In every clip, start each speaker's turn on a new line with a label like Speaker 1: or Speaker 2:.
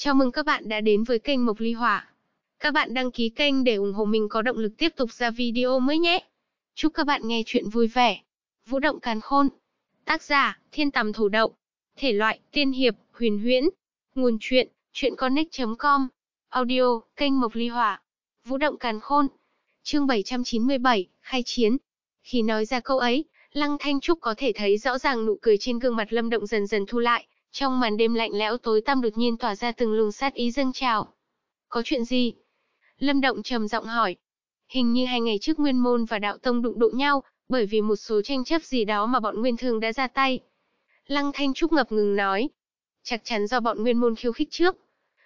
Speaker 1: Chào mừng các bạn đã đến với kênh Mộc Ly Hỏa. Các bạn đăng ký kênh để ủng hộ mình có động lực tiếp tục ra video mới nhé. Chúc các bạn nghe chuyện vui vẻ. Vũ động càn khôn. Tác giả: Thiên Tầm Thủ Động. Thể loại: Tiên hiệp, huyền huyễn. Nguồn truyện: truyệnconnick.com. Audio: Kênh Mộc Ly Hỏa. Vũ động càn khôn. Chương 797: Khai chiến. Khi nói ra câu ấy, Lăng Thanh Trúc có thể thấy rõ ràng nụ cười trên gương mặt Lâm Động dần dần thu lại, trong màn đêm lạnh lẽo tối tăm đột nhiên tỏa ra từng luồng sát ý dâng trào. Có chuyện gì? Lâm Động trầm giọng hỏi. Hình như hai ngày trước Nguyên Môn và Đạo Tông đụng độ nhau, bởi vì một số tranh chấp gì đó mà bọn Nguyên Thương đã ra tay. Lăng Thanh Trúc ngập ngừng nói. Chắc chắn do bọn Nguyên Môn khiêu khích trước.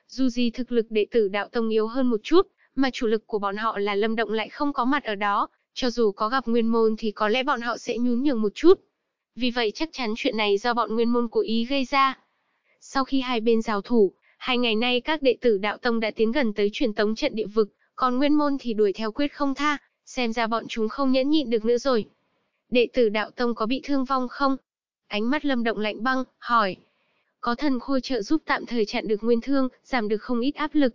Speaker 1: Dù gì thực lực đệ tử Đạo Tông yếu hơn một chút, mà chủ lực của bọn họ là Lâm Động lại không có mặt ở đó, cho dù có gặp Nguyên Môn thì có lẽ bọn họ sẽ nhún nhường một chút, vì vậy chắc chắn chuyện này do bọn nguyên môn cố ý gây ra. Sau khi hai bên giao thủ, hai ngày nay các đệ tử đạo tông đã tiến gần tới truyền tống trận địa vực, còn nguyên môn thì đuổi theo quyết không tha, xem ra bọn chúng không nhẫn nhịn được nữa rồi. Đệ tử đạo tông có bị thương vong không? Ánh mắt lâm động lạnh băng, hỏi. Có thần khôi trợ giúp tạm thời chặn được nguyên thương, giảm được không ít áp lực.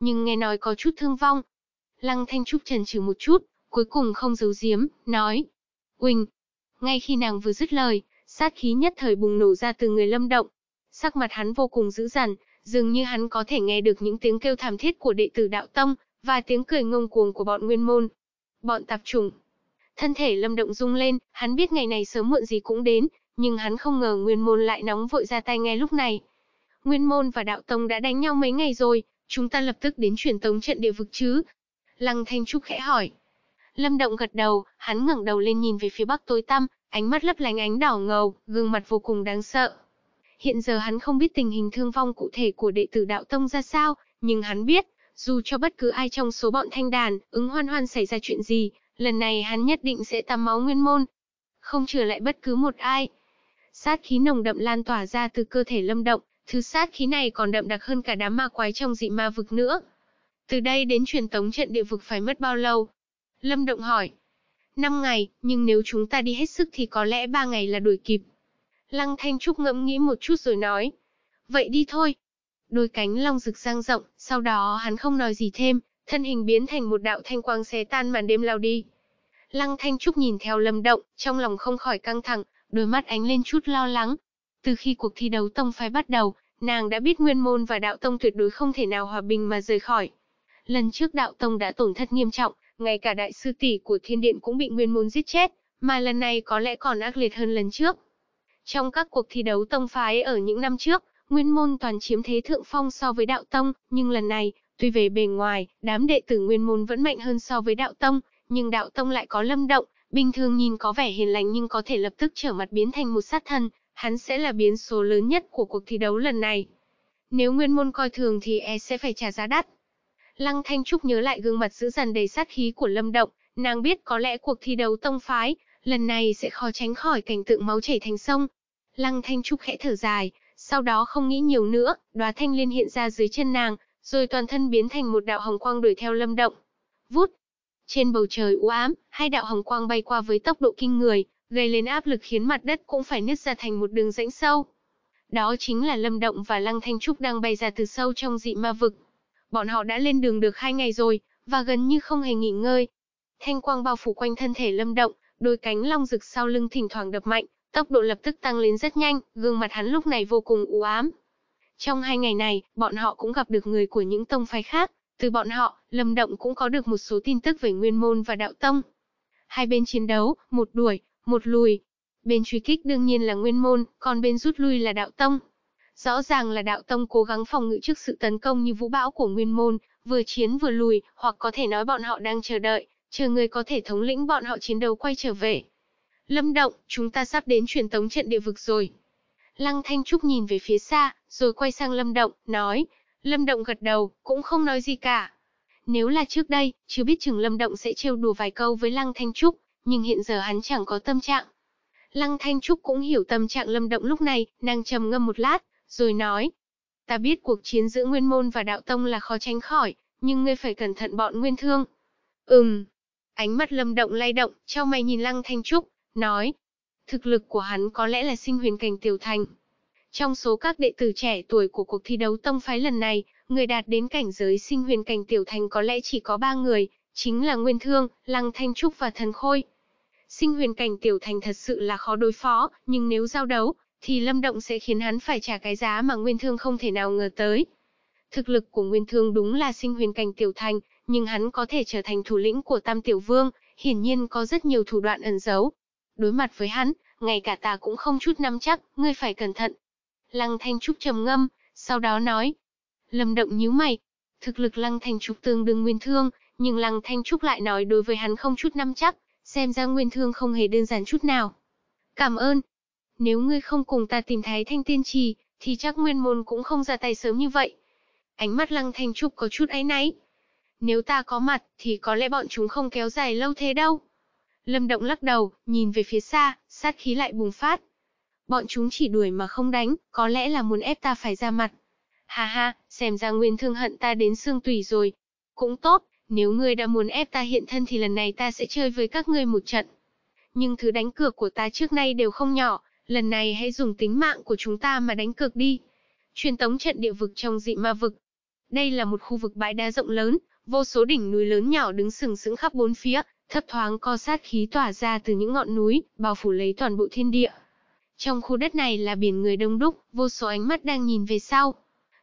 Speaker 1: Nhưng nghe nói có chút thương vong. Lăng Thanh Trúc trần trừ một chút, cuối cùng không giấu giếm, nói. Quỳnh, ngay khi nàng vừa dứt lời, sát khí nhất thời bùng nổ ra từ người lâm động. Sắc mặt hắn vô cùng dữ dằn, dường như hắn có thể nghe được những tiếng kêu thảm thiết của đệ tử đạo tông, và tiếng cười ngông cuồng của bọn nguyên môn. Bọn tạp trùng. Thân thể lâm động rung lên, hắn biết ngày này sớm muộn gì cũng đến, nhưng hắn không ngờ nguyên môn lại nóng vội ra tay ngay lúc này. Nguyên môn và đạo tông đã đánh nhau mấy ngày rồi, chúng ta lập tức đến truyền tống trận địa vực chứ? Lăng Thanh Trúc khẽ hỏi. Lâm Động gật đầu, hắn ngẩng đầu lên nhìn về phía bắc tối tăm, ánh mắt lấp lánh ánh đỏ ngầu, gương mặt vô cùng đáng sợ. Hiện giờ hắn không biết tình hình thương vong cụ thể của đệ tử đạo tông ra sao, nhưng hắn biết, dù cho bất cứ ai trong số bọn thanh đàn, ứng hoan hoan xảy ra chuyện gì, lần này hắn nhất định sẽ tắm máu nguyên môn. Không trở lại bất cứ một ai. Sát khí nồng đậm lan tỏa ra từ cơ thể lâm động, thứ sát khí này còn đậm đặc hơn cả đám ma quái trong dị ma vực nữa. Từ đây đến truyền tống trận địa vực phải mất bao lâu, Lâm Động hỏi. Năm ngày, nhưng nếu chúng ta đi hết sức thì có lẽ ba ngày là đuổi kịp. Lăng Thanh Trúc ngẫm nghĩ một chút rồi nói. Vậy đi thôi. Đôi cánh long rực giang rộng, sau đó hắn không nói gì thêm, thân hình biến thành một đạo thanh quang xé tan màn đêm lao đi. Lăng Thanh Trúc nhìn theo Lâm Động, trong lòng không khỏi căng thẳng, đôi mắt ánh lên chút lo lắng. Từ khi cuộc thi đấu tông phái bắt đầu, nàng đã biết nguyên môn và đạo tông tuyệt đối không thể nào hòa bình mà rời khỏi. Lần trước đạo tông đã tổn thất nghiêm trọng, ngay cả đại sư tỷ của thiên điện cũng bị nguyên môn giết chết, mà lần này có lẽ còn ác liệt hơn lần trước. Trong các cuộc thi đấu tông phái ở những năm trước, nguyên môn toàn chiếm thế thượng phong so với đạo tông, nhưng lần này, tuy về bề ngoài, đám đệ tử nguyên môn vẫn mạnh hơn so với đạo tông, nhưng đạo tông lại có lâm động, bình thường nhìn có vẻ hiền lành nhưng có thể lập tức trở mặt biến thành một sát thần. hắn sẽ là biến số lớn nhất của cuộc thi đấu lần này. Nếu nguyên môn coi thường thì e sẽ phải trả giá đắt. Lăng Thanh Trúc nhớ lại gương mặt dữ dằn đầy sát khí của Lâm Động, nàng biết có lẽ cuộc thi đấu tông phái, lần này sẽ khó tránh khỏi cảnh tượng máu chảy thành sông. Lăng Thanh Trúc khẽ thở dài, sau đó không nghĩ nhiều nữa, đoá thanh liên hiện ra dưới chân nàng, rồi toàn thân biến thành một đạo hồng quang đuổi theo Lâm Động. Vút! Trên bầu trời u ám, hai đạo hồng quang bay qua với tốc độ kinh người, gây lên áp lực khiến mặt đất cũng phải nứt ra thành một đường rãnh sâu. Đó chính là Lâm Động và Lăng Thanh Trúc đang bay ra từ sâu trong dị ma vực. Bọn họ đã lên đường được hai ngày rồi, và gần như không hề nghỉ ngơi. Thanh quang bao phủ quanh thân thể Lâm Động, đôi cánh long rực sau lưng thỉnh thoảng đập mạnh, tốc độ lập tức tăng lên rất nhanh, gương mặt hắn lúc này vô cùng u ám. Trong hai ngày này, bọn họ cũng gặp được người của những tông phái khác, từ bọn họ, Lâm Động cũng có được một số tin tức về Nguyên Môn và Đạo Tông. Hai bên chiến đấu, một đuổi, một lùi. Bên truy kích đương nhiên là Nguyên Môn, còn bên rút lui là Đạo Tông. Rõ ràng là đạo tông cố gắng phòng ngự trước sự tấn công như vũ bão của nguyên môn, vừa chiến vừa lùi, hoặc có thể nói bọn họ đang chờ đợi, chờ người có thể thống lĩnh bọn họ chiến đấu quay trở về. Lâm Động, chúng ta sắp đến truyền tống trận địa vực rồi. Lăng Thanh Trúc nhìn về phía xa, rồi quay sang Lâm Động, nói. Lâm Động gật đầu, cũng không nói gì cả. Nếu là trước đây, chưa biết chừng Lâm Động sẽ trêu đùa vài câu với Lăng Thanh Trúc, nhưng hiện giờ hắn chẳng có tâm trạng. Lăng Thanh Trúc cũng hiểu tâm trạng Lâm Động lúc này, nàng trầm ngâm một lát, rồi nói. Ta biết cuộc chiến giữa Nguyên Môn và Đạo Tông là khó tránh khỏi, nhưng ngươi phải cẩn thận bọn Nguyên Thương. Ừm. Ánh mắt lâm động lay động, trao mày nhìn Lăng Thanh Trúc, nói. Thực lực của hắn có lẽ là sinh huyền cảnh tiểu thành. Trong số các đệ tử trẻ tuổi của cuộc thi đấu tông phái lần này, người đạt đến cảnh giới sinh huyền cảnh tiểu thành có lẽ chỉ có ba người, chính là Nguyên Thương, Lăng Thanh Trúc và Thần Khôi. Sinh huyền cảnh tiểu thành thật sự là khó đối phó, nhưng nếu giao đấu, thì Lâm Động sẽ khiến hắn phải trả cái giá mà Nguyên Thương không thể nào ngờ tới. Thực lực của Nguyên Thương đúng là sinh huyền cảnh tiểu thành, nhưng hắn có thể trở thành thủ lĩnh của Tam Tiểu Vương, hiển nhiên có rất nhiều thủ đoạn ẩn giấu. Đối mặt với hắn, ngay cả ta cũng không chút nắm chắc, ngươi phải cẩn thận. Lăng Thanh Trúc trầm ngâm, sau đó nói. Lâm Động nhíu mày, thực lực Lăng Thanh Trúc tương đương Nguyên Thương, nhưng Lăng Thanh Trúc lại nói đối với hắn không chút nắm chắc, xem ra Nguyên Thương không hề đơn giản chút nào. Cảm ơn, nếu ngươi không cùng ta tìm thấy thanh tiên trì, thì chắc nguyên môn cũng không ra tay sớm như vậy. Ánh mắt lăng thanh trúc có chút áy náy. Nếu ta có mặt, thì có lẽ bọn chúng không kéo dài lâu thế đâu. Lâm động lắc đầu, nhìn về phía xa, sát khí lại bùng phát. Bọn chúng chỉ đuổi mà không đánh, có lẽ là muốn ép ta phải ra mặt. Ha ha, xem ra nguyên thương hận ta đến xương tủy rồi. Cũng tốt, nếu ngươi đã muốn ép ta hiện thân thì lần này ta sẽ chơi với các ngươi một trận. Nhưng thứ đánh cược của ta trước nay đều không nhỏ, lần này hãy dùng tính mạng của chúng ta mà đánh cược đi. Truyền tống trận địa vực trong dị ma vực. Đây là một khu vực bãi đá rộng lớn, vô số đỉnh núi lớn nhỏ đứng sừng sững khắp bốn phía, thấp thoáng co sát khí tỏa ra từ những ngọn núi, bao phủ lấy toàn bộ thiên địa. Trong khu đất này là biển người đông đúc, vô số ánh mắt đang nhìn về sau.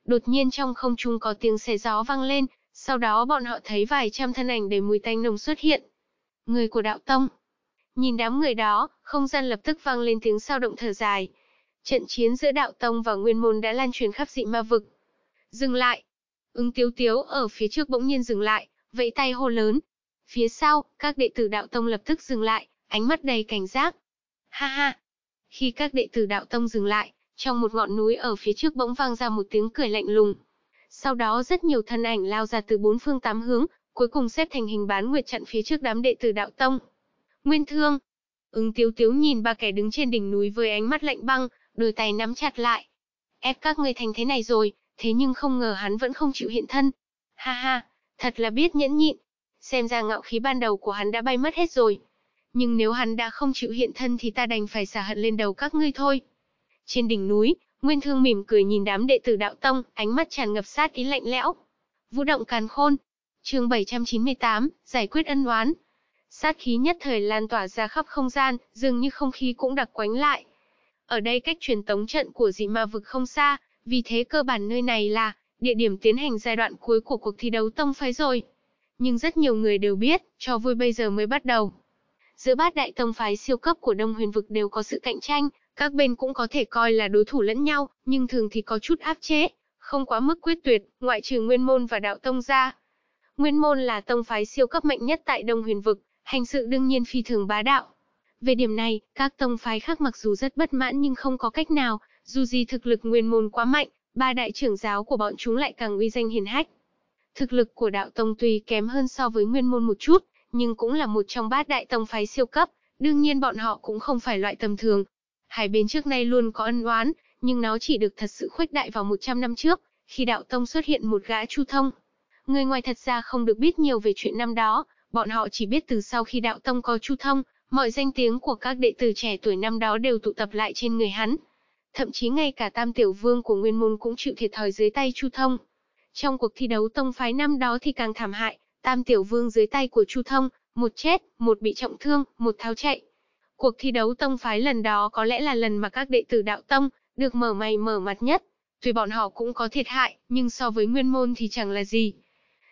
Speaker 1: Đột nhiên trong không trung có tiếng xé gió vang lên, sau đó bọn họ thấy vài trăm thân ảnh đầy mùi tanh nồng xuất hiện. Người của đạo tông, Nhìn đám người đó, không gian lập tức vang lên tiếng sao động thở dài. Trận chiến giữa đạo tông và nguyên môn đã lan truyền khắp dị ma vực. Dừng lại. Ứng tiếu tiếu ở phía trước bỗng nhiên dừng lại, vẫy tay hô lớn. Phía sau, các đệ tử đạo tông lập tức dừng lại, ánh mắt đầy cảnh giác. Ha ha. Khi các đệ tử đạo tông dừng lại, trong một ngọn núi ở phía trước bỗng vang ra một tiếng cười lạnh lùng. Sau đó rất nhiều thân ảnh lao ra từ bốn phương tám hướng, cuối cùng xếp thành hình bán nguyệt chặn phía trước đám đệ tử đạo tông. Nguyên Thương. Ứng Tiếu Tiếu nhìn ba kẻ đứng trên đỉnh núi với ánh mắt lạnh băng, đôi tay nắm chặt lại. Ép các ngươi thành thế này rồi, thế nhưng không ngờ hắn vẫn không chịu hiện thân. Ha ha, thật là biết nhẫn nhịn. Xem ra ngạo khí ban đầu của hắn đã bay mất hết rồi. Nhưng nếu hắn đã không chịu hiện thân thì ta đành phải xả hận lên đầu các ngươi thôi. Trên đỉnh núi, Nguyên Thương mỉm cười nhìn đám đệ tử đạo tông, ánh mắt tràn ngập sát ý lạnh lẽo. Vũ động càn khôn. Chương 798, giải quyết ân oán, Sát khí nhất thời lan tỏa ra khắp không gian, dường như không khí cũng đặc quánh lại. Ở đây cách truyền tống trận của dị ma vực không xa, vì thế cơ bản nơi này là địa điểm tiến hành giai đoạn cuối của cuộc thi đấu tông phái rồi. Nhưng rất nhiều người đều biết, cho vui bây giờ mới bắt đầu. Giữa bát đại tông phái siêu cấp của Đông Huyền vực đều có sự cạnh tranh, các bên cũng có thể coi là đối thủ lẫn nhau, nhưng thường thì có chút áp chế, không quá mức quyết tuyệt, ngoại trừ Nguyên môn và Đạo tông ra. Nguyên môn là tông phái siêu cấp mạnh nhất tại Đông Huyền vực, hành sự đương nhiên phi thường bá đạo. Về điểm này, các tông phái khác mặc dù rất bất mãn nhưng không có cách nào, dù gì thực lực nguyên môn quá mạnh, ba đại trưởng giáo của bọn chúng lại càng uy danh hiền hách. Thực lực của đạo tông tuy kém hơn so với nguyên môn một chút, nhưng cũng là một trong bát đại tông phái siêu cấp, đương nhiên bọn họ cũng không phải loại tầm thường. Hai bên trước nay luôn có ân oán, nhưng nó chỉ được thật sự khuếch đại vào 100 năm trước, khi đạo tông xuất hiện một gã chu thông. Người ngoài thật ra không được biết nhiều về chuyện năm đó, Bọn họ chỉ biết từ sau khi đạo tông có chu thông, mọi danh tiếng của các đệ tử trẻ tuổi năm đó đều tụ tập lại trên người hắn. Thậm chí ngay cả tam tiểu vương của nguyên môn cũng chịu thiệt thòi dưới tay chu thông. Trong cuộc thi đấu tông phái năm đó thì càng thảm hại, tam tiểu vương dưới tay của chu thông, một chết, một bị trọng thương, một tháo chạy. Cuộc thi đấu tông phái lần đó có lẽ là lần mà các đệ tử đạo tông được mở mày mở mặt nhất. Tuy bọn họ cũng có thiệt hại, nhưng so với nguyên môn thì chẳng là gì.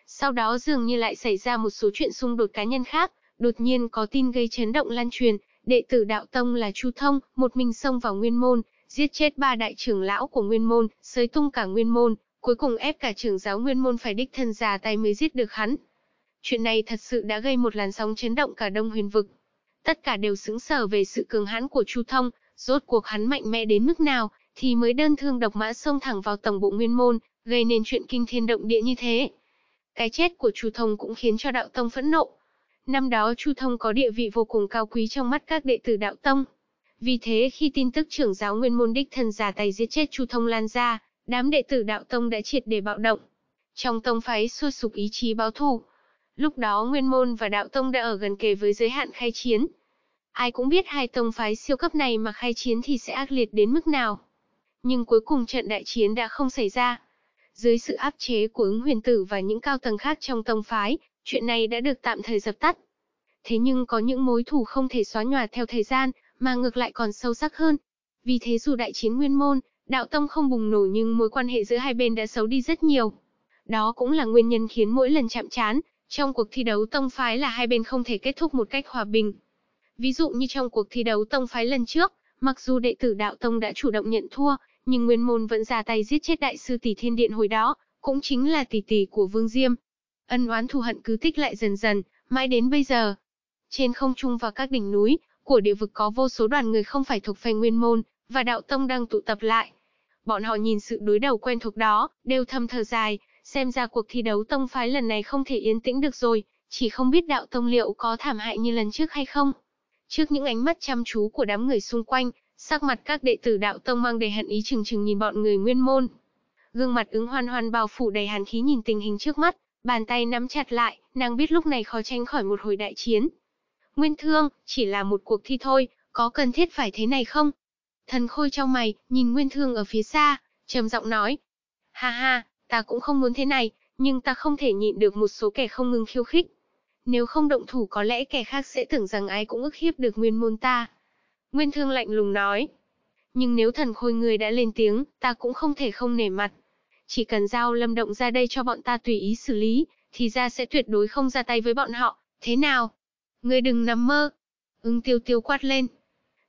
Speaker 1: Sau đó dường như lại xảy ra một số chuyện xung đột cá nhân khác, đột nhiên có tin gây chấn động lan truyền, đệ tử đạo tông là Chu Thông, một mình xông vào nguyên môn, giết chết ba đại trưởng lão của nguyên môn, xới tung cả nguyên môn, cuối cùng ép cả trưởng giáo nguyên môn phải đích thân ra tay mới giết được hắn. Chuyện này thật sự đã gây một làn sóng chấn động cả đông huyền vực. Tất cả đều xứng sở về sự cường hãn của Chu Thông, rốt cuộc hắn mạnh mẽ đến mức nào, thì mới đơn thương độc mã xông thẳng vào tổng bộ nguyên môn, gây nên chuyện kinh thiên động địa như thế. Cái chết của Chu Thông cũng khiến cho đạo tông phẫn nộ. Năm đó Chu Thông có địa vị vô cùng cao quý trong mắt các đệ tử đạo tông. Vì thế khi tin tức trưởng giáo nguyên môn đích thân giả tay giết chết Chu Thông lan ra, đám đệ tử đạo tông đã triệt để bạo động. Trong tông phái xua sục ý chí báo thù. Lúc đó nguyên môn và đạo tông đã ở gần kề với giới hạn khai chiến. Ai cũng biết hai tông phái siêu cấp này mà khai chiến thì sẽ ác liệt đến mức nào. Nhưng cuối cùng trận đại chiến đã không xảy ra. Dưới sự áp chế của ứng huyền tử và những cao tầng khác trong tông phái, chuyện này đã được tạm thời dập tắt. Thế nhưng có những mối thù không thể xóa nhòa theo thời gian, mà ngược lại còn sâu sắc hơn. Vì thế dù đại chiến nguyên môn, đạo tông không bùng nổ nhưng mối quan hệ giữa hai bên đã xấu đi rất nhiều. Đó cũng là nguyên nhân khiến mỗi lần chạm trán, trong cuộc thi đấu tông phái là hai bên không thể kết thúc một cách hòa bình. Ví dụ như trong cuộc thi đấu tông phái lần trước, mặc dù đệ tử đạo tông đã chủ động nhận thua, nhưng Nguyên Môn vẫn ra tay giết chết đại sư tỷ thiên điện hồi đó, cũng chính là tỷ tỷ của Vương Diêm. Ân oán thù hận cứ tích lại dần dần, mãi đến bây giờ. Trên không trung và các đỉnh núi, của địa vực có vô số đoàn người không phải thuộc phe Nguyên Môn, và Đạo Tông đang tụ tập lại. Bọn họ nhìn sự đối đầu quen thuộc đó, đều thầm thở dài, xem ra cuộc thi đấu tông phái lần này không thể yên tĩnh được rồi, chỉ không biết đạo tông liệu có thảm hại như lần trước hay không. Trước những ánh mắt chăm chú của đám người xung quanh, Sắc mặt các đệ tử đạo tông mang đầy hận ý chừng chừng nhìn bọn người nguyên môn. Gương mặt ứng hoan hoan bao phủ đầy hàn khí nhìn tình hình trước mắt, bàn tay nắm chặt lại, nàng biết lúc này khó tránh khỏi một hồi đại chiến. Nguyên thương, chỉ là một cuộc thi thôi, có cần thiết phải thế này không? Thần khôi trong mày, nhìn Nguyên thương ở phía xa, trầm giọng nói. Ha ha, ta cũng không muốn thế này, nhưng ta không thể nhịn được một số kẻ không ngừng khiêu khích. Nếu không động thủ có lẽ kẻ khác sẽ tưởng rằng ai cũng ức hiếp được nguyên môn ta. Nguyên Thương lạnh lùng nói. Nhưng nếu thần khôi người đã lên tiếng, ta cũng không thể không nể mặt. Chỉ cần giao lâm động ra đây cho bọn ta tùy ý xử lý, thì ra sẽ tuyệt đối không ra tay với bọn họ, thế nào? Ngươi đừng nằm mơ. Ưng tiêu tiêu quát lên.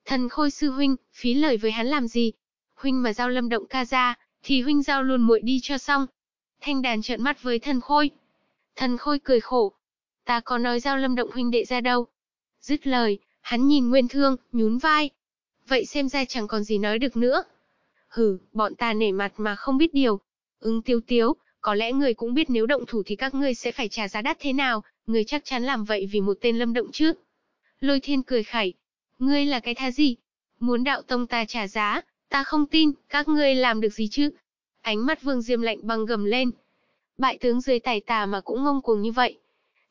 Speaker 1: Thần khôi sư huynh, phí lời với hắn làm gì? Huynh mà giao lâm động ca ra, thì huynh giao luôn muội đi cho xong. Thanh đàn trợn mắt với thần khôi. Thần khôi cười khổ. Ta có nói giao lâm động huynh đệ ra đâu. Dứt lời, Hắn nhìn Nguyên Thương, nhún vai. Vậy xem ra chẳng còn gì nói được nữa. Hừ, bọn ta nể mặt mà không biết điều. Ưng tiêu tiếu, có lẽ người cũng biết nếu động thủ thì các ngươi sẽ phải trả giá đắt thế nào, người chắc chắn làm vậy vì một tên lâm động chứ. Lôi thiên cười khẩy. Ngươi là cái thá gì? Muốn đạo tông ta trả giá, ta không tin, các ngươi làm được gì chứ? Ánh mắt vương diêm lạnh băng gầm lên. Bại tướng dưới tài tà mà cũng ngông cuồng như vậy.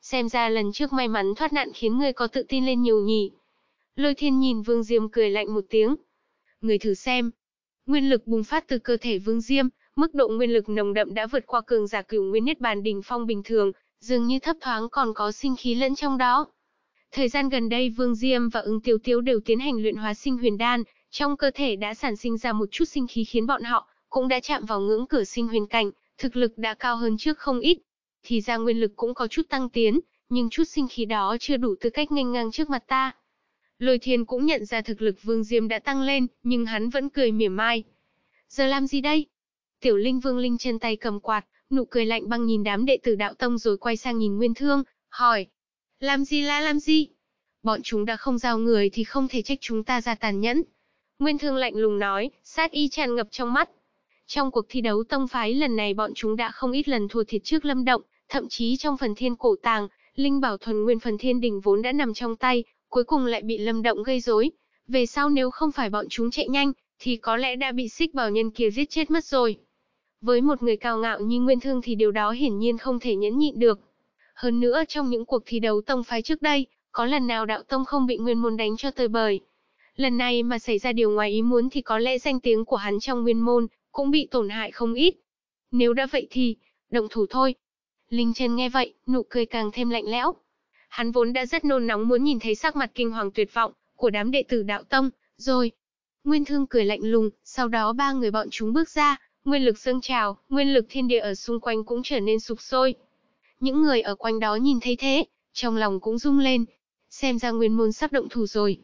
Speaker 1: Xem ra lần trước may mắn thoát nạn khiến ngươi có tự tin lên nhiều nhỉ. Lôi thiên nhìn Vương Diêm cười lạnh một tiếng. Người thử xem. Nguyên lực bùng phát từ cơ thể Vương Diêm, mức độ nguyên lực nồng đậm đã vượt qua cường giả cửu nguyên nhất bàn đỉnh phong bình thường, dường như thấp thoáng còn có sinh khí lẫn trong đó. Thời gian gần đây Vương Diêm và Ưng Tiêu Tiêu đều tiến hành luyện hóa sinh huyền đan, trong cơ thể đã sản sinh ra một chút sinh khí khiến bọn họ cũng đã chạm vào ngưỡng cửa sinh huyền cảnh, thực lực đã cao hơn trước không ít. Thì ra nguyên lực cũng có chút tăng tiến, nhưng chút sinh khí đó chưa đủ tư cách nghênh ngang trước mặt ta. Lôi thiên cũng nhận ra thực lực Vương Diêm đã tăng lên, nhưng hắn vẫn cười mỉa mai. Giờ làm gì đây? Tiểu Linh Vương Linh trên tay cầm quạt, nụ cười lạnh băng nhìn đám đệ tử đạo tông rồi quay sang nhìn Nguyên Thương, hỏi. Làm gì là làm gì? Bọn chúng đã không giao người thì không thể trách chúng ta ra tàn nhẫn. Nguyên Thương lạnh lùng nói, sát y tràn ngập trong mắt. Trong cuộc thi đấu tông phái lần này bọn chúng đã không ít lần thua thiệt trước lâm động, thậm chí trong phần thiên cổ tàng, Linh Bảo Thuần Nguyên phần thiên đỉnh vốn đã nằm trong tay, cuối cùng lại bị Lâm Động gây rối. Về sau nếu không phải bọn chúng chạy nhanh, thì có lẽ đã bị xích bảo nhân kia giết chết mất rồi. Với một người cao ngạo như Nguyên Thương thì điều đó hiển nhiên không thể nhẫn nhịn được. Hơn nữa trong những cuộc thi đấu tông phái trước đây, có lần nào đạo tông không bị Nguyên môn đánh cho tơi bời. Lần này mà xảy ra điều ngoài ý muốn thì có lẽ danh tiếng của hắn trong Nguyên môn cũng bị tổn hại không ít. Nếu đã vậy thì, động thủ thôi. Linh Trần nghe vậy, nụ cười càng thêm lạnh lẽo, Hắn vốn đã rất nôn nóng muốn nhìn thấy sắc mặt kinh hoàng tuyệt vọng của đám đệ tử đạo tông, rồi. Nguyên Thương cười lạnh lùng, sau đó ba người bọn chúng bước ra, nguyên lực dâng trào, nguyên lực thiên địa ở xung quanh cũng trở nên sụp sôi. Những người ở quanh đó nhìn thấy thế, trong lòng cũng rung lên, xem ra Nguyên Môn sắp động thủ rồi.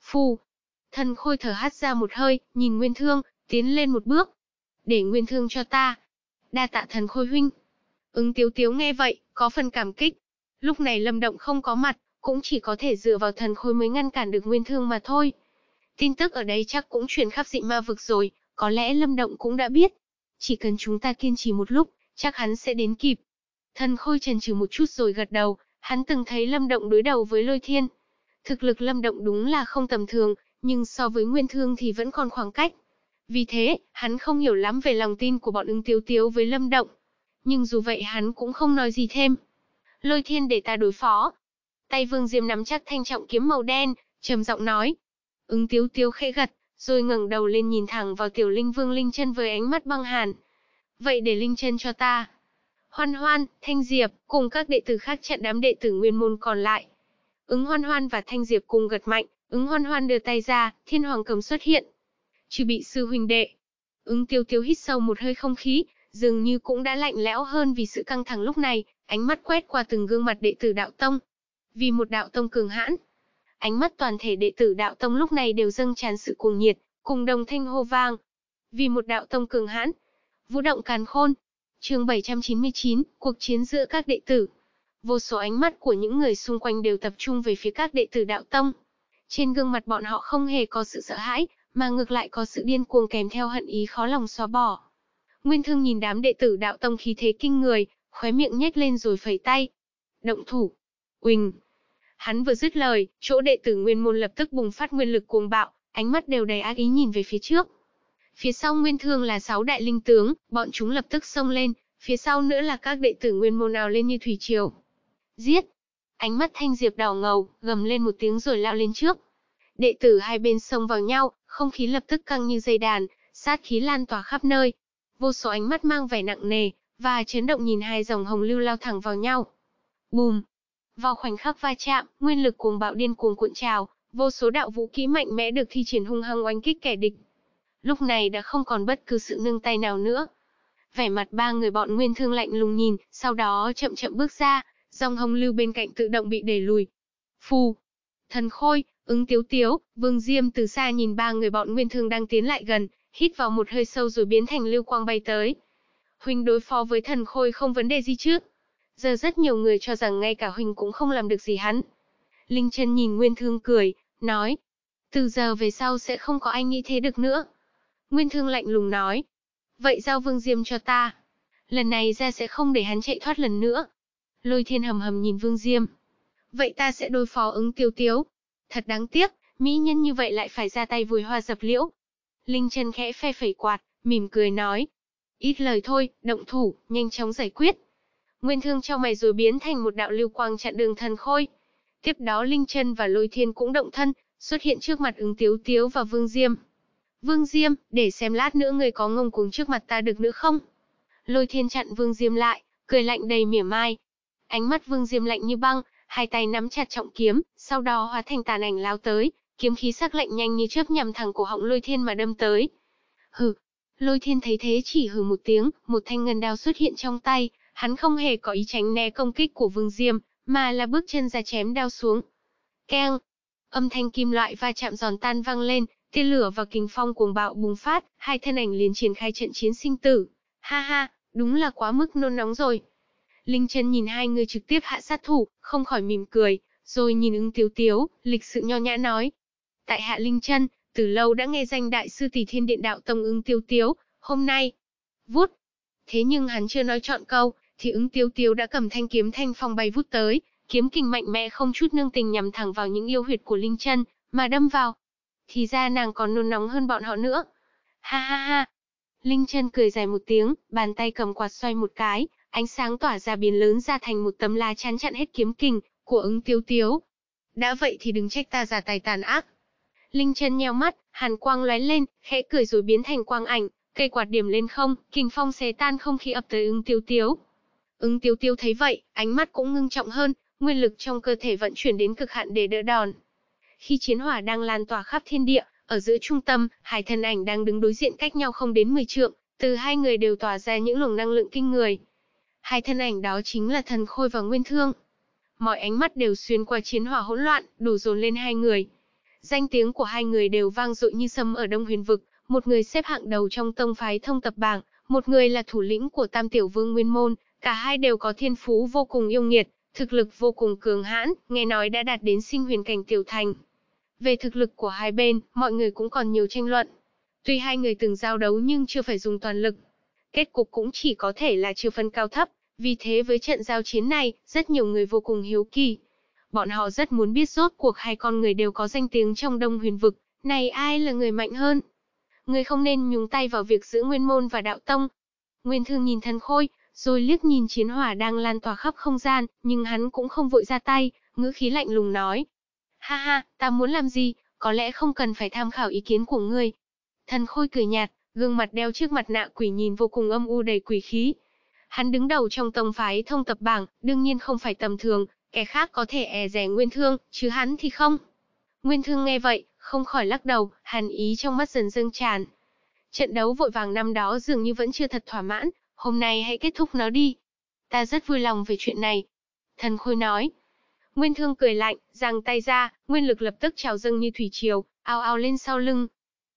Speaker 1: Phù, thần khôi thở hắt ra một hơi, nhìn Nguyên Thương, tiến lên một bước. Để Nguyên Thương cho ta. Đa tạ thần khôi huynh. Ứng tiếu tiếu nghe vậy, có phần cảm kích, Lúc này Lâm Động không có mặt, cũng chỉ có thể dựa vào thần khôi mới ngăn cản được nguyên thương mà thôi. Tin tức ở đây chắc cũng truyền khắp dị ma vực rồi, có lẽ Lâm Động cũng đã biết. Chỉ cần chúng ta kiên trì một lúc, chắc hắn sẽ đến kịp. Thần khôi trần trừ một chút rồi gật đầu, hắn từng thấy Lâm Động đối đầu với lôi thiên. Thực lực Lâm Động đúng là không tầm thường, nhưng so với nguyên thương thì vẫn còn khoảng cách. Vì thế, hắn không hiểu lắm về lòng tin của bọn ứng tiếu tiếu với Lâm Động. Nhưng dù vậy hắn cũng không nói gì thêm, lôi thiên để ta đối phó. Tay Vương Diêm nắm chắc thanh trọng kiếm màu đen, trầm giọng nói. Ứng tiếu tiếu khẽ gật, rồi ngẩng đầu lên nhìn thẳng vào tiểu linh vương linh chân với ánh mắt băng hàn. Vậy để linh chân cho ta. Hoan hoan, Thanh Diệp, cùng các đệ tử khác chặn đám đệ tử nguyên môn còn lại. Ứng hoan hoan và Thanh Diệp cùng gật mạnh, ứng hoan hoan đưa tay ra, thiên hoàng cầm xuất hiện. Chỉ bị sư huynh đệ. Ứng tiêu tiêu hít sâu một hơi không khí, dường như cũng đã lạnh lẽo hơn vì sự căng thẳng lúc này, ánh mắt quét qua từng gương mặt đệ tử đạo tông. Vì một đạo tông cường hãn, ánh mắt toàn thể đệ tử đạo tông lúc này đều dâng tràn sự cuồng nhiệt, cùng đồng thanh hô vang. Vì một đạo tông cường hãn, vũ động càn khôn. Chương 799, cuộc chiến giữa các đệ tử. Vô số ánh mắt của những người xung quanh đều tập trung về phía các đệ tử đạo tông. Trên gương mặt bọn họ không hề có sự sợ hãi, mà ngược lại có sự điên cuồng kèm theo hận ý khó lòng xóa bỏ. Nguyên Thương nhìn đám đệ tử đạo tông khí thế kinh người, khóe miệng nhếch lên rồi phẩy tay. Động thủ. Uỳnh. Hắn vừa dứt lời, chỗ đệ tử nguyên môn lập tức bùng phát nguyên lực cuồng bạo, ánh mắt đều đầy ác ý nhìn về phía trước. Phía sau nguyên thương là sáu đại linh tướng, bọn chúng lập tức xông lên, phía sau nữa là các đệ tử nguyên môn nào lên như thủy triều. Giết! Ánh mắt thanh diệp đỏ ngầu, gầm lên một tiếng rồi lao lên trước. Đệ tử hai bên xông vào nhau, không khí lập tức căng như dây đàn, sát khí lan tỏa khắp nơi. Vô số ánh mắt mang vẻ nặng nề, và chấn động nhìn hai dòng hồng lưu lao thẳng vào nhau. Bùm! Vào khoảnh khắc va chạm, nguyên lực cuồng bạo điên cuồng cuộn trào, vô số đạo vũ khí mạnh mẽ được thi triển hung hăng oanh kích kẻ địch. Lúc này đã không còn bất cứ sự nương tay nào nữa. Vẻ mặt ba người bọn Nguyên Thương lạnh lùng nhìn, sau đó chậm chậm bước ra, dòng hồng lưu bên cạnh tự động bị đẩy lùi. Phù! Thần Khôi, ứng tiếu tiếu, Vương Diêm từ xa nhìn ba người bọn Nguyên Thương đang tiến lại gần, hít vào một hơi sâu rồi biến thành lưu quang bay tới. Huynh đối phó với thần khôi không vấn đề gì chứ? Giờ rất nhiều người cho rằng ngay cả Huynh cũng không làm được gì hắn. Linh Trần nhìn Nguyên Thương cười, nói. Từ giờ về sau sẽ không có anh nghĩ thế được nữa. Nguyên Thương lạnh lùng nói. Vậy giao Vương Diêm cho ta. Lần này ra sẽ không để hắn chạy thoát lần nữa. Lôi thiên hầm hầm nhìn Vương Diêm. Vậy ta sẽ đối phó ứng tiêu tiếu. Thật đáng tiếc, mỹ nhân như vậy lại phải ra tay vùi hoa dập liễu. Linh Trần khẽ phe phẩy quạt, mỉm cười nói. Ít lời thôi, động thủ, nhanh chóng giải quyết. Nguyên thương cho mày rồi biến thành một đạo lưu quang chặn đường thần khôi. Tiếp đó Linh Trân và Lôi Thiên cũng động thân, xuất hiện trước mặt ứng tiếu tiếu và Vương Diêm. Vương Diêm, để xem lát nữa người có ngông cuồng trước mặt ta được nữa không? Lôi Thiên chặn Vương Diêm lại, cười lạnh đầy mỉa mai. Ánh mắt Vương Diêm lạnh như băng, hai tay nắm chặt trọng kiếm, sau đó hóa thành tàn ảnh lao tới, kiếm khí sắc lạnh nhanh như chớp nhằm thẳng cổ họng Lôi Thiên mà đâm tới. Hừ, Lôi thiên thấy thế chỉ hừ một tiếng, một thanh ngân đao xuất hiện trong tay, hắn không hề có ý tránh né công kích của Vương Diêm, mà là bước chân ra chém đao xuống. Keng! Âm thanh kim loại va chạm giòn tan vang lên, tia lửa và kình phong cuồng bạo bùng phát, hai thân ảnh liền triển khai trận chiến sinh tử. Ha ha, đúng là quá mức nôn nóng rồi. Linh Trần nhìn hai người trực tiếp hạ sát thủ, không khỏi mỉm cười, rồi nhìn ứng tiếu tiếu, lịch sự nho nhã nói. Tại hạ Linh Trân, từ lâu đã nghe danh đại sư tỷ thiên điện đạo tông ứng tiêu tiếu, hôm nay, vút. Thế nhưng hắn chưa nói chọn câu, thì ứng tiêu tiêu đã cầm thanh kiếm thanh phong bay vút tới, kiếm kình mạnh mẽ không chút nương tình nhằm thẳng vào những yêu huyệt của Linh chân mà đâm vào. Thì ra nàng còn nôn nóng hơn bọn họ nữa. Ha ha ha. Linh chân cười dài một tiếng, bàn tay cầm quạt xoay một cái, ánh sáng tỏa ra biến lớn ra thành một tấm lá chắn chặn hết kiếm kình của ứng tiêu tiếu. Đã vậy thì đừng trách ta giả tài tàn ác, Linh chân nheo mắt, hàn quang lóe lên, khẽ cười rồi biến thành quang ảnh, cây quạt điểm lên không, kình phong xé tan không khí ập tới ứng tiêu tiếu. Ứng tiêu tiêu thấy vậy, ánh mắt cũng ngưng trọng hơn, nguyên lực trong cơ thể vận chuyển đến cực hạn để đỡ đòn. Khi chiến hỏa đang lan tỏa khắp thiên địa, ở giữa trung tâm, hai thân ảnh đang đứng đối diện cách nhau không đến 10 trượng, từ hai người đều tỏa ra những luồng năng lượng kinh người. Hai thân ảnh đó chính là thần khôi và nguyên thương. Mọi ánh mắt đều xuyên qua chiến hỏa hỗn loạn, đủ dồn lên hai người, Danh tiếng của hai người đều vang dội như sấm ở Đông Huyền vực, một người xếp hạng đầu trong tông phái thông tập bảng, một người là thủ lĩnh của Tam Tiểu Vương Nguyên Môn, cả hai đều có thiên phú vô cùng yêu nghiệt, thực lực vô cùng cường hãn, nghe nói đã đạt đến sinh huyền cảnh tiểu thành. Về thực lực của hai bên, mọi người cũng còn nhiều tranh luận. Tuy hai người từng giao đấu nhưng chưa phải dùng toàn lực. Kết cục cũng chỉ có thể là chưa phân cao thấp, vì thế với trận giao chiến này, rất nhiều người vô cùng hiếu kỳ, Bọn họ rất muốn biết rốt cuộc hai con người đều có danh tiếng trong đông huyền vực, này ai là người mạnh hơn? Người không nên nhúng tay vào việc giữ nguyên môn và đạo tông. Nguyên thương nhìn thần khôi, rồi liếc nhìn chiến hỏa đang lan tỏa khắp không gian, nhưng hắn cũng không vội ra tay, ngữ khí lạnh lùng nói. Ha ha, ta muốn làm gì, có lẽ không cần phải tham khảo ý kiến của ngươi. Thần khôi cười nhạt, gương mặt đeo trước mặt nạ quỷ nhìn vô cùng âm u đầy quỷ khí. Hắn đứng đầu trong tông phái thông tập bảng, đương nhiên không phải tầm thường, kẻ khác có thể e rè Nguyên Thương, chứ hắn thì không. Nguyên Thương nghe vậy, không khỏi lắc đầu, hàn ý trong mắt dần dâng tràn. Trận đấu vội vàng năm đó dường như vẫn chưa thật thỏa mãn, hôm nay hãy kết thúc nó đi. Ta rất vui lòng về chuyện này. Thần Khôi nói. Nguyên Thương cười lạnh, giang tay ra, nguyên lực lập tức trào dâng như thủy triều, ao ao lên sau lưng.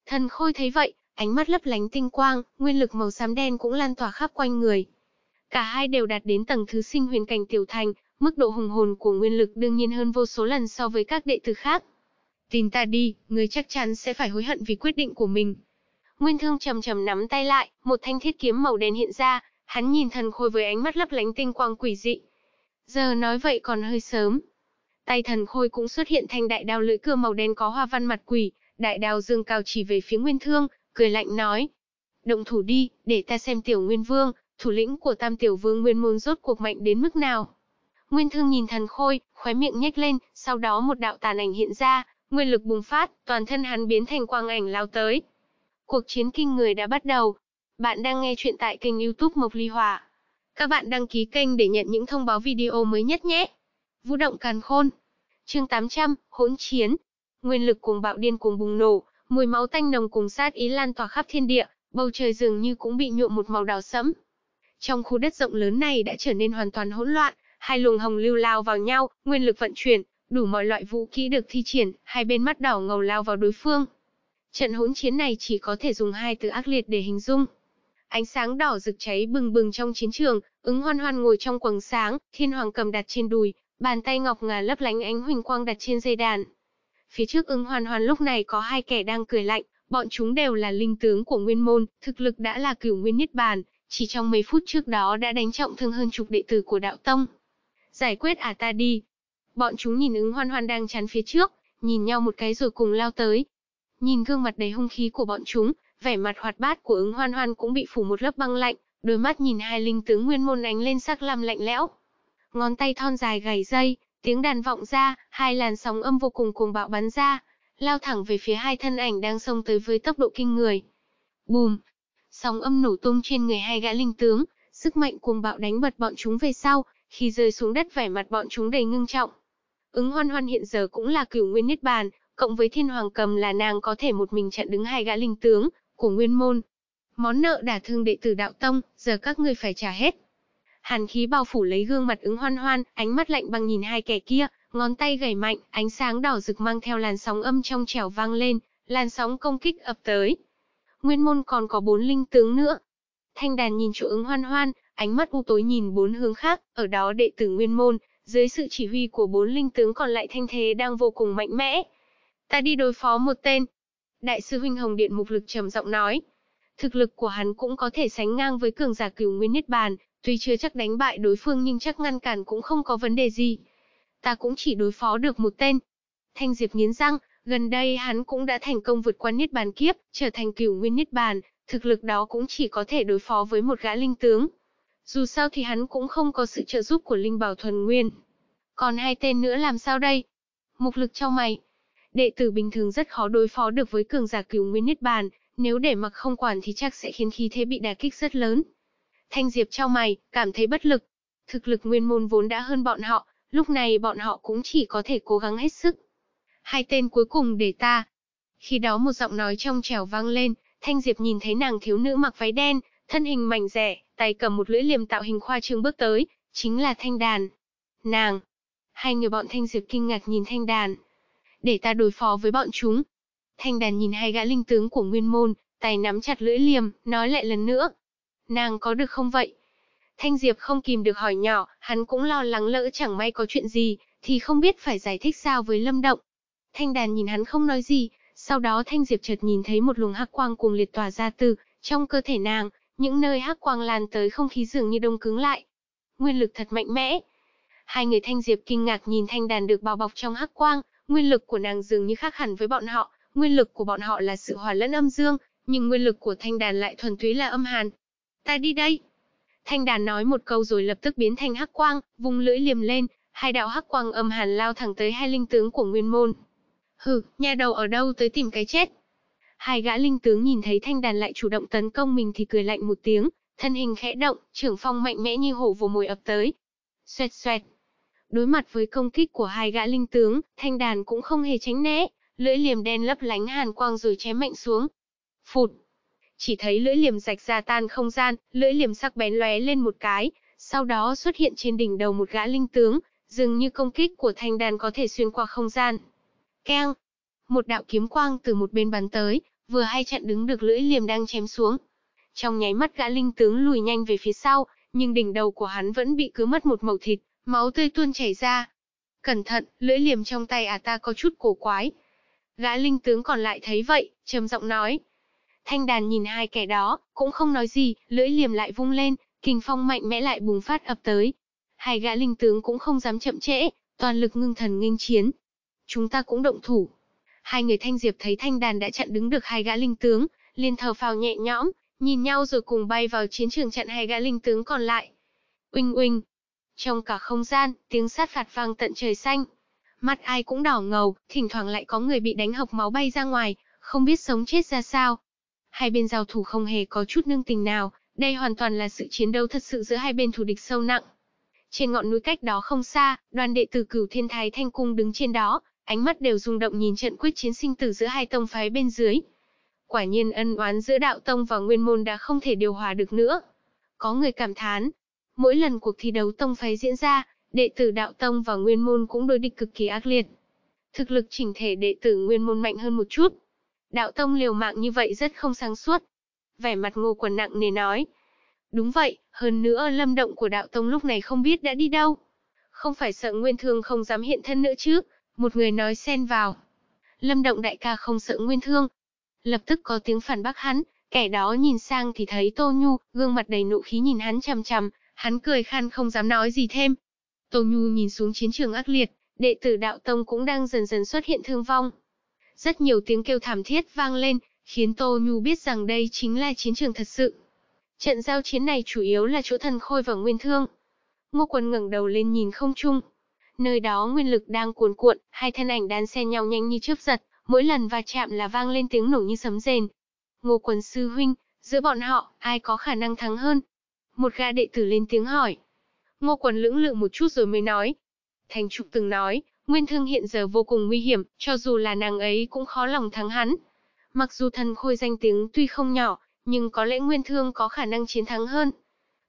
Speaker 1: Thần Khôi thấy vậy, ánh mắt lấp lánh tinh quang, nguyên lực màu xám đen cũng lan tỏa khắp quanh người. Cả hai đều đạt đến tầng thứ sinh huyền cảnh tiểu thành, Mức độ hùng hồn của nguyên lực đương nhiên hơn vô số lần so với các đệ tử khác. Tin ta đi, ngươi chắc chắn sẽ phải hối hận vì quyết định của mình. Nguyên Thương trầm trầm nắm tay lại, một thanh thiết kiếm màu đen hiện ra, hắn nhìn thần khôi với ánh mắt lấp lánh tinh quang quỷ dị. Giờ nói vậy còn hơi sớm. Tay thần khôi cũng xuất hiện thanh đại đao lưỡi cưa màu đen có hoa văn mặt quỷ, đại đao dương cao chỉ về phía Nguyên Thương, cười lạnh nói: "Động thủ đi, để ta xem Tiểu Nguyên Vương, thủ lĩnh của Tam Tiểu Vương Nguyên môn rốt cuộc mạnh đến mức nào." Nguyên Thương nhìn thần khôi, khóe miệng nhếch lên, sau đó một đạo tàn ảnh hiện ra, nguyên lực bùng phát, toàn thân hắn biến thành quang ảnh lao tới. Cuộc chiến kinh người đã bắt đầu. Bạn đang nghe chuyện tại kênh youtube Mộc Ly Hòa. Các bạn đăng ký kênh để nhận những thông báo video mới nhất nhé. Vũ động càn khôn. Chương 800, hỗn chiến. Nguyên lực cuồng bạo điên cuồng bùng nổ, mùi máu tanh nồng cùng sát ý lan tỏa khắp thiên địa, bầu trời dường như cũng bị nhuộm một màu đỏ sẫm. Trong khu đất rộng lớn này đã trở nên hoàn toàn hỗn loạn, Hai luồng hồng lưu lao vào nhau, nguyên lực vận chuyển, đủ mọi loại vũ khí được thi triển, hai bên mắt đỏ ngầu lao vào đối phương. Trận hỗn chiến này chỉ có thể dùng hai từ ác liệt để hình dung. Ánh sáng đỏ rực cháy bừng bừng trong chiến trường, ứng hoan hoan ngồi trong quầng sáng, thiên hoàng cầm đặt trên đùi, bàn tay ngọc ngà lấp lánh ánh huỳnh quang đặt trên dây đàn. Phía trước ứng hoan hoan lúc này có hai kẻ đang cười lạnh, bọn chúng đều là linh tướng của nguyên môn, thực lực đã là cửu nguyên nhất bàn, chỉ trong mấy phút trước đó đã đánh trọng thương hơn chục đệ tử của đạo tông giải quyết à ta đi. Bọn chúng nhìn ứng hoan hoan đang chắn phía trước, nhìn nhau một cái rồi cùng lao tới. Nhìn gương mặt đầy hung khí của bọn chúng, vẻ mặt hoạt bát của ứng hoan hoan cũng bị phủ một lớp băng lạnh, đôi mắt nhìn hai linh tướng nguyên môn ánh lên sắc lam lạnh lẽo. Ngón tay thon dài gầy dây, tiếng đàn vọng ra, hai làn sóng âm vô cùng cuồng bạo bắn ra, lao thẳng về phía hai thân ảnh đang xông tới với tốc độ kinh người. Bùm! Sóng âm nổ tung trên người hai gã linh tướng, sức mạnh cuồng bạo đánh bật bọn chúng về sau, khi rơi xuống đất vẻ mặt bọn chúng đầy ngưng trọng. Ứng hoan hoan hiện giờ cũng là cửu nguyên niết bàn, cộng với thiên hoàng cầm là nàng có thể một mình chặn đứng hai gã linh tướng của nguyên môn. Món nợ đả thương đệ tử đạo tông, giờ các ngươi phải trả hết. Hàn khí bao phủ lấy gương mặt ứng hoan hoan, ánh mắt lạnh băng nhìn hai kẻ kia, ngón tay gầy mạnh, ánh sáng đỏ rực mang theo làn sóng âm trong trẻo vang lên, làn sóng công kích ập tới. Nguyên môn còn có bốn linh tướng nữa. Thanh đàn nhìn chỗ ứng hoan hoan, ánh mắt u tối nhìn bốn hướng khác, ở đó đệ tử nguyên môn, dưới sự chỉ huy của bốn linh tướng còn lại thanh thế đang vô cùng mạnh mẽ. Ta đi đối phó một tên. Đại sư huynh Hồng Điện mục lực trầm giọng nói. Thực lực của hắn cũng có thể sánh ngang với cường giả cửu nguyên niết bàn, tuy chưa chắc đánh bại đối phương nhưng chắc ngăn cản cũng không có vấn đề gì. Ta cũng chỉ đối phó được một tên. Thanh Diệp nghiến răng, gần đây hắn cũng đã thành công vượt qua niết bàn kiếp, trở thành cửu nguyên niết bàn, thực lực đó cũng chỉ có thể đối phó với một gã linh tướng, dù sao thì hắn cũng không có sự trợ giúp của Linh Bảo Thuần Nguyên. Còn hai tên nữa làm sao đây? Mục lực cho mày. Đệ tử bình thường rất khó đối phó được với cường giả cửu nguyên niết bàn, nếu để mặc không quản thì chắc sẽ khiến khí thế bị đả kích rất lớn. Thanh Diệp cho mày, cảm thấy bất lực. Thực lực nguyên môn vốn đã hơn bọn họ, lúc này bọn họ cũng chỉ có thể cố gắng hết sức. Hai tên cuối cùng để ta. Khi đó một giọng nói trong trẻo vang lên, Thanh Diệp nhìn thấy nàng thiếu nữ mặc váy đen, thân hình mảnh rẻ, tay cầm một lưỡi liềm tạo hình khoa trương bước tới, chính là Thanh Đàn. Nàng! Hai người bọn Thanh Diệp kinh ngạc nhìn Thanh Đàn. Để ta đối phó với bọn chúng. Thanh Đàn nhìn hai gã linh tướng của Nguyên Môn, tay nắm chặt lưỡi liềm, nói lại lần nữa. Nàng có được không vậy? Thanh Diệp không kìm được hỏi nhỏ, hắn cũng lo lắng lỡ chẳng may có chuyện gì, thì không biết phải giải thích sao với Lâm Động. Thanh Đàn nhìn hắn không nói gì, sau đó Thanh Diệp chợt nhìn thấy một luồng hắc quang cuồng liệt tỏa ra từ trong cơ thể nàng, những nơi hắc quang lan tới không khí dường như đông cứng lại. Nguyên lực thật mạnh mẽ. Hai người thanh diệp kinh ngạc nhìn thanh đàn được bao bọc trong hắc quang, nguyên lực của nàng dường như khác hẳn với bọn họ, nguyên lực của bọn họ là sự hòa lẫn âm dương, nhưng nguyên lực của thanh đàn lại thuần túy là âm hàn. Ta đi đây. Thanh đàn nói một câu rồi lập tức biến thành hắc quang, vùng lưỡi liềm lên, hai đạo hắc quang âm hàn lao thẳng tới hai linh tướng của nguyên môn. Hừ, nhà đầu ở đâu tới tìm cái chết. Hai gã linh tướng nhìn thấy thanh đàn lại chủ động tấn công mình thì cười lạnh một tiếng, thân hình khẽ động, trưởng phong mạnh mẽ như hổ vồ mồi ập tới. Xoẹt xoẹt. Đối mặt với công kích của hai gã linh tướng, thanh đàn cũng không hề tránh né, lưỡi liềm đen lấp lánh hàn quang rồi chém mạnh xuống. Phụt. Chỉ thấy lưỡi liềm rạch ra tan không gian, lưỡi liềm sắc bén lóe lên một cái, sau đó xuất hiện trên đỉnh đầu một gã linh tướng, dường như công kích của thanh đàn có thể xuyên qua không gian. Keng! Một đạo kiếm quang từ một bên bắn tới, vừa hay chặn đứng được lưỡi liềm đang chém xuống. Trong nháy mắt gã linh tướng lùi nhanh về phía sau, nhưng đỉnh đầu của hắn vẫn bị cứ mất một màu thịt, máu tươi tuôn chảy ra. Cẩn thận, lưỡi liềm trong tay à ta có chút cổ quái. Gã linh tướng còn lại thấy vậy, trầm giọng nói. Thanh đàn nhìn hai kẻ đó, cũng không nói gì, lưỡi liềm lại vung lên, kinh phong mạnh mẽ lại bùng phát ập tới. Hai gã linh tướng cũng không dám chậm trễ, toàn lực ngưng thần nghênh chiến. Chúng ta cũng động thủ, Hai người Thanh Diệp thấy Thanh Đàn đã chặn đứng được hai gã linh tướng, liền thở phào nhẹ nhõm, nhìn nhau rồi cùng bay vào chiến trường chặn hai gã linh tướng còn lại. Uinh uinh. Trong cả không gian, tiếng sát phạt vang tận trời xanh. Mặt ai cũng đỏ ngầu, thỉnh thoảng lại có người bị đánh hộc máu bay ra ngoài, không biết sống chết ra sao. Hai bên giao thủ không hề có chút nương tình nào, đây hoàn toàn là sự chiến đấu thật sự giữa hai bên thù địch sâu nặng. Trên ngọn núi cách đó không xa, đoàn đệ tử cửu thiên thái thanh cung đứng trên đó, ánh mắt đều rung động nhìn trận quyết chiến sinh tử giữa hai tông phái bên dưới. Quả nhiên ân oán giữa đạo tông và nguyên môn đã không thể điều hòa được nữa. Có người cảm thán, mỗi lần cuộc thi đấu tông phái diễn ra, đệ tử đạo tông và nguyên môn cũng đối địch cực kỳ ác liệt. Thực lực chỉnh thể đệ tử nguyên môn mạnh hơn một chút. Đạo tông liều mạng như vậy rất không sáng suốt. Vẻ mặt ngô quần nặng nề nói. Đúng vậy, hơn nữa lâm động của đạo tông lúc này không biết đã đi đâu. Không phải sợ nguyên thương không dám hiện thân nữa chứ, một người nói xen vào. Lâm Động đại ca không sợ nguyên thương. Lập tức có tiếng phản bác hắn, kẻ đó nhìn sang thì thấy Tô Nhu, gương mặt đầy nụ khí nhìn hắn chằm chằm, hắn cười khan không dám nói gì thêm. Tô Nhu nhìn xuống chiến trường ác liệt, đệ tử đạo tông cũng đang dần dần xuất hiện thương vong. Rất nhiều tiếng kêu thảm thiết vang lên, khiến Tô Nhu biết rằng đây chính là chiến trường thật sự. Trận giao chiến này chủ yếu là chỗ thần khôi và nguyên thương. Ngô Quân ngẩng đầu lên nhìn không trung, Nơi đó nguyên lực đang cuồn cuộn, hai thân ảnh đan xen nhau nhanh như chớp giật, mỗi lần va chạm là vang lên tiếng nổ như sấm rền. Ngô Quần sư huynh, giữa bọn họ, ai có khả năng thắng hơn? Một gã đệ tử lên tiếng hỏi. Ngô Quần lưỡng lự một chút rồi mới nói. Thành Trục từng nói, Nguyên Thương hiện giờ vô cùng nguy hiểm, cho dù là nàng ấy cũng khó lòng thắng hắn. Mặc dù thần khôi danh tiếng tuy không nhỏ, nhưng có lẽ Nguyên Thương có khả năng chiến thắng hơn.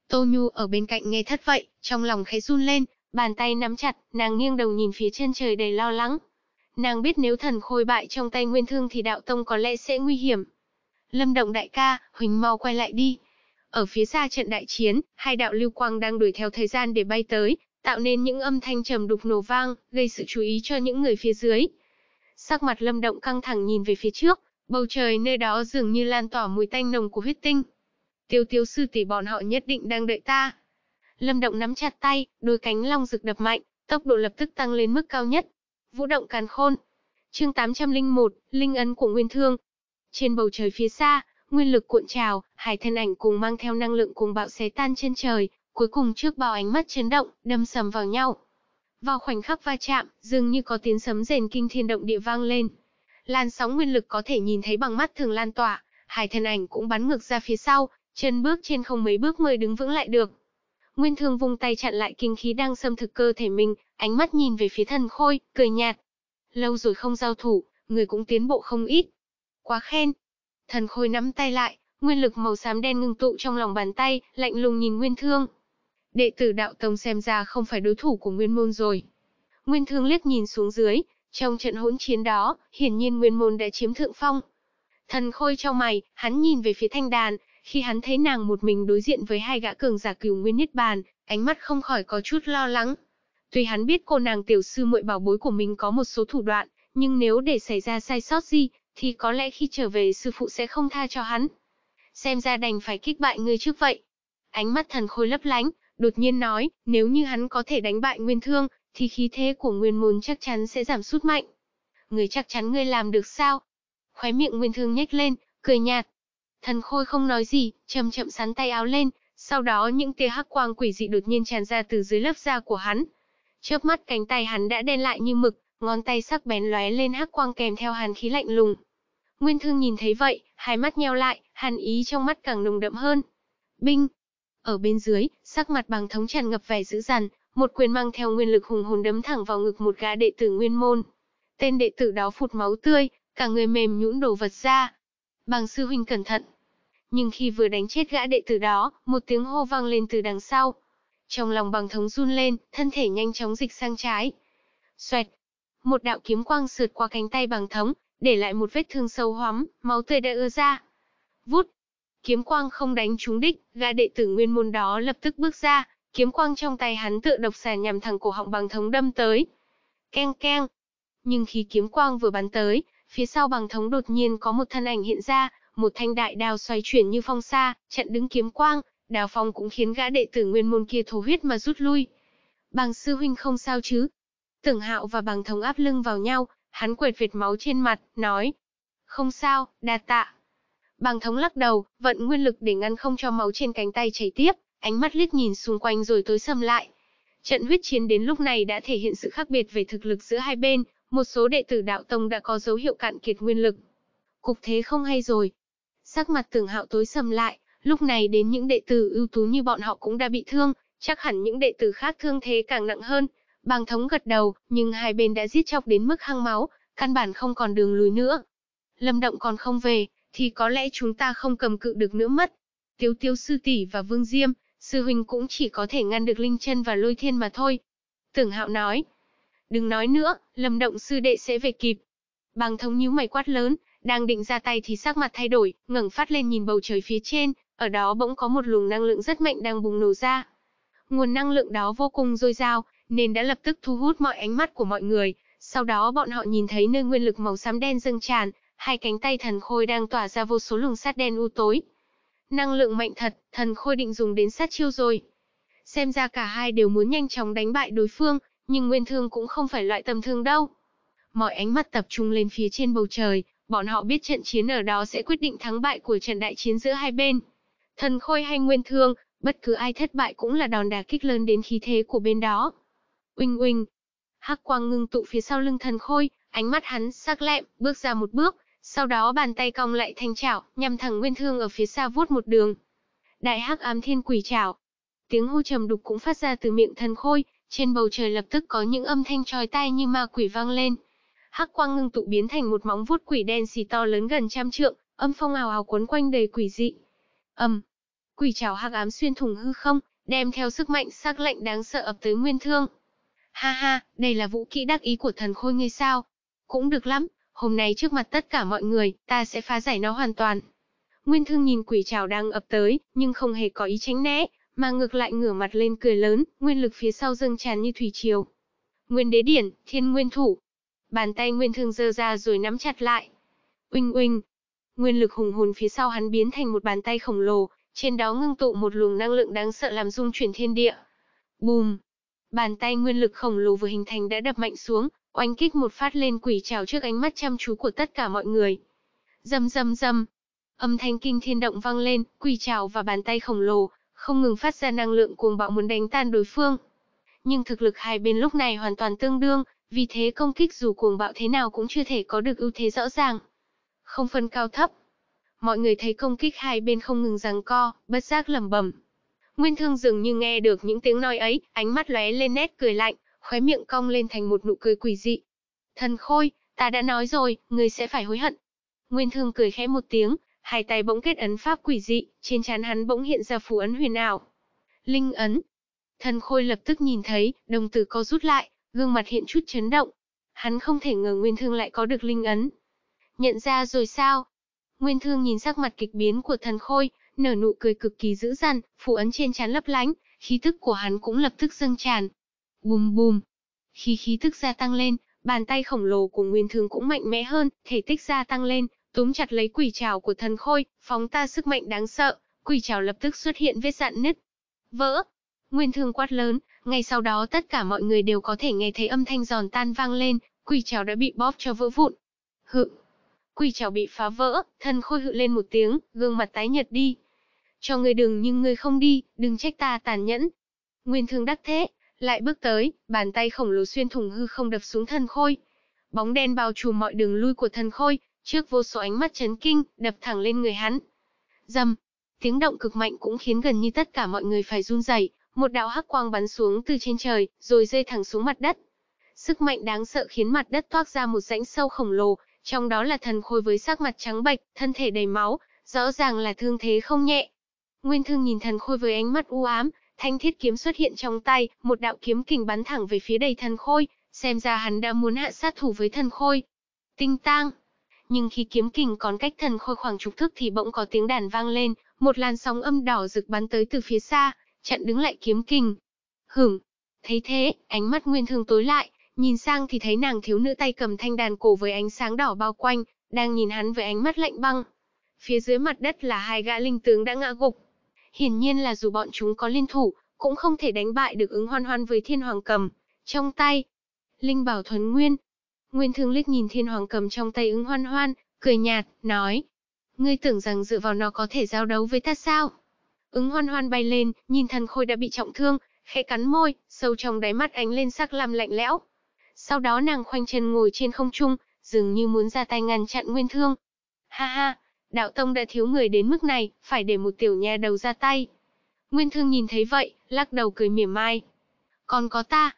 Speaker 1: Tô Nhu ở bên cạnh nghe thất vậy, trong lòng khẽ run lên, Bàn tay nắm chặt, nàng nghiêng đầu nhìn phía chân trời đầy lo lắng. Nàng biết nếu thần khôi bại trong tay Nguyên Thương thì đạo tông có lẽ sẽ nguy hiểm. Lâm Động đại ca, Huỳnh mau quay lại đi. Ở phía xa trận đại chiến, hai đạo lưu quang đang đuổi theo thời gian để bay tới, tạo nên những âm thanh trầm đục nổ vang, gây sự chú ý cho những người phía dưới. Sắc mặt Lâm Động căng thẳng nhìn về phía trước, bầu trời nơi đó dường như lan tỏa mùi tanh nồng của huyết tinh. Tiêu Tiêu sư tỷ bọn họ nhất định đang đợi ta. Lâm Động nắm chặt tay, đôi cánh long rực đập mạnh, tốc độ lập tức tăng lên mức cao nhất. Vũ động càn khôn. Chương 801, linh ấn của Nguyên Thương. Trên bầu trời phía xa, nguyên lực cuộn trào, hai thân ảnh cùng mang theo năng lượng cùng bạo xé tan trên trời, cuối cùng trước bao ánh mắt chấn động, đâm sầm vào nhau. Vào khoảnh khắc va chạm, dường như có tiếng sấm rền kinh thiên động địa vang lên. Làn sóng nguyên lực có thể nhìn thấy bằng mắt thường lan tỏa, hai thân ảnh cũng bắn ngược ra phía sau, chân bước trên không mấy bước mới đứng vững lại được. Nguyên Thương vung tay chặn lại kinh khí đang xâm thực cơ thể mình, ánh mắt nhìn về phía thần khôi, cười nhạt. Lâu rồi không giao thủ, người cũng tiến bộ không ít. Quá khen. Thần khôi nắm tay lại, nguyên lực màu xám đen ngưng tụ trong lòng bàn tay, lạnh lùng nhìn Nguyên Thương. Đệ tử đạo tông xem ra không phải đối thủ của Nguyên Môn rồi. Nguyên Thương liếc nhìn xuống dưới, trong trận hỗn chiến đó, hiển nhiên Nguyên Môn đã chiếm thượng phong. Thần khôi trong mày, hắn nhìn về phía thanh đàn, khi hắn thấy nàng một mình đối diện với hai gã cường giả cửu nguyên niết bàn, ánh mắt không khỏi có chút lo lắng. Tuy hắn biết cô nàng tiểu sư muội bảo bối của mình có một số thủ đoạn, nhưng nếu để xảy ra sai sót gì, thì có lẽ khi trở về sư phụ sẽ không tha cho hắn. Xem ra đành phải kích bại ngươi trước vậy. Ánh mắt thần khôi lấp lánh, đột nhiên nói, nếu như hắn có thể đánh bại nguyên thương, thì khí thế của nguyên môn chắc chắn sẽ giảm sút mạnh. Người chắc chắn ngươi làm được sao? Khóe miệng nguyên thương nhếch lên, cười nhạt, Thần khôi không nói gì, chậm chậm sắn tay áo lên, sau đó những tia hắc quang quỷ dị đột nhiên tràn ra từ dưới lớp da của hắn. Chớp mắt cánh tay hắn đã đen lại như mực, ngón tay sắc bén lóe lên hắc quang kèm theo hàn khí lạnh lùng. Nguyên Thương nhìn thấy vậy, hai mắt nheo lại, hàn ý trong mắt càng nồng đậm hơn. Binh! Ở bên dưới, sắc mặt bằng thống tràn ngập vẻ dữ dằn, một quyền mang theo nguyên lực hùng hồn đấm thẳng vào ngực một gã đệ tử nguyên môn. Tên đệ tử đó phụt máu tươi, cả người mềm nhũn đổ vật ra, bàng sư huynh cẩn thận. Nhưng khi vừa đánh chết gã đệ tử đó, một tiếng hô vang lên từ đằng sau. Trong lòng bằng thống run lên, thân thể nhanh chóng dịch sang trái. Xoẹt. Một đạo kiếm quang sượt qua cánh tay bằng thống, để lại một vết thương sâu hoắm, máu tươi đã ưa ra. Vút. Kiếm quang không đánh trúng đích, gã đệ tử nguyên môn đó lập tức bước ra, kiếm quang trong tay hắn tựa độc xà nhằm thẳng cổ họng bằng thống đâm tới. Keng keng. Nhưng khi kiếm quang vừa bắn tới, Phía sau bằng thống đột nhiên có một thân ảnh hiện ra, một thanh đại đao xoay chuyển như phong xa, chặn đứng kiếm quang, đào phong cũng khiến gã đệ tử nguyên môn kia thổ huyết mà rút lui. Bằng sư huynh không sao chứ? Tưởng hạo và bằng thống áp lưng vào nhau, hắn quệt vệt máu trên mặt, nói. Không sao, đa tạ. Bằng thống lắc đầu, vận nguyên lực để ngăn không cho máu trên cánh tay chảy tiếp, ánh mắt liếc nhìn xung quanh rồi tối sầm lại. Trận huyết chiến đến lúc này đã thể hiện sự khác biệt về thực lực giữa hai bên, một số đệ tử đạo tông đã có dấu hiệu cạn kiệt nguyên lực. Cục thế không hay rồi. Sắc mặt tưởng hạo tối sầm lại, lúc này đến những đệ tử ưu tú như bọn họ cũng đã bị thương, chắc hẳn những đệ tử khác thương thế càng nặng hơn. Bàng thống gật đầu, nhưng hai bên đã giết chóc đến mức hăng máu, căn bản không còn đường lùi nữa. Lâm động còn không về, thì có lẽ chúng ta không cầm cự được nữa mất. Tiếu tiêu sư tỷ và vương diêm, sư huynh cũng chỉ có thể ngăn được linh chân và lôi thiên mà thôi. Tưởng hạo nói, Đừng nói nữa, Lâm Động sư đệ sẽ về kịp. Bàng thống nhíu mày quát lớn, đang định ra tay thì sắc mặt thay đổi, ngẩng phát lên nhìn bầu trời phía trên, ở đó bỗng có một luồng năng lượng rất mạnh đang bùng nổ ra. Nguồn năng lượng đó vô cùng dồi dào, nên đã lập tức thu hút mọi ánh mắt của mọi người. Sau đó bọn họ nhìn thấy nơi nguyên lực màu xám đen dâng tràn, hai cánh tay thần khôi đang tỏa ra vô số luồng sát đen u tối. Năng lượng mạnh thật, thần khôi định dùng đến sát chiêu rồi. Xem ra cả hai đều muốn nhanh chóng đánh bại đối phương, nhưng Nguyên Thương cũng không phải loại tầm thương đâu. Mọi ánh mắt tập trung lên phía trên bầu trời, bọn họ biết trận chiến ở đó sẽ quyết định thắng bại của trận đại chiến giữa hai bên. Thần Khôi hay Nguyên Thương, bất cứ ai thất bại cũng là đòn đả kích lớn đến khí thế của bên đó. Uỳnh uỳnh, hắc quang ngưng tụ phía sau lưng Thần Khôi, ánh mắt hắn sắc lẹm, bước ra một bước, sau đó bàn tay cong lại thanh chảo, nhằm thẳng Nguyên Thương ở phía xa vuốt một đường. Đại hắc ám thiên quỷ chảo. Tiếng hô trầm đục cũng phát ra từ miệng Thần Khôi, trên bầu trời lập tức có những âm thanh chói tai như ma quỷ vang lên. Hắc quang ngưng tụ biến thành một móng vuốt quỷ đen xì to lớn gần trăm trượng, âm phong ào ào cuốn quanh đầy quỷ dị. Âm, quỷ trảo hắc ám xuyên thủng hư không, đem theo sức mạnh sắc lạnh đáng sợ ập tới Nguyên Thương. Ha ha, đây là vũ kỹ đắc ý của thần khôi ngươi sao? Cũng được lắm, hôm nay trước mặt tất cả mọi người, ta sẽ phá giải nó hoàn toàn. Nguyên Thương nhìn quỷ trảo đang ập tới, nhưng không hề có ý tránh né, mà ngược lại ngửa mặt lên cười lớn, nguyên lực phía sau dâng tràn như thủy triều. Nguyên đế điển, thiên nguyên thủ. Bàn tay nguyên thương giơ ra rồi nắm chặt lại. Uinh uinh. Nguyên lực hùng hồn phía sau hắn biến thành một bàn tay khổng lồ, trên đó ngưng tụ một luồng năng lượng đáng sợ làm rung chuyển thiên địa. Bùm. Bàn tay nguyên lực khổng lồ vừa hình thành đã đập mạnh xuống, oanh kích một phát lên quỷ trào trước ánh mắt chăm chú của tất cả mọi người. Dầm dầm dầm. Âm thanh kinh thiên động vang lên, quỷ trào và bàn tay khổng lồ, không ngừng phát ra năng lượng cuồng bạo muốn đánh tan đối phương. Nhưng thực lực hai bên lúc này hoàn toàn tương đương, vì thế công kích dù cuồng bạo thế nào cũng chưa thể có được ưu thế rõ ràng. Không phân cao thấp. Mọi người thấy công kích hai bên không ngừng giằng co, bất giác lẩm bẩm. Nguyên Thương dường như nghe được những tiếng nói ấy, ánh mắt lóe lên nét cười lạnh, khóe miệng cong lên thành một nụ cười quỷ dị. Thần Khôi, ta đã nói rồi, ngươi sẽ phải hối hận. Nguyên Thương cười khẽ một tiếng, hai tay bỗng kết ấn pháp quỷ dị, trên trán hắn bỗng hiện ra phù ấn huyền ảo. Linh ấn. Thần khôi lập tức nhìn thấy, đồng tử co rút lại, gương mặt hiện chút chấn động. Hắn không thể ngờ Nguyên Thương lại có được linh ấn. Nhận ra rồi sao? Nguyên Thương nhìn sắc mặt kịch biến của thần khôi, nở nụ cười cực kỳ dữ dằn, phù ấn trên trán lấp lánh, khí tức của hắn cũng lập tức dâng tràn. Bùm bùm. Khi khí tức gia tăng lên, bàn tay khổng lồ của Nguyên Thương cũng mạnh mẽ hơn, thể tích gia tăng lên, túm chặt lấy quỷ trào của thần khôi, phóng ta sức mạnh đáng sợ, quỷ trào lập tức xuất hiện vết dạn nứt. Vỡ! Nguyên thương quát lớn, ngay sau đó tất cả mọi người đều có thể nghe thấy âm thanh giòn tan vang lên, quỷ trào đã bị bóp cho vỡ vụn. Hự! Quỷ trào bị phá vỡ, thần khôi hự lên một tiếng, gương mặt tái nhật đi. Cho người đừng nhưng người không đi, đừng trách ta tàn nhẫn. Nguyên thương đắc thế, lại bước tới, bàn tay khổng lồ xuyên thủng hư không đập xuống thần khôi. Bóng đen bao trùm mọi đường lui của thần khôi, Trước vô số ánh mắt chấn kinh, đập thẳng lên người hắn. Dầm, tiếng động cực mạnh cũng khiến gần như tất cả mọi người phải run rẩy. Một đạo hắc quang bắn xuống từ trên trời, rồi rơi thẳng xuống mặt đất. Sức mạnh đáng sợ khiến mặt đất thoát ra một rãnh sâu khổng lồ, trong đó là thần khôi với sắc mặt trắng bệch, thân thể đầy máu, rõ ràng là thương thế không nhẹ. Nguyên Thương nhìn thần khôi với ánh mắt u ám, thanh thiết kiếm xuất hiện trong tay, một đạo kiếm kình bắn thẳng về phía đầy thần khôi, xem ra hắn đã muốn hạ sát thủ với thần khôi. Tinh tang, nhưng khi kiếm kình còn cách thần khôi khoảng chục thước thì bỗng có tiếng đàn vang lên, một làn sóng âm đỏ rực bắn tới từ phía xa, chặn đứng lại kiếm kình. Hửng, thấy thế, ánh mắt Nguyên thường tối lại, nhìn sang thì thấy nàng thiếu nữ tay cầm thanh đàn cổ với ánh sáng đỏ bao quanh, đang nhìn hắn với ánh mắt lạnh băng. Phía dưới mặt đất là hai gã linh tướng đã ngã gục. Hiển nhiên là dù bọn chúng có liên thủ, cũng không thể đánh bại được ứng hoan hoan với thiên hoàng cầm. Trong tay, Linh Bảo thuần Nguyên, Nguyên Thương liếc nhìn Thiên Hoàng cầm trong tay ứng hoan hoan, cười nhạt, nói. Ngươi tưởng rằng dựa vào nó có thể giao đấu với ta sao? Ứng hoan hoan bay lên, nhìn thần khôi đã bị trọng thương, khẽ cắn môi, sâu trong đáy mắt ánh lên sắc làm lạnh lẽo. Sau đó nàng khoanh chân ngồi trên không trung, dường như muốn ra tay ngăn chặn Nguyên Thương. Ha ha, đạo tông đã thiếu người đến mức này, phải để một tiểu nha đầu ra tay. Nguyên Thương nhìn thấy vậy, lắc đầu cười mỉa mai. Còn có ta,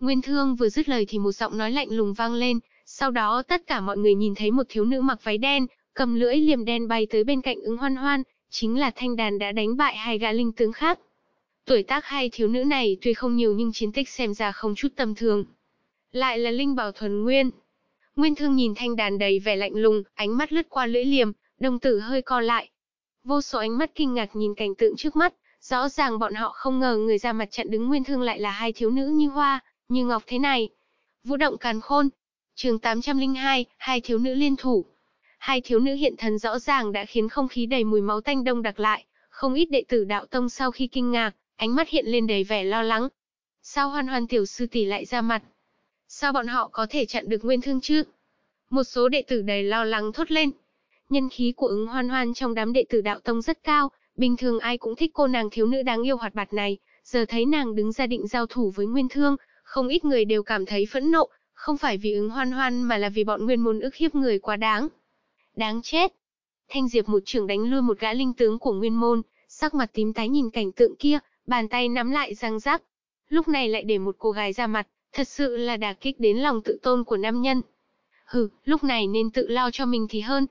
Speaker 1: Nguyên Thương vừa dứt lời thì một giọng nói lạnh lùng vang lên, sau đó tất cả mọi người nhìn thấy một thiếu nữ mặc váy đen, cầm lưỡi liềm đen bay tới bên cạnh ứng hoan hoan, chính là thanh đàn đã đánh bại hai gã linh tướng khác. Tuổi tác hai thiếu nữ này tuy không nhiều nhưng chiến tích xem ra không chút tầm thường. Lại là linh bảo thuần nguyên. Nguyên Thương nhìn thanh đàn đầy vẻ lạnh lùng, ánh mắt lướt qua lưỡi liềm, đồng tử hơi co lại. Vô số ánh mắt kinh ngạc nhìn cảnh tượng trước mắt, rõ ràng bọn họ không ngờ người ra mặt trận đứng Nguyên Thương lại là hai thiếu nữ như hoa, như ngọc thế này. Vũ động càn khôn. Chương 802, hai thiếu nữ liên thủ. Hai thiếu nữ hiện thần rõ ràng đã khiến không khí đầy mùi máu tanh đông đặc lại, không ít đệ tử đạo tông sau khi kinh ngạc, ánh mắt hiện lên đầy vẻ lo lắng. Sao Hoan Hoan tiểu sư tỷ lại ra mặt? Sao bọn họ có thể chặn được Nguyên Thương chứ? Một số đệ tử đầy lo lắng thốt lên. Nhân khí của ứng Hoan Hoan trong đám đệ tử đạo tông rất cao, bình thường ai cũng thích cô nàng thiếu nữ đáng yêu hoạt bạt này, giờ thấy nàng đứng ra định giao thủ với Nguyên Thương, không ít người đều cảm thấy phẫn nộ, không phải vì ứng hoan hoan mà là vì bọn nguyên môn ức hiếp người quá đáng. Đáng chết! Thanh Diệp một trưởng đánh lui một gã linh tướng của nguyên môn, sắc mặt tím tái nhìn cảnh tượng kia, bàn tay nắm lại răng rác. Lúc này lại để một cô gái ra mặt, thật sự là đả kích đến lòng tự tôn của nam nhân. Hừ, lúc này nên tự lo cho mình thì hơn.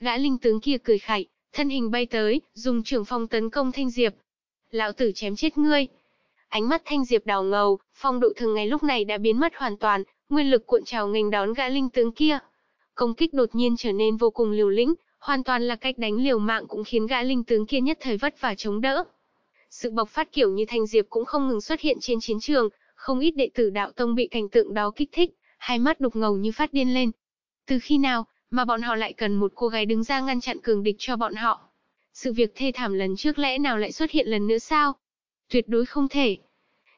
Speaker 1: Gã linh tướng kia cười khẩy, thân hình bay tới, dùng trường phong tấn công Thanh Diệp. Lão tử chém chết ngươi, Ánh mắt Thanh Diệp đào ngầu, phong độ thường ngày lúc này đã biến mất hoàn toàn, nguyên lực cuộn trào nghênh đón gã linh tướng kia. Công kích đột nhiên trở nên vô cùng liều lĩnh, hoàn toàn là cách đánh liều mạng cũng khiến gã linh tướng kia nhất thời vất vả chống đỡ. Sự bộc phát kiểu như Thanh Diệp cũng không ngừng xuất hiện trên chiến trường, không ít đệ tử đạo tông bị cảnh tượng đó kích thích, hai mắt đục ngầu như phát điên lên. Từ khi nào mà bọn họ lại cần một cô gái đứng ra ngăn chặn cường địch cho bọn họ? Sự việc thê thảm lần trước lẽ nào lại xuất hiện lần nữa sao? tuyệt đối không thể.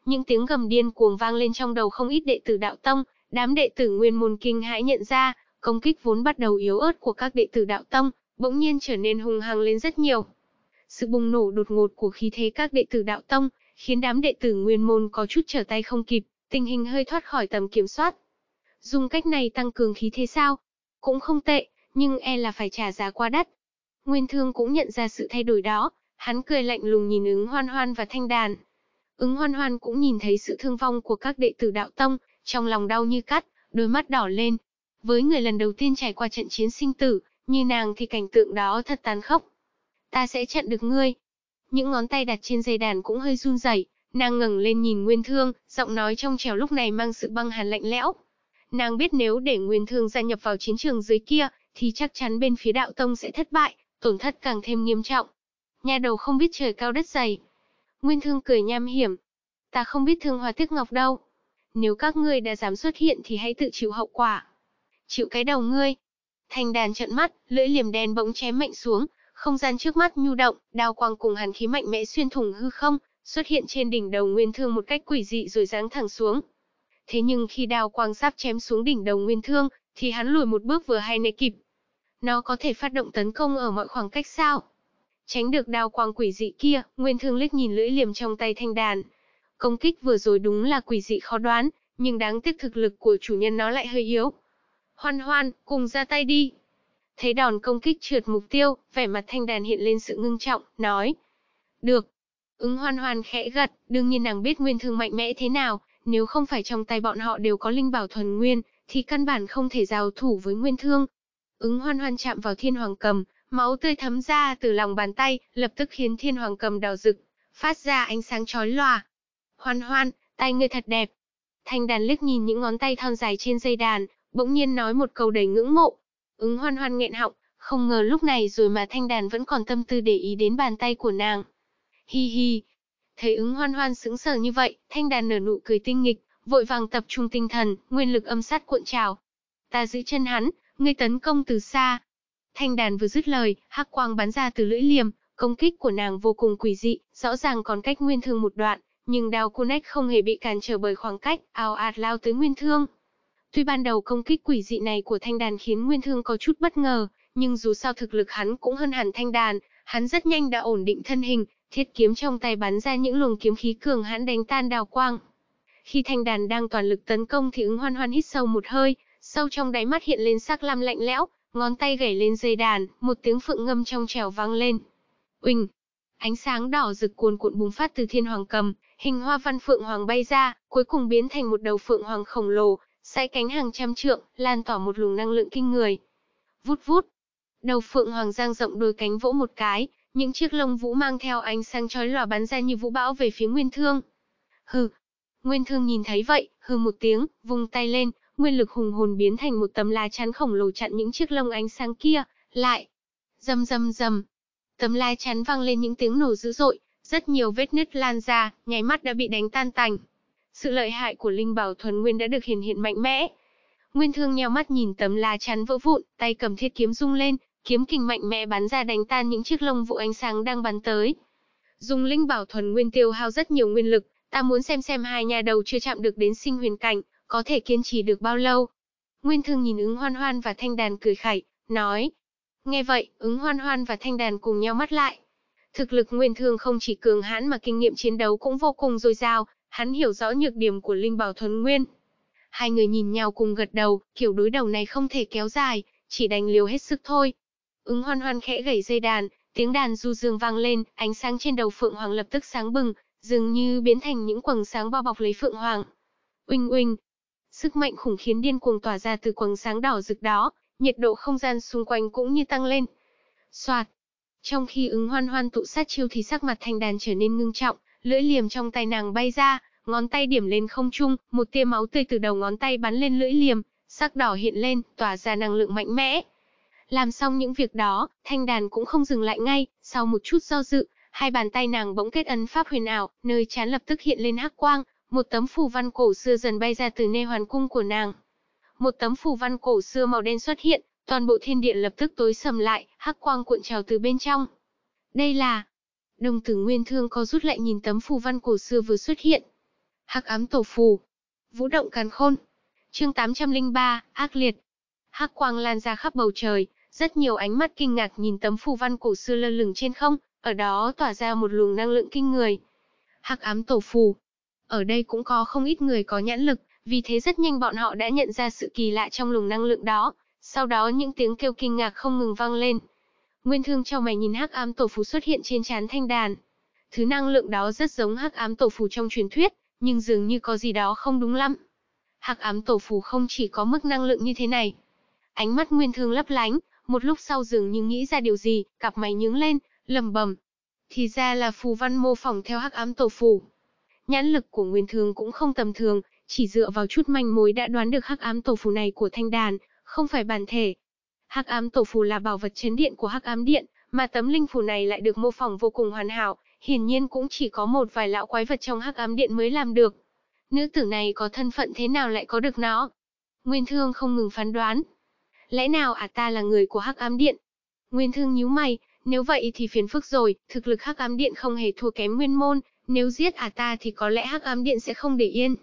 Speaker 1: Những tiếng gầm điên cuồng vang lên trong đầu không ít đệ tử đạo tông, đám đệ tử nguyên môn kinh hãi nhận ra, công kích vốn bắt đầu yếu ớt của các đệ tử đạo tông, bỗng nhiên trở nên hung hăng lên rất nhiều. Sự bùng nổ đột ngột của khí thế các đệ tử đạo tông, khiến đám đệ tử nguyên môn có chút trở tay không kịp, tình hình hơi thoát khỏi tầm kiểm soát. Dùng cách này tăng cường khí thế sao? Cũng không tệ, nhưng e là phải trả giá quá đắt. Nguyên Thương cũng nhận ra sự thay đổi đó, Hắn cười lạnh lùng nhìn ứng hoan hoan và thanh đàn. Ứng hoan hoan cũng nhìn thấy sự thương vong của các đệ tử đạo tông, trong lòng đau như cắt, đôi mắt đỏ lên. Với người lần đầu tiên trải qua trận chiến sinh tử, như nàng thì cảnh tượng đó thật tàn khốc. Ta sẽ chặn được ngươi. Những ngón tay đặt trên dây đàn cũng hơi run rẩy, nàng ngẩng lên nhìn Nguyên Thương, giọng nói trong trèo lúc này mang sự băng hàn lạnh lẽo. Nàng biết nếu để Nguyên Thương gia nhập vào chiến trường dưới kia, thì chắc chắn bên phía đạo tông sẽ thất bại, tổn thất càng thêm nghiêm trọng nhà đầu không biết trời cao đất dày. Nguyên Thương cười nham hiểm, ta không biết thương hòa tiếc ngọc đâu. Nếu các ngươi đã dám xuất hiện thì hãy tự chịu hậu quả. Chịu cái đầu ngươi. Thành đàn trợn mắt, lưỡi liềm đen bỗng chém mạnh xuống, không gian trước mắt nhu động, đao quang cùng hàn khí mạnh mẽ xuyên thủng hư không, xuất hiện trên đỉnh đầu Nguyên Thương một cách quỷ dị rồi giáng thẳng xuống. Thế nhưng khi đao quang sắp chém xuống đỉnh đầu Nguyên Thương, thì hắn lùi một bước vừa hay né kịp. Nó có thể phát động tấn công ở mọi khoảng cách sao? Tránh được đao quang quỷ dị kia, Nguyên Thương liếc nhìn lưỡi liềm trong tay thanh đàn. Công kích vừa rồi đúng là quỷ dị khó đoán, nhưng đáng tiếc thực lực của chủ nhân nó lại hơi yếu. Hoan hoan, cùng ra tay đi. Thấy đòn công kích trượt mục tiêu, vẻ mặt thanh đàn hiện lên sự ngưng trọng, nói. Được. Ứng hoan hoan khẽ gật, đương nhiên nàng biết nguyên thương mạnh mẽ thế nào, nếu không phải trong tay bọn họ đều có linh bảo thuần nguyên, thì căn bản không thể giao thủ với nguyên thương. Ứng hoan hoan chạm vào thiên hoàng cầm, Máu tươi thấm ra từ lòng bàn tay, lập tức khiến thiên hoàng cầm đào rực, phát ra ánh sáng chói lòa. Hoan hoan, tay ngươi thật đẹp. Thanh đàn liếc nhìn những ngón tay thon dài trên dây đàn, bỗng nhiên nói một câu đầy ngưỡng mộ. Ứng hoan hoan nghẹn họng, không ngờ lúc này rồi mà thanh đàn vẫn còn tâm tư để ý đến bàn tay của nàng. Hi hi. Thấy ứng hoan hoan sững sờ như vậy, thanh đàn nở nụ cười tinh nghịch, vội vàng tập trung tinh thần, nguyên lực âm sát cuộn trào. Ta giữ chân hắn, ngươi tấn công từ xa, Thanh đàn vừa dứt lời, hắc quang bắn ra từ lưỡi liềm, công kích của nàng vô cùng quỷ dị, rõ ràng còn cách nguyên thương một đoạn, nhưng đao Cunec không hề bị cản trở bởi khoảng cách, ào ạt lao tới nguyên thương. Tuy ban đầu công kích quỷ dị này của thanh đàn khiến nguyên thương có chút bất ngờ, nhưng dù sao thực lực hắn cũng hơn hẳn thanh đàn, hắn rất nhanh đã ổn định thân hình, thiết kiếm trong tay bắn ra những luồng kiếm khí cường hãn đánh tan đào quang. Khi thanh đàn đang toàn lực tấn công thì ứng hoan hoan hít sâu một hơi, sâu trong đáy mắt hiện lên sắc lam lạnh lẽo, ngón tay gảy lên dây đàn, một tiếng phượng ngâm trong trèo vang lên. Uỳnh! Ánh sáng đỏ rực cuồn cuộn bùng phát từ thiên hoàng cầm, hình hoa văn phượng hoàng bay ra, cuối cùng biến thành một đầu phượng hoàng khổng lồ, sải cánh hàng trăm trượng, lan tỏa một luồng năng lượng kinh người. Vút vút! Đầu phượng hoàng giang rộng đôi cánh vỗ một cái, những chiếc lông vũ mang theo ánh sáng chói lòa bắn ra như vũ bão về phía Nguyên Thương. Hừ! Nguyên Thương nhìn thấy vậy, hừ một tiếng, vùng tay lên, nguyên lực hùng hồn biến thành một tấm lá chắn khổng lồ chặn những chiếc lông ánh sáng kia, lại. Dầm dầm dầm. Tấm lá chắn vang lên những tiếng nổ dữ dội, rất nhiều vết nứt lan ra, nháy mắt đã bị đánh tan tành. Sự lợi hại của linh bảo thuần nguyên đã được hiển hiện mạnh mẽ. Nguyên Thương nheo mắt nhìn tấm lá chắn vỡ vụn, tay cầm thiết kiếm rung lên, kiếm kình mạnh mẽ bắn ra đánh tan những chiếc lông vụ ánh sáng đang bắn tới. Dùng linh bảo thuần nguyên tiêu hao rất nhiều nguyên lực, ta muốn xem xem hai nhà đầu chưa chạm được đến sinh huyền cảnh, có thể kiên trì được bao lâu. Nguyên Thương nhìn ứng hoan hoan và thanh đàn cười khẩy, nói. Nghe vậy, ứng hoan hoan và thanh đàn cùng nhau mắt lại. Thực lực Nguyên Thương không chỉ cường hãn mà kinh nghiệm chiến đấu cũng vô cùng dồi dào, hắn hiểu rõ nhược điểm của Linh Bảo Thuần Nguyên. Hai người nhìn nhau cùng gật đầu, kiểu đối đầu này không thể kéo dài, chỉ đành liều hết sức thôi. Ứng hoan hoan khẽ gảy dây đàn, tiếng đàn du dương vang lên, ánh sáng trên đầu Phượng Hoàng lập tức sáng bừng, dường như biến thành những quầng sáng bao bọc lấy Phượng Hoàng. Uinh uinh, Sức mạnh khủng khiến điên cuồng tỏa ra từ quầng sáng đỏ rực đó, nhiệt độ không gian xung quanh cũng như tăng lên. Soạt. Trong khi ứng hoan hoan tụ sát chiêu thì sắc mặt thanh đàn trở nên ngưng trọng, lưỡi liềm trong tay nàng bay ra, ngón tay điểm lên không trung, một tia máu tươi từ đầu ngón tay bắn lên lưỡi liềm, sắc đỏ hiện lên, tỏa ra năng lượng mạnh mẽ. Làm xong những việc đó, thanh đàn cũng không dừng lại ngay, sau một chút do dự, hai bàn tay nàng bỗng kết ấn pháp huyền ảo, nơi chán lập tức hiện lên hắc quang, một tấm phù văn cổ xưa dần bay ra từ nê hoàn cung của nàng. Một tấm phù văn cổ xưa màu đen xuất hiện, toàn bộ thiên địa lập tức tối sầm lại, hắc quang cuộn trào từ bên trong. Đây là... Đồng tử Nguyên Thương có rút lại nhìn tấm phù văn cổ xưa vừa xuất hiện. Hắc ám tổ phù. Vũ động càn khôn. Chương 803, ác liệt. Hắc quang lan ra khắp bầu trời, rất nhiều ánh mắt kinh ngạc nhìn tấm phù văn cổ xưa lơ lửng trên không, ở đó tỏa ra một luồng năng lượng kinh người. Hắc ám tổ phù, ở đây cũng có không ít người có nhãn lực, vì thế rất nhanh bọn họ đã nhận ra sự kỳ lạ trong luồng năng lượng đó. Sau đó những tiếng kêu kinh ngạc không ngừng vang lên. Nguyên Thương cho mày nhìn Hắc Ám Tổ Phù xuất hiện trên trán Thanh Đàn. Thứ năng lượng đó rất giống Hắc Ám Tổ Phù trong truyền thuyết, nhưng dường như có gì đó không đúng lắm. Hắc Ám Tổ Phù không chỉ có mức năng lượng như thế này. Ánh mắt Nguyên Thương lấp lánh, một lúc sau dường như nghĩ ra điều gì, cặp mày nhướng lên, lầm bầm. Thì ra là phù văn mô phỏng theo Hắc Ám Tổ Phù. Nhãn lực của Nguyên Thương cũng không tầm thường, chỉ dựa vào chút manh mối đã đoán được hắc ám tổ phù này của Thanh Đàn, không phải bản thể. Hắc ám tổ phù là bảo vật chấn điện của hắc ám điện, mà tấm linh phù này lại được mô phỏng vô cùng hoàn hảo, hiển nhiên cũng chỉ có một vài lão quái vật trong hắc ám điện mới làm được. Nữ tử này có thân phận thế nào lại có được nó? Nguyên Thương không ngừng phán đoán. Lẽ nào ả à ta là người của hắc ám điện? Nguyên Thương nhíu mày, nếu vậy thì phiền phức rồi, thực lực hắc ám điện không hề thua kém Nguyên Môn, nếu giết à ta thì có lẽ hắc ám điện sẽ không để yên.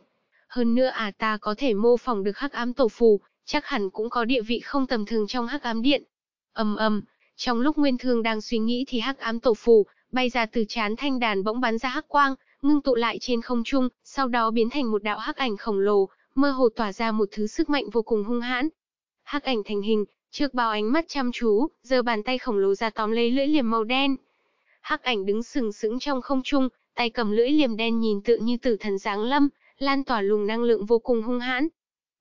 Speaker 1: Hơn nữa à ta có thể mô phỏng được hắc ám tổ phù, chắc hẳn cũng có địa vị không tầm thường trong hắc ám điện. ầm ầm, trong lúc Nguyên Thương đang suy nghĩ thì hắc ám tổ phù bay ra từ chán thanh đàn bỗng bắn ra hắc quang, ngưng tụ lại trên không trung, sau đó biến thành một đạo hắc ảnh khổng lồ, mơ hồ tỏa ra một thứ sức mạnh vô cùng hung hãn. Hắc ảnh thành hình, trước bao ánh mắt chăm chú, giờ bàn tay khổng lồ ra tóm lấy lưỡi liềm màu đen. Hắc ảnh đứng sừng sững trong không trung, tay cầm lưỡi liềm đen nhìn tự như tử thần giáng lâm, lan tỏa luồng năng lượng vô cùng hung hãn.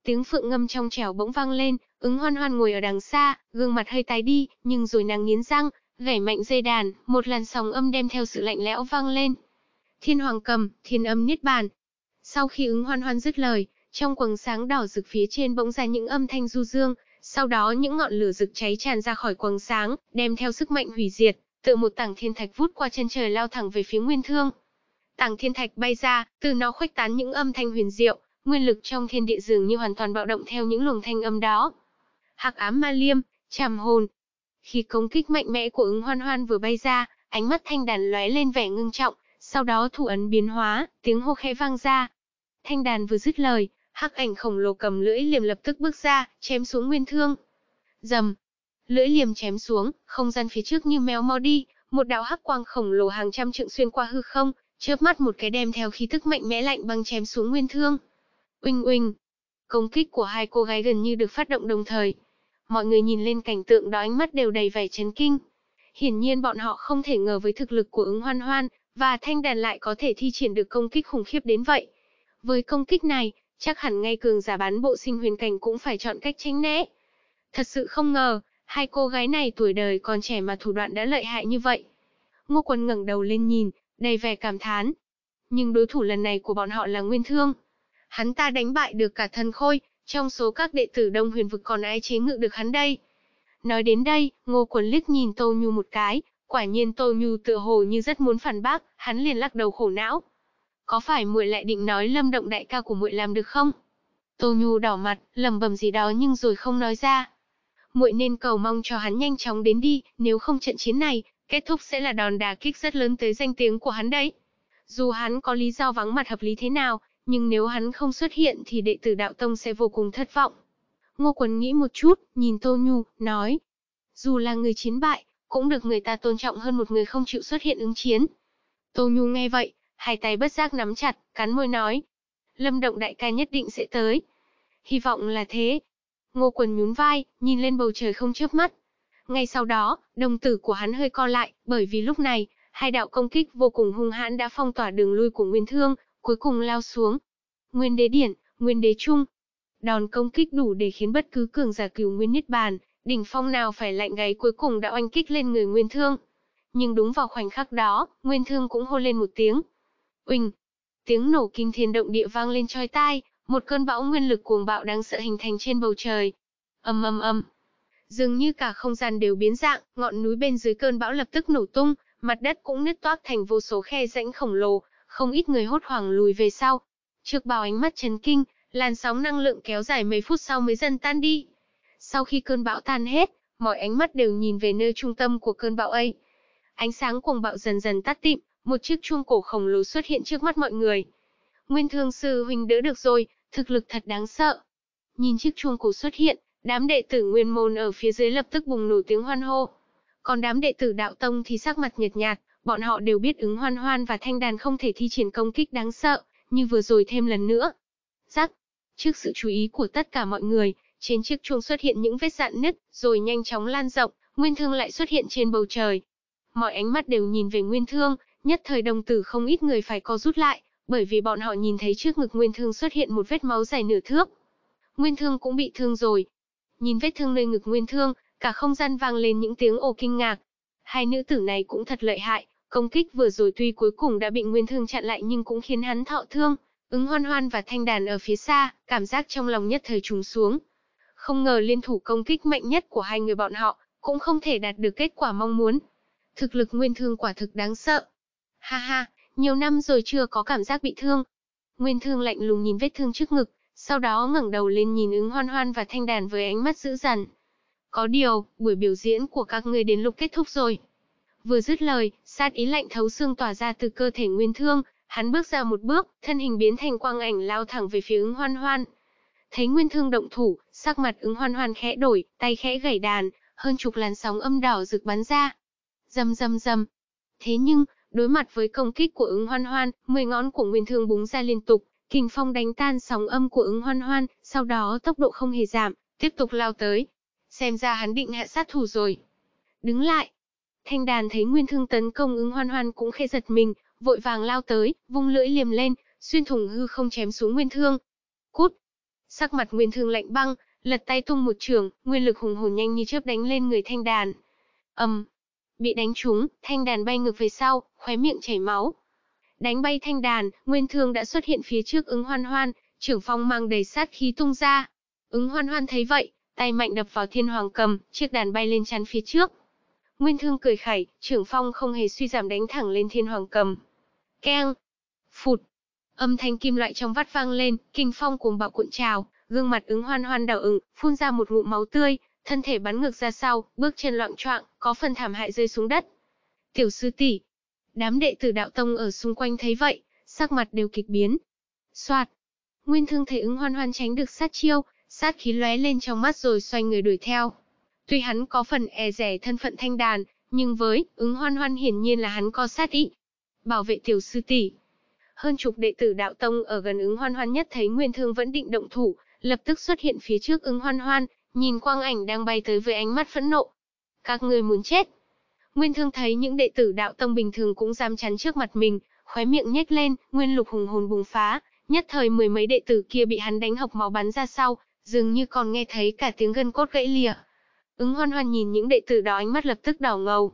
Speaker 1: Tiếng phượng ngâm trong trẻo bỗng vang lên, ứng hoan hoan ngồi ở đằng xa, gương mặt hơi tái đi, nhưng rồi nàng nghiến răng, gảy mạnh dây đàn, một làn sóng âm đem theo sự lạnh lẽo vang lên. Thiên hoàng cầm, thiên âm niết bàn. Sau khi ứng hoan hoan dứt lời, trong quầng sáng đỏ rực phía trên bỗng ra những âm thanh du dương, sau đó những ngọn lửa rực cháy tràn ra khỏi quầng sáng, đem theo sức mạnh hủy diệt, tự một tảng thiên thạch vút qua chân trời lao thẳng về phía Nguyên Thương. Tàng thiên thạch bay ra, từ nó khuếch tán những âm thanh huyền diệu, nguyên lực trong thiên địa dường như hoàn toàn bạo động theo những luồng thanh âm đó. Hắc ám ma liêm, chàm hồn. Khi công kích mạnh mẽ của ứng hoan hoan vừa bay ra, ánh mắt thanh đàn lóe lên vẻ ngưng trọng, sau đó thủ ấn biến hóa, tiếng hô khẽ vang ra. Thanh đàn vừa dứt lời, hắc ảnh khổng lồ cầm lưỡi liềm lập tức bước ra, chém xuống nguyên thương. Dầm, lưỡi liềm chém xuống, không gian phía trước như méo mó đi, một đạo hắc quang khổng lồ hàng trăm trượng xuyên qua hư không, Chớp mắt một cái đem theo khí tức mạnh mẽ lạnh băng chém xuống Nguyên Thương. uinh uinh, Công kích của hai cô gái gần như được phát động đồng thời. Mọi người nhìn lên cảnh tượng đó ánh mắt đều đầy vẻ chấn kinh. Hiển nhiên bọn họ không thể ngờ với thực lực của ứng hoan hoan, và thanh đàn lại có thể thi triển được công kích khủng khiếp đến vậy. Với công kích này, chắc hẳn ngay cường giả bán bộ sinh huyền cảnh cũng phải chọn cách tránh né. Thật sự không ngờ, hai cô gái này tuổi đời còn trẻ mà thủ đoạn đã lợi hại như vậy. Ngô Quân ngẩng đầu lên nhìn, đầy vẻ cảm thán. Nhưng đối thủ lần này của bọn họ là Nguyên Thương. Hắn ta đánh bại được cả thần khôi, trong số các đệ tử đông huyền vực còn ai chế ngự được hắn đây. Nói đến đây, Ngô Quần liếc nhìn Tô Nhu một cái, quả nhiên Tô Nhu tựa hồ như rất muốn phản bác, hắn liền lắc đầu khổ não. Có phải muội lại định nói Lâm Động đại ca của muội làm được không? Tô Nhu đỏ mặt, lầm bầm gì đó nhưng rồi không nói ra. Muội nên cầu mong cho hắn nhanh chóng đến đi, nếu không trận chiến này, Kết thúc sẽ là đòn đà kích rất lớn tới danh tiếng của hắn đấy. Dù hắn có lý do vắng mặt hợp lý thế nào, nhưng nếu hắn không xuất hiện thì đệ tử đạo tông sẽ vô cùng thất vọng. Ngô Quần nghĩ một chút, nhìn Tô Nhu, nói. Dù là người chiến bại, cũng được người ta tôn trọng hơn một người không chịu xuất hiện ứng chiến. Tô Nhu nghe vậy, hai tay bất giác nắm chặt, cắn môi nói. Lâm động đại ca nhất định sẽ tới. Hy vọng là thế. Ngô Quần nhún vai, nhìn lên bầu trời không chớp mắt, ngay sau đó, đồng tử của hắn hơi co lại, bởi vì lúc này, hai đạo công kích vô cùng hung hãn đã phong tỏa đường lui của Nguyên Thương, cuối cùng lao xuống. Nguyên đế điển, Nguyên đế trung. Đòn công kích đủ để khiến bất cứ cường giả cửu Nguyên Niết Bàn, đỉnh phong nào phải lạnh gáy cuối cùng đã oanh kích lên người Nguyên Thương. Nhưng đúng vào khoảnh khắc đó, Nguyên Thương cũng hô lên một tiếng. Uỳnh! Tiếng nổ kinh thiên động địa vang lên chói tai, một cơn bão nguyên lực cuồng bạo đang sợ hình thành trên bầu trời. Âm âm âm! dường như cả không gian đều biến dạng, ngọn núi bên dưới cơn bão lập tức nổ tung, mặt đất cũng nứt toác thành vô số khe rãnh khổng lồ, không ít người hốt hoảng lùi về sau. Trước bào ánh mắt chấn kinh, làn sóng năng lượng kéo dài mấy phút sau mới dần tan đi. Sau khi cơn bão tan hết, mọi ánh mắt đều nhìn về nơi trung tâm của cơn bão ấy. Ánh sáng cuồng bạo dần dần tắt tịm, một chiếc chuông cổ khổng lồ xuất hiện trước mắt mọi người. Nguyên Thương sư huynh đỡ được rồi, thực lực thật đáng sợ. Nhìn chiếc chuông cổ xuất hiện, Đám đệ tử nguyên môn ở phía dưới lập tức bùng nổ tiếng hoan hô. Còn đám đệ tử đạo tông thì sắc mặt nhợt nhạt, bọn họ đều biết ứng hoan hoan và thanh đàn không thể thi triển công kích đáng sợ, như vừa rồi thêm lần nữa. Giác Trước sự chú ý của tất cả mọi người, trên chiếc chuông xuất hiện những vết dạn nứt, rồi nhanh chóng lan rộng, Nguyên Thương lại xuất hiện trên bầu trời. Mọi ánh mắt đều nhìn về Nguyên Thương, nhất thời đồng tử không ít người phải co rút lại, bởi vì bọn họ nhìn thấy trước ngực Nguyên Thương xuất hiện một vết máu dài nửa thước. Nguyên Thương cũng bị thương rồi, Nhìn vết thương nơi ngực Nguyên Thương, cả không gian vang lên những tiếng ồ kinh ngạc. Hai nữ tử này cũng thật lợi hại, công kích vừa rồi tuy cuối cùng đã bị Nguyên Thương chặn lại nhưng cũng khiến hắn thọ thương. Ứng Hoan Hoan và Thanh Đàn ở phía xa, cảm giác trong lòng nhất thời trùng xuống. Không ngờ liên thủ công kích mạnh nhất của hai người bọn họ cũng không thể đạt được kết quả mong muốn. Thực lực Nguyên Thương quả thực đáng sợ. Ha ha, nhiều năm rồi chưa có cảm giác bị thương. Nguyên Thương lạnh lùng nhìn vết thương trước ngực, sau đó ngẩng đầu lên nhìn ứng hoan hoan và thanh đàn với ánh mắt dữ dằn. Có điều, buổi biểu diễn của các ngươi đến lúc kết thúc rồi. Vừa dứt lời, sát ý lạnh thấu xương tỏa ra từ cơ thể nguyên thương, hắn bước ra một bước, thân hình biến thành quang ảnh lao thẳng về phía ứng hoan hoan. Thấy nguyên thương động thủ, sắc mặt ứng hoan hoan khẽ đổi, tay khẽ gảy đàn, hơn chục làn sóng âm đỏ rực bắn ra. Dầm dầm dầm. Thế nhưng, đối mặt với công kích của ứng hoan hoan, mười ngón của nguyên thương búng ra liên tục, Kình phong đánh tan sóng âm của ứng hoan hoan, sau đó tốc độ không hề giảm, tiếp tục lao tới. Xem ra hắn định hạ sát thủ rồi. Đứng lại. Thanh đàn thấy nguyên thương tấn công ứng hoan hoan cũng khẽ giật mình, vội vàng lao tới, vung lưỡi liềm lên, xuyên thủng hư không chém xuống nguyên thương. Cút. Sắc mặt nguyên thương lạnh băng, lật tay tung một trường, nguyên lực hùng hồn nhanh như chớp đánh lên người thanh đàn. ầm, um, bị đánh trúng, thanh đàn bay ngược về sau, khóe miệng chảy máu, đánh bay thanh đàn, Nguyên Thương đã xuất hiện phía trước ứng hoan hoan, trưởng phong mang đầy sát khí tung ra. Ứng hoan hoan thấy vậy, tay mạnh đập vào thiên hoàng cầm, chiếc đàn bay lên chắn phía trước. Nguyên Thương cười khẩy, trưởng phong không hề suy giảm đánh thẳng lên thiên hoàng cầm. Keng! Phụt! Âm thanh kim loại trong vắt vang lên, kinh phong cuồng bạo cuộn trào, gương mặt ứng hoan hoan đảo ửng, phun ra một ngụm máu tươi, thân thể bắn ngược ra sau, bước chân loạn choạng, có phần thảm hại rơi xuống đất. Tiểu sư tỷ, Đám đệ tử đạo tông ở xung quanh thấy vậy, sắc mặt đều kịch biến. Soạt. Nguyên thương thấy ứng hoan hoan tránh được sát chiêu, sát khí lóe lên trong mắt rồi xoay người đuổi theo. Tuy hắn có phần e rẻ thân phận thanh đàn, nhưng với ứng hoan hoan hiển nhiên là hắn có sát ý. Bảo vệ tiểu sư tỷ. Hơn chục đệ tử đạo tông ở gần ứng hoan hoan nhất thấy Nguyên Thương vẫn định động thủ, lập tức xuất hiện phía trước ứng hoan hoan, nhìn quang ảnh đang bay tới với ánh mắt phẫn nộ. Các người muốn chết. Nguyên Thương thấy những đệ tử đạo tông bình thường cũng dám chắn trước mặt mình, khóe miệng nhếch lên, Nguyên Lục hùng hồn bùng phá, nhất thời mười mấy đệ tử kia bị hắn đánh hộc máu bắn ra sau, dường như còn nghe thấy cả tiếng gân cốt gãy lìa. Ứng Hoan Hoan nhìn những đệ tử đó ánh mắt lập tức đỏ ngầu.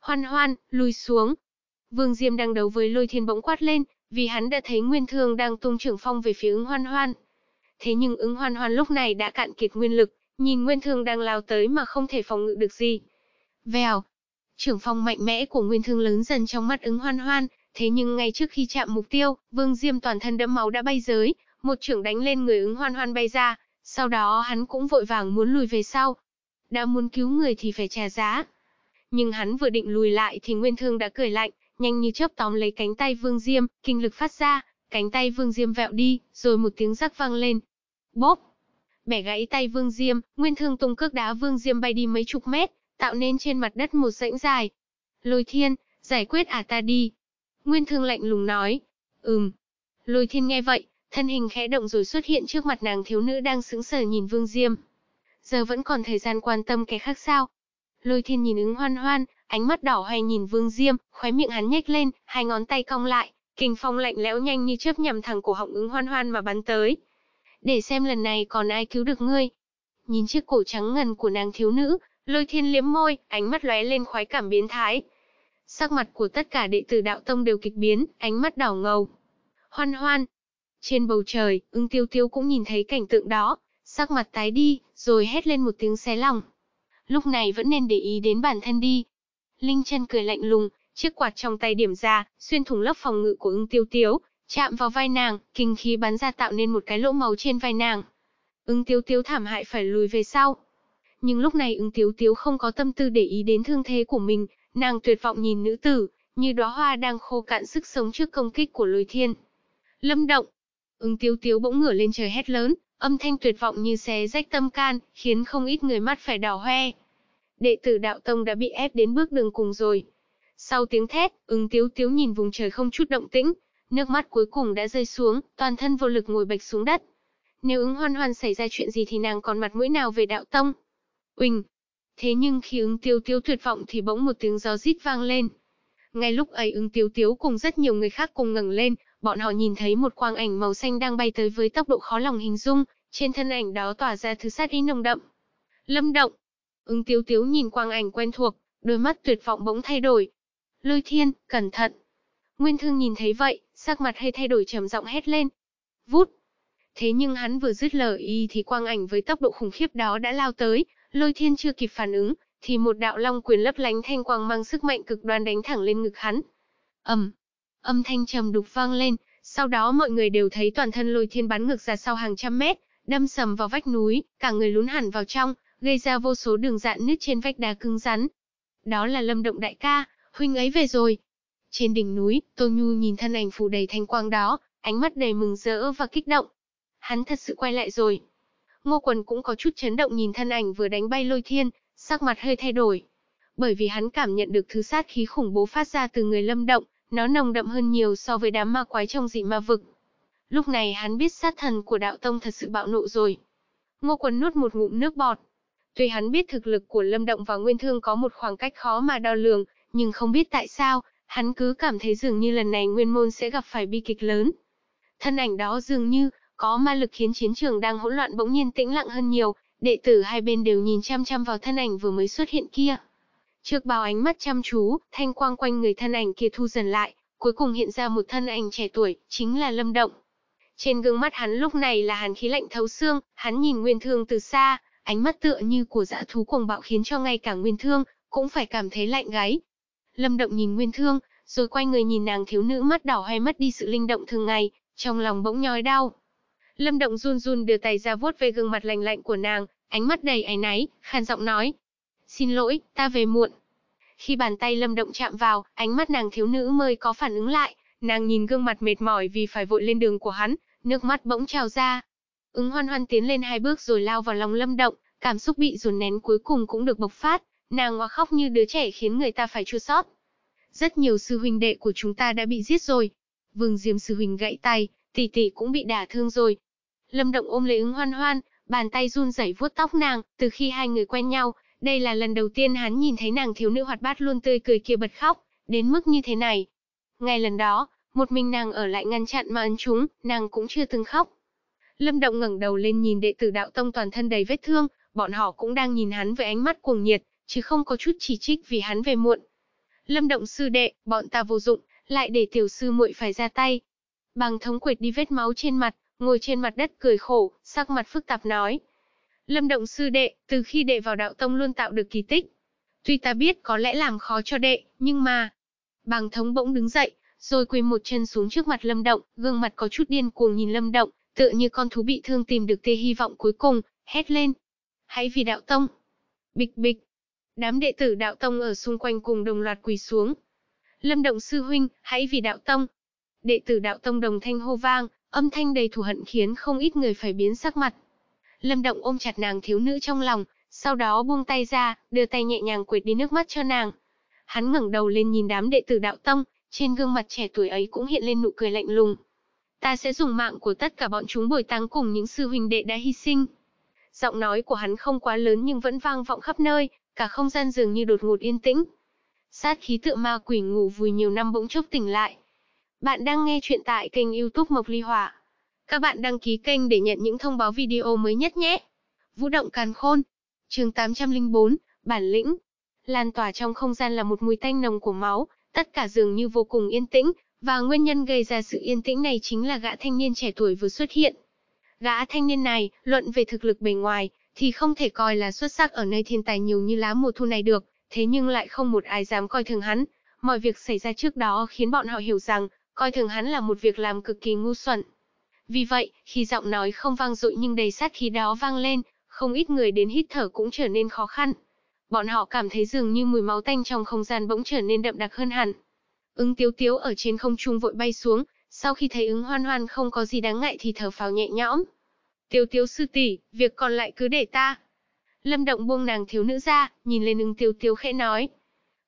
Speaker 1: Hoan Hoan, lùi xuống. Vương Diêm đang đấu với Lôi Thiên bỗng quát lên, vì hắn đã thấy Nguyên Thương đang tung trưởng phong về phía Ứng Hoan Hoan. Thế nhưng Ứng Hoan Hoan lúc này đã cạn kiệt nguyên lực, nhìn Nguyên Thương đang lao tới mà không thể phòng ngự được gì. Vèo, Trưởng phong mạnh mẽ của nguyên thương lớn dần trong mắt ứng hoan hoan, thế nhưng ngay trước khi chạm mục tiêu, Vương Diêm toàn thân đẫm máu đã bay giới. một trưởng đánh lên người ứng hoan hoan bay ra, sau đó hắn cũng vội vàng muốn lùi về sau. Đã muốn cứu người thì phải trả giá. Nhưng hắn vừa định lùi lại thì Nguyên Thương đã cười lạnh, nhanh như chớp tóm lấy cánh tay Vương Diêm, kinh lực phát ra, cánh tay Vương Diêm vẹo đi, rồi một tiếng rắc vang lên. Bốp! Bẻ gãy tay Vương Diêm, Nguyên Thương tung cước đá Vương Diêm bay đi mấy chục mét, tạo nên trên mặt đất một rãnh dài. Lôi thiên, giải quyết à ta đi. Nguyên thương lạnh lùng nói. Ừm. Lôi thiên nghe vậy, thân hình khẽ động rồi xuất hiện trước mặt nàng thiếu nữ đang sững sờ nhìn Vương Diêm. Giờ vẫn còn thời gian quan tâm cái khác sao. Lôi thiên nhìn ứng hoan hoan, ánh mắt đỏ hoe nhìn Vương Diêm, khóe miệng hắn nhếch lên, hai ngón tay cong lại, kình phong lạnh lẽo nhanh như chớp nhằm thẳng cổ họng ứng hoan hoan mà bắn tới. Để xem lần này còn ai cứu được ngươi. Nhìn chiếc cổ trắng ngần của nàng thiếu nữ, Lôi thiên liếm môi, ánh mắt lóe lên khoái cảm biến thái. Sắc mặt của tất cả đệ tử đạo tông đều kịch biến, ánh mắt đảo ngầu. Hoan hoan. Trên bầu trời, ưng tiêu tiêu cũng nhìn thấy cảnh tượng đó, sắc mặt tái đi, rồi hét lên một tiếng xé lòng. Lúc này vẫn nên để ý đến bản thân đi. Linh chân cười lạnh lùng, chiếc quạt trong tay điểm ra, xuyên thủng lớp phòng ngự của ưng tiêu tiêu, chạm vào vai nàng, kinh khí bắn ra tạo nên một cái lỗ máu trên vai nàng. Ưng tiêu tiêu thảm hại phải lùi về sau, nhưng lúc này ứng tiếu tiếu không có tâm tư để ý đến thương thế của mình, nàng tuyệt vọng nhìn nữ tử, như đóa hoa đang khô cạn sức sống trước công kích của lôi thiên. Lâm động, ứng tiếu tiếu bỗng ngửa lên trời hét lớn, âm thanh tuyệt vọng như xé rách tâm can, khiến không ít người mắt phải đỏ hoe. Đệ tử đạo tông đã bị ép đến bước đường cùng rồi. Sau tiếng thét, ứng tiếu tiếu nhìn vùng trời không chút động tĩnh, nước mắt cuối cùng đã rơi xuống, toàn thân vô lực ngồi bạch xuống đất. Nếu ứng hoan hoan xảy ra chuyện gì thì nàng còn mặt mũi nào về đạo tông? Uỳnh. Thế nhưng khi ứng tiêu tiêu tuyệt vọng thì bỗng một tiếng gió rít vang lên. Ngay lúc ấy ứng tiêu Tiêu cùng rất nhiều người khác cùng ngẩng lên, bọn họ nhìn thấy một quang ảnh màu xanh đang bay tới với tốc độ khó lòng hình dung, trên thân ảnh đó tỏa ra thứ sát ý nồng đậm. Lâm động. Ứng tiêu Tiêu nhìn quang ảnh quen thuộc, đôi mắt tuyệt vọng bỗng thay đổi. Lôi thiên, cẩn thận. Nguyên thương nhìn thấy vậy, sắc mặt hay thay đổi trầm giọng hét lên. Vút. Thế nhưng hắn vừa dứt lời y thì quang ảnh với tốc độ khủng khiếp đó đã lao tới, Lôi thiên chưa kịp phản ứng, thì một đạo long quyền lấp lánh thanh quang mang sức mạnh cực đoan đánh thẳng lên ngực hắn. ầm, âm thanh trầm đục vang lên, sau đó mọi người đều thấy toàn thân lôi thiên bắn ngược ra sau hàng trăm mét, đâm sầm vào vách núi, cả người lún hẳn vào trong, gây ra vô số đường rạn nứt trên vách đá cứng rắn. Đó là lâm động đại ca, huynh ấy về rồi. Trên đỉnh núi, Tô Nhu nhìn thân ảnh phủ đầy thanh quang đó, ánh mắt đầy mừng rỡ và kích động. Hắn thật sự quay lại rồi, Ngô Quần cũng có chút chấn động nhìn thân ảnh vừa đánh bay lôi thiên, sắc mặt hơi thay đổi. Bởi vì hắn cảm nhận được thứ sát khí khủng bố phát ra từ người lâm động, nó nồng đậm hơn nhiều so với đám ma quái trong dị ma vực. Lúc này hắn biết sát thần của đạo tông thật sự bạo nộ rồi. Ngô Quần nuốt một ngụm nước bọt. Tuy hắn biết thực lực của Lâm Động và Nguyên Thương có một khoảng cách khó mà đo lường, nhưng không biết tại sao, hắn cứ cảm thấy dường như lần này Nguyên Môn sẽ gặp phải bi kịch lớn. Thân ảnh đó dường như có ma lực khiến chiến trường đang hỗn loạn bỗng nhiên tĩnh lặng hơn nhiều, đệ tử hai bên đều nhìn chăm chăm vào thân ảnh vừa mới xuất hiện kia. Trước bao ánh mắt chăm chú, thanh quang quanh người thân ảnh kia thu dần lại, cuối cùng hiện ra một thân ảnh trẻ tuổi, chính là Lâm Động. Trên gương mắt hắn lúc này là hàn khí lạnh thấu xương, hắn nhìn Nguyên Thương từ xa, ánh mắt tựa như của dã thú cuồng bạo khiến cho ngay cả Nguyên Thương cũng phải cảm thấy lạnh gáy. Lâm Động nhìn Nguyên Thương, rồi quay người nhìn nàng thiếu nữ mắt đỏ hoe mất đi sự linh động thường ngày, trong lòng bỗng nhói đau. Lâm Động run run đưa tay ra vuốt về gương mặt lạnh lạnh của nàng, ánh mắt đầy áy náy, khàn giọng nói. Xin lỗi, ta về muộn. Khi bàn tay Lâm Động chạm vào, ánh mắt nàng thiếu nữ mới có phản ứng lại, nàng nhìn gương mặt mệt mỏi vì phải vội lên đường của hắn, nước mắt bỗng trào ra. Ứng hoan hoan tiến lên hai bước rồi lao vào lòng Lâm Động, cảm xúc bị dồn nén cuối cùng cũng được bộc phát, nàng hoa khóc như đứa trẻ khiến người ta phải chua xót. Rất nhiều sư huynh đệ của chúng ta đã bị giết rồi. Vương Diêm sư huynh gãy tay, tỷ tỷ cũng bị đả thương rồi, Lâm Động ôm lấy ứng hoan hoan, bàn tay run rẩy vuốt tóc nàng, từ khi hai người quen nhau, đây là lần đầu tiên hắn nhìn thấy nàng thiếu nữ hoạt bát luôn tươi cười kia bật khóc, đến mức như thế này. Ngay lần đó, một mình nàng ở lại ngăn chặn mà ấn chúng, nàng cũng chưa từng khóc. Lâm Động ngẩng đầu lên nhìn đệ tử đạo tông toàn thân đầy vết thương, bọn họ cũng đang nhìn hắn với ánh mắt cuồng nhiệt, chứ không có chút chỉ trích vì hắn về muộn. Lâm Động sư đệ, bọn ta vô dụng, lại để tiểu sư muội phải ra tay. Bằng thống quệt đi vết máu trên mặt, ngồi trên mặt đất cười khổ, sắc mặt phức tạp nói. Lâm Động sư đệ, từ khi đệ vào đạo tông luôn tạo được kỳ tích. Tuy ta biết có lẽ làm khó cho đệ, nhưng mà... Bàng thống bỗng đứng dậy, rồi quỳ một chân xuống trước mặt Lâm Động, gương mặt có chút điên cuồng nhìn Lâm Động, tựa như con thú bị thương tìm được tia hy vọng cuối cùng, hét lên. Hãy vì đạo tông. Bịch bịch. Đám đệ tử đạo tông ở xung quanh cùng đồng loạt quỳ xuống. Lâm Động sư huynh, hãy vì đạo tông. Đệ tử đạo tông đồng thanh hô vang, Âm thanh đầy thù hận khiến không ít người phải biến sắc mặt. Lâm Động ôm chặt nàng thiếu nữ trong lòng, sau đó buông tay ra, đưa tay nhẹ nhàng quệt đi nước mắt cho nàng. Hắn ngẩng đầu lên nhìn đám đệ tử đạo tông, trên gương mặt trẻ tuổi ấy cũng hiện lên nụ cười lạnh lùng. Ta sẽ dùng mạng của tất cả bọn chúng bồi táng cùng những sư huynh đệ đã hy sinh. Giọng nói của hắn không quá lớn nhưng vẫn vang vọng khắp nơi, cả không gian dường như đột ngột yên tĩnh. Sát khí tựa ma quỷ ngủ vùi nhiều năm bỗng chốc tỉnh lại, bạn đang nghe chuyện tại kênh youtube Mộc Ly Hỏa. Các bạn đăng ký kênh để nhận những thông báo video mới nhất nhé. Vũ động càn khôn. chương 804, bản lĩnh. Lan tỏa trong không gian là một mùi tanh nồng của máu, tất cả dường như vô cùng yên tĩnh, và nguyên nhân gây ra sự yên tĩnh này chính là gã thanh niên trẻ tuổi vừa xuất hiện. Gã thanh niên này, luận về thực lực bề ngoài, thì không thể coi là xuất sắc ở nơi thiên tài nhiều như lá mùa thu này được, thế nhưng lại không một ai dám coi thường hắn. Mọi việc xảy ra trước đó khiến bọn họ hiểu rằng, coi thường hắn là một việc làm cực kỳ ngu xuẩn. Vì vậy, khi giọng nói không vang dội nhưng đầy sát khí đó vang lên, không ít người đến hít thở cũng trở nên khó khăn. Bọn họ cảm thấy dường như mùi máu tanh trong không gian bỗng trở nên đậm đặc hơn hẳn. Ứng tiếu tiếu ở trên không trung vội bay xuống, sau khi thấy ứng hoan hoan không có gì đáng ngại thì thở phào nhẹ nhõm. Tiếu tiếu sư tỷ, việc còn lại cứ để ta. Lâm động buông nàng thiếu nữ ra, nhìn lên ứng tiếu tiếu khẽ nói.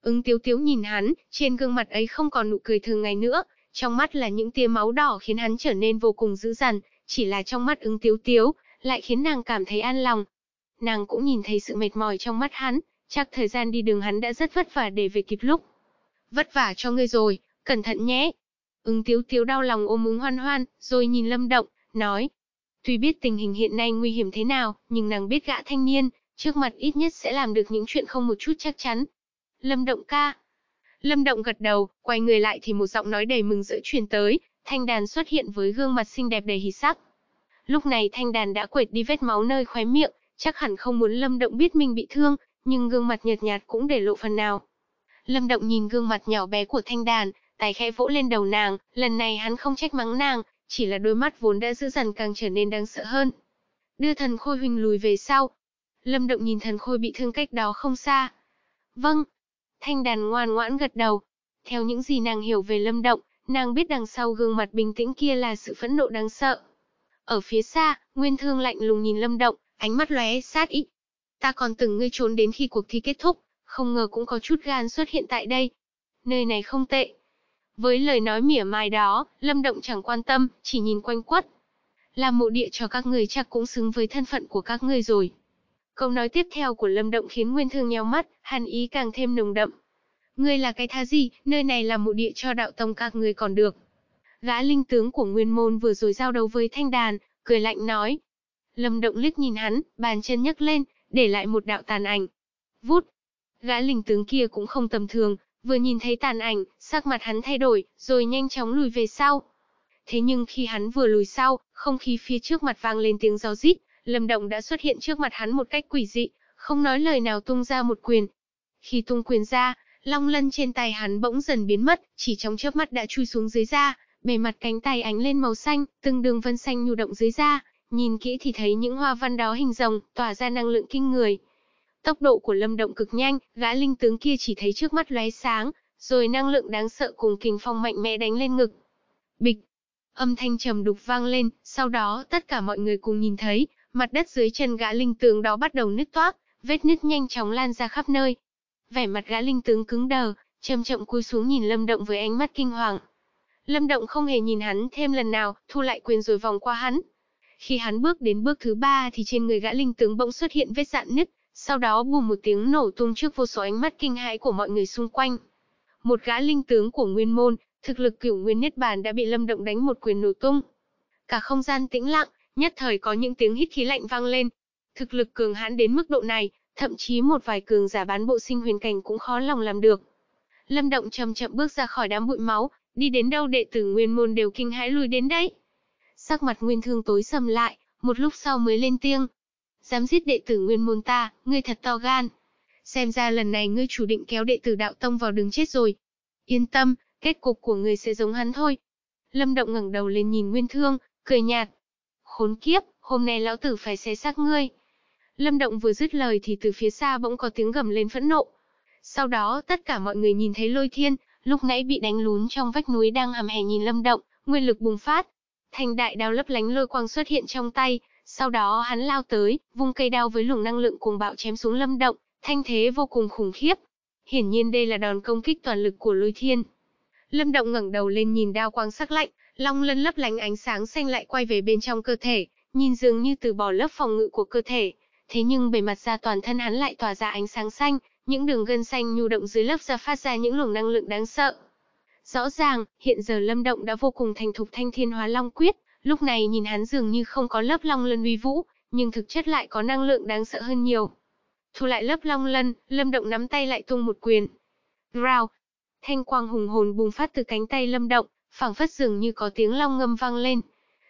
Speaker 1: Ứng tiếu tiếu nhìn hắn, trên gương mặt ấy không còn nụ cười thường ngày nữa, trong mắt là những tia máu đỏ khiến hắn trở nên vô cùng dữ dằn, chỉ là trong mắt ứng tiếu tiếu, lại khiến nàng cảm thấy an lòng. Nàng cũng nhìn thấy sự mệt mỏi trong mắt hắn, chắc thời gian đi đường hắn đã rất vất vả để về kịp lúc. Vất vả cho ngươi rồi, cẩn thận nhé. Ứng tiếu tiếu đau lòng ôm ứng hoan hoan, rồi nhìn lâm động, nói. Tuy biết tình hình hiện nay nguy hiểm thế nào, nhưng nàng biết gã thanh niên, trước mặt ít nhất sẽ làm được những chuyện không một chút chắc chắn. Lâm động ca, Lâm Động gật đầu, quay người lại thì một giọng nói đầy mừng rỡ truyền tới, Thanh Đàn xuất hiện với gương mặt xinh đẹp đầy hỉ sắc. Lúc này Thanh Đàn đã quệt đi vết máu nơi khóe miệng, chắc hẳn không muốn Lâm Động biết mình bị thương, nhưng gương mặt nhợt nhạt cũng để lộ phần nào. Lâm Động nhìn gương mặt nhỏ bé của Thanh Đàn, tay khẽ vỗ lên đầu nàng, lần này hắn không trách mắng nàng, chỉ là đôi mắt vốn đã dữ dằn càng trở nên đáng sợ hơn. Đưa thần khôi huynh lùi về sau. Lâm Động nhìn thần khôi bị thương cách đó không xa. Vâng, Thanh đàn ngoan ngoãn gật đầu. Theo những gì nàng hiểu về lâm động, nàng biết đằng sau gương mặt bình tĩnh kia là sự phẫn nộ đáng sợ. Ở phía xa, Nguyên Thương lạnh lùng nhìn lâm động, ánh mắt lóe sát ý. Ta còn từng ngươi trốn đến khi cuộc thi kết thúc, không ngờ cũng có chút gan xuất hiện tại đây. Nơi này không tệ. Với lời nói mỉa mai đó, Lâm Động chẳng quan tâm, chỉ nhìn quanh quất. Làm mộ địa cho các người chắc cũng xứng với thân phận của các ngươi rồi. Câu nói tiếp theo của Lâm Động khiến Nguyên Thương nheo mắt, hàn ý càng thêm nồng đậm. Ngươi là cái thá gì, nơi này là mộ địa cho đạo tông các ngươi còn được. Gã linh tướng của Nguyên Môn vừa rồi giao đấu với Thanh Đàn, cười lạnh nói. Lâm Động liếc nhìn hắn, bàn chân nhấc lên, để lại một đạo tàn ảnh. Vút! Gã linh tướng kia cũng không tầm thường, vừa nhìn thấy tàn ảnh, sắc mặt hắn thay đổi, rồi nhanh chóng lùi về sau. Thế nhưng khi hắn vừa lùi sau, không khí phía trước mặt vang lên tiếng gió rít, Lâm Động đã xuất hiện trước mặt hắn một cách quỷ dị, không nói lời nào tung ra một quyền. Khi tung quyền ra, long lân trên tay hắn bỗng dần biến mất, chỉ trong chớp mắt đã chui xuống dưới da, bề mặt cánh tay ánh lên màu xanh, từng đường vân xanh nhu động dưới da, nhìn kỹ thì thấy những hoa văn đó hình rồng, tỏa ra năng lượng kinh người. Tốc độ của Lâm Động cực nhanh, gã linh tướng kia chỉ thấy trước mắt lóe sáng, rồi năng lượng đáng sợ cùng kình phong mạnh mẽ đánh lên ngực. Bịch! Âm thanh trầm đục vang lên, sau đó tất cả mọi người cùng nhìn thấy, Mặt đất dưới chân gã linh tướng đó bắt đầu nứt toác, vết nứt nhanh chóng lan ra khắp nơi. Vẻ mặt gã linh tướng cứng đờ, chậm chậm cúi xuống nhìn Lâm Động với ánh mắt kinh hoàng. Lâm Động không hề nhìn hắn thêm lần nào, thu lại quyền rồi vòng qua hắn. Khi hắn bước đến bước thứ ba thì trên người gã linh tướng bỗng xuất hiện vết dạn nứt, sau đó bùm một tiếng nổ tung trước vô số ánh mắt kinh hãi của mọi người xung quanh. Một gã linh tướng của Nguyên Môn, thực lực cửu Nguyên Niết Bàn đã bị Lâm Động đánh một quyền nổ tung. Cả không gian tĩnh lặng, Nhất thời có những tiếng hít khí lạnh vang lên. Thực lực cường hãn đến mức độ này, thậm chí một vài cường giả bán bộ sinh huyền cảnh cũng khó lòng làm được. Lâm Động chậm chậm bước ra khỏi đám bụi máu, đi đến đâu đệ tử Nguyên môn đều kinh hãi lùi đến đấy. Sắc mặt Nguyên Thương tối sầm lại, một lúc sau mới lên tiếng, "Dám giết đệ tử Nguyên môn ta, ngươi thật to gan. Xem ra lần này ngươi chủ định kéo đệ tử đạo tông vào đường chết rồi. Yên tâm, kết cục của ngươi sẽ giống hắn thôi." Lâm Động ngẩng đầu lên nhìn Nguyên Thương, cười nhạt, khốn kiếp, hôm nay lão tử phải xé xác ngươi. Lâm Động vừa dứt lời thì từ phía xa bỗng có tiếng gầm lên phẫn nộ. Sau đó tất cả mọi người nhìn thấy lôi thiên, lúc nãy bị đánh lún trong vách núi đang hầm hè nhìn Lâm Động, nguyên lực bùng phát. Thành đại đao lấp lánh lôi quang xuất hiện trong tay, sau đó hắn lao tới, vung cây đao với luồng năng lượng cuồng bạo chém xuống Lâm Động, thanh thế vô cùng khủng khiếp. Hiển nhiên đây là đòn công kích toàn lực của lôi thiên. Lâm Động ngẩng đầu lên nhìn đao quang sắc lạnh, Long lân lấp lánh ánh sáng xanh lại quay về bên trong cơ thể, nhìn dường như từ bỏ lớp phòng ngự của cơ thể. Thế nhưng bề mặt da toàn thân hắn lại tỏa ra ánh sáng xanh, những đường gân xanh nhu động dưới lớp da phát ra những luồng năng lượng đáng sợ. Rõ ràng, hiện giờ Lâm Động đã vô cùng thành thục thanh thiên hóa long quyết, lúc này nhìn hắn dường như không có lớp long lân uy vũ, nhưng thực chất lại có năng lượng đáng sợ hơn nhiều. Thu lại lớp long lân, Lâm Động nắm tay lại tung một quyền. Rào! Thanh quang hùng hồn bùng phát từ cánh tay Lâm Động, phảng phất dường như có tiếng long ngâm vang lên.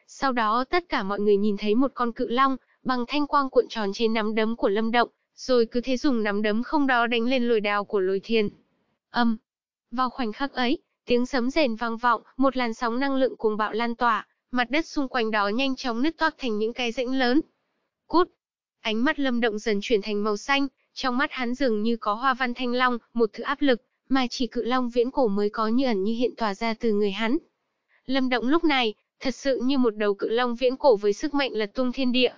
Speaker 1: Sau đó tất cả mọi người nhìn thấy một con cự long, bằng thanh quang cuộn tròn trên nắm đấm của Lâm Động, rồi cứ thế dùng nắm đấm không đó đánh lên lồi đào của lôi thiên. Âm. Vào khoảnh khắc ấy, tiếng sấm rền vang vọng, một làn sóng năng lượng cuồng bạo lan tỏa, mặt đất xung quanh đó nhanh chóng nứt toác thành những cái rãnh lớn. Cút. Ánh mắt Lâm Động dần chuyển thành màu xanh, trong mắt hắn dường như có hoa văn thanh long, một thứ áp lực, mà chỉ cự long viễn cổ mới có như ẩn như hiện tỏa ra từ người hắn. Lâm Động lúc này, thật sự như một đầu cự long viễn cổ với sức mạnh lật tung thiên địa.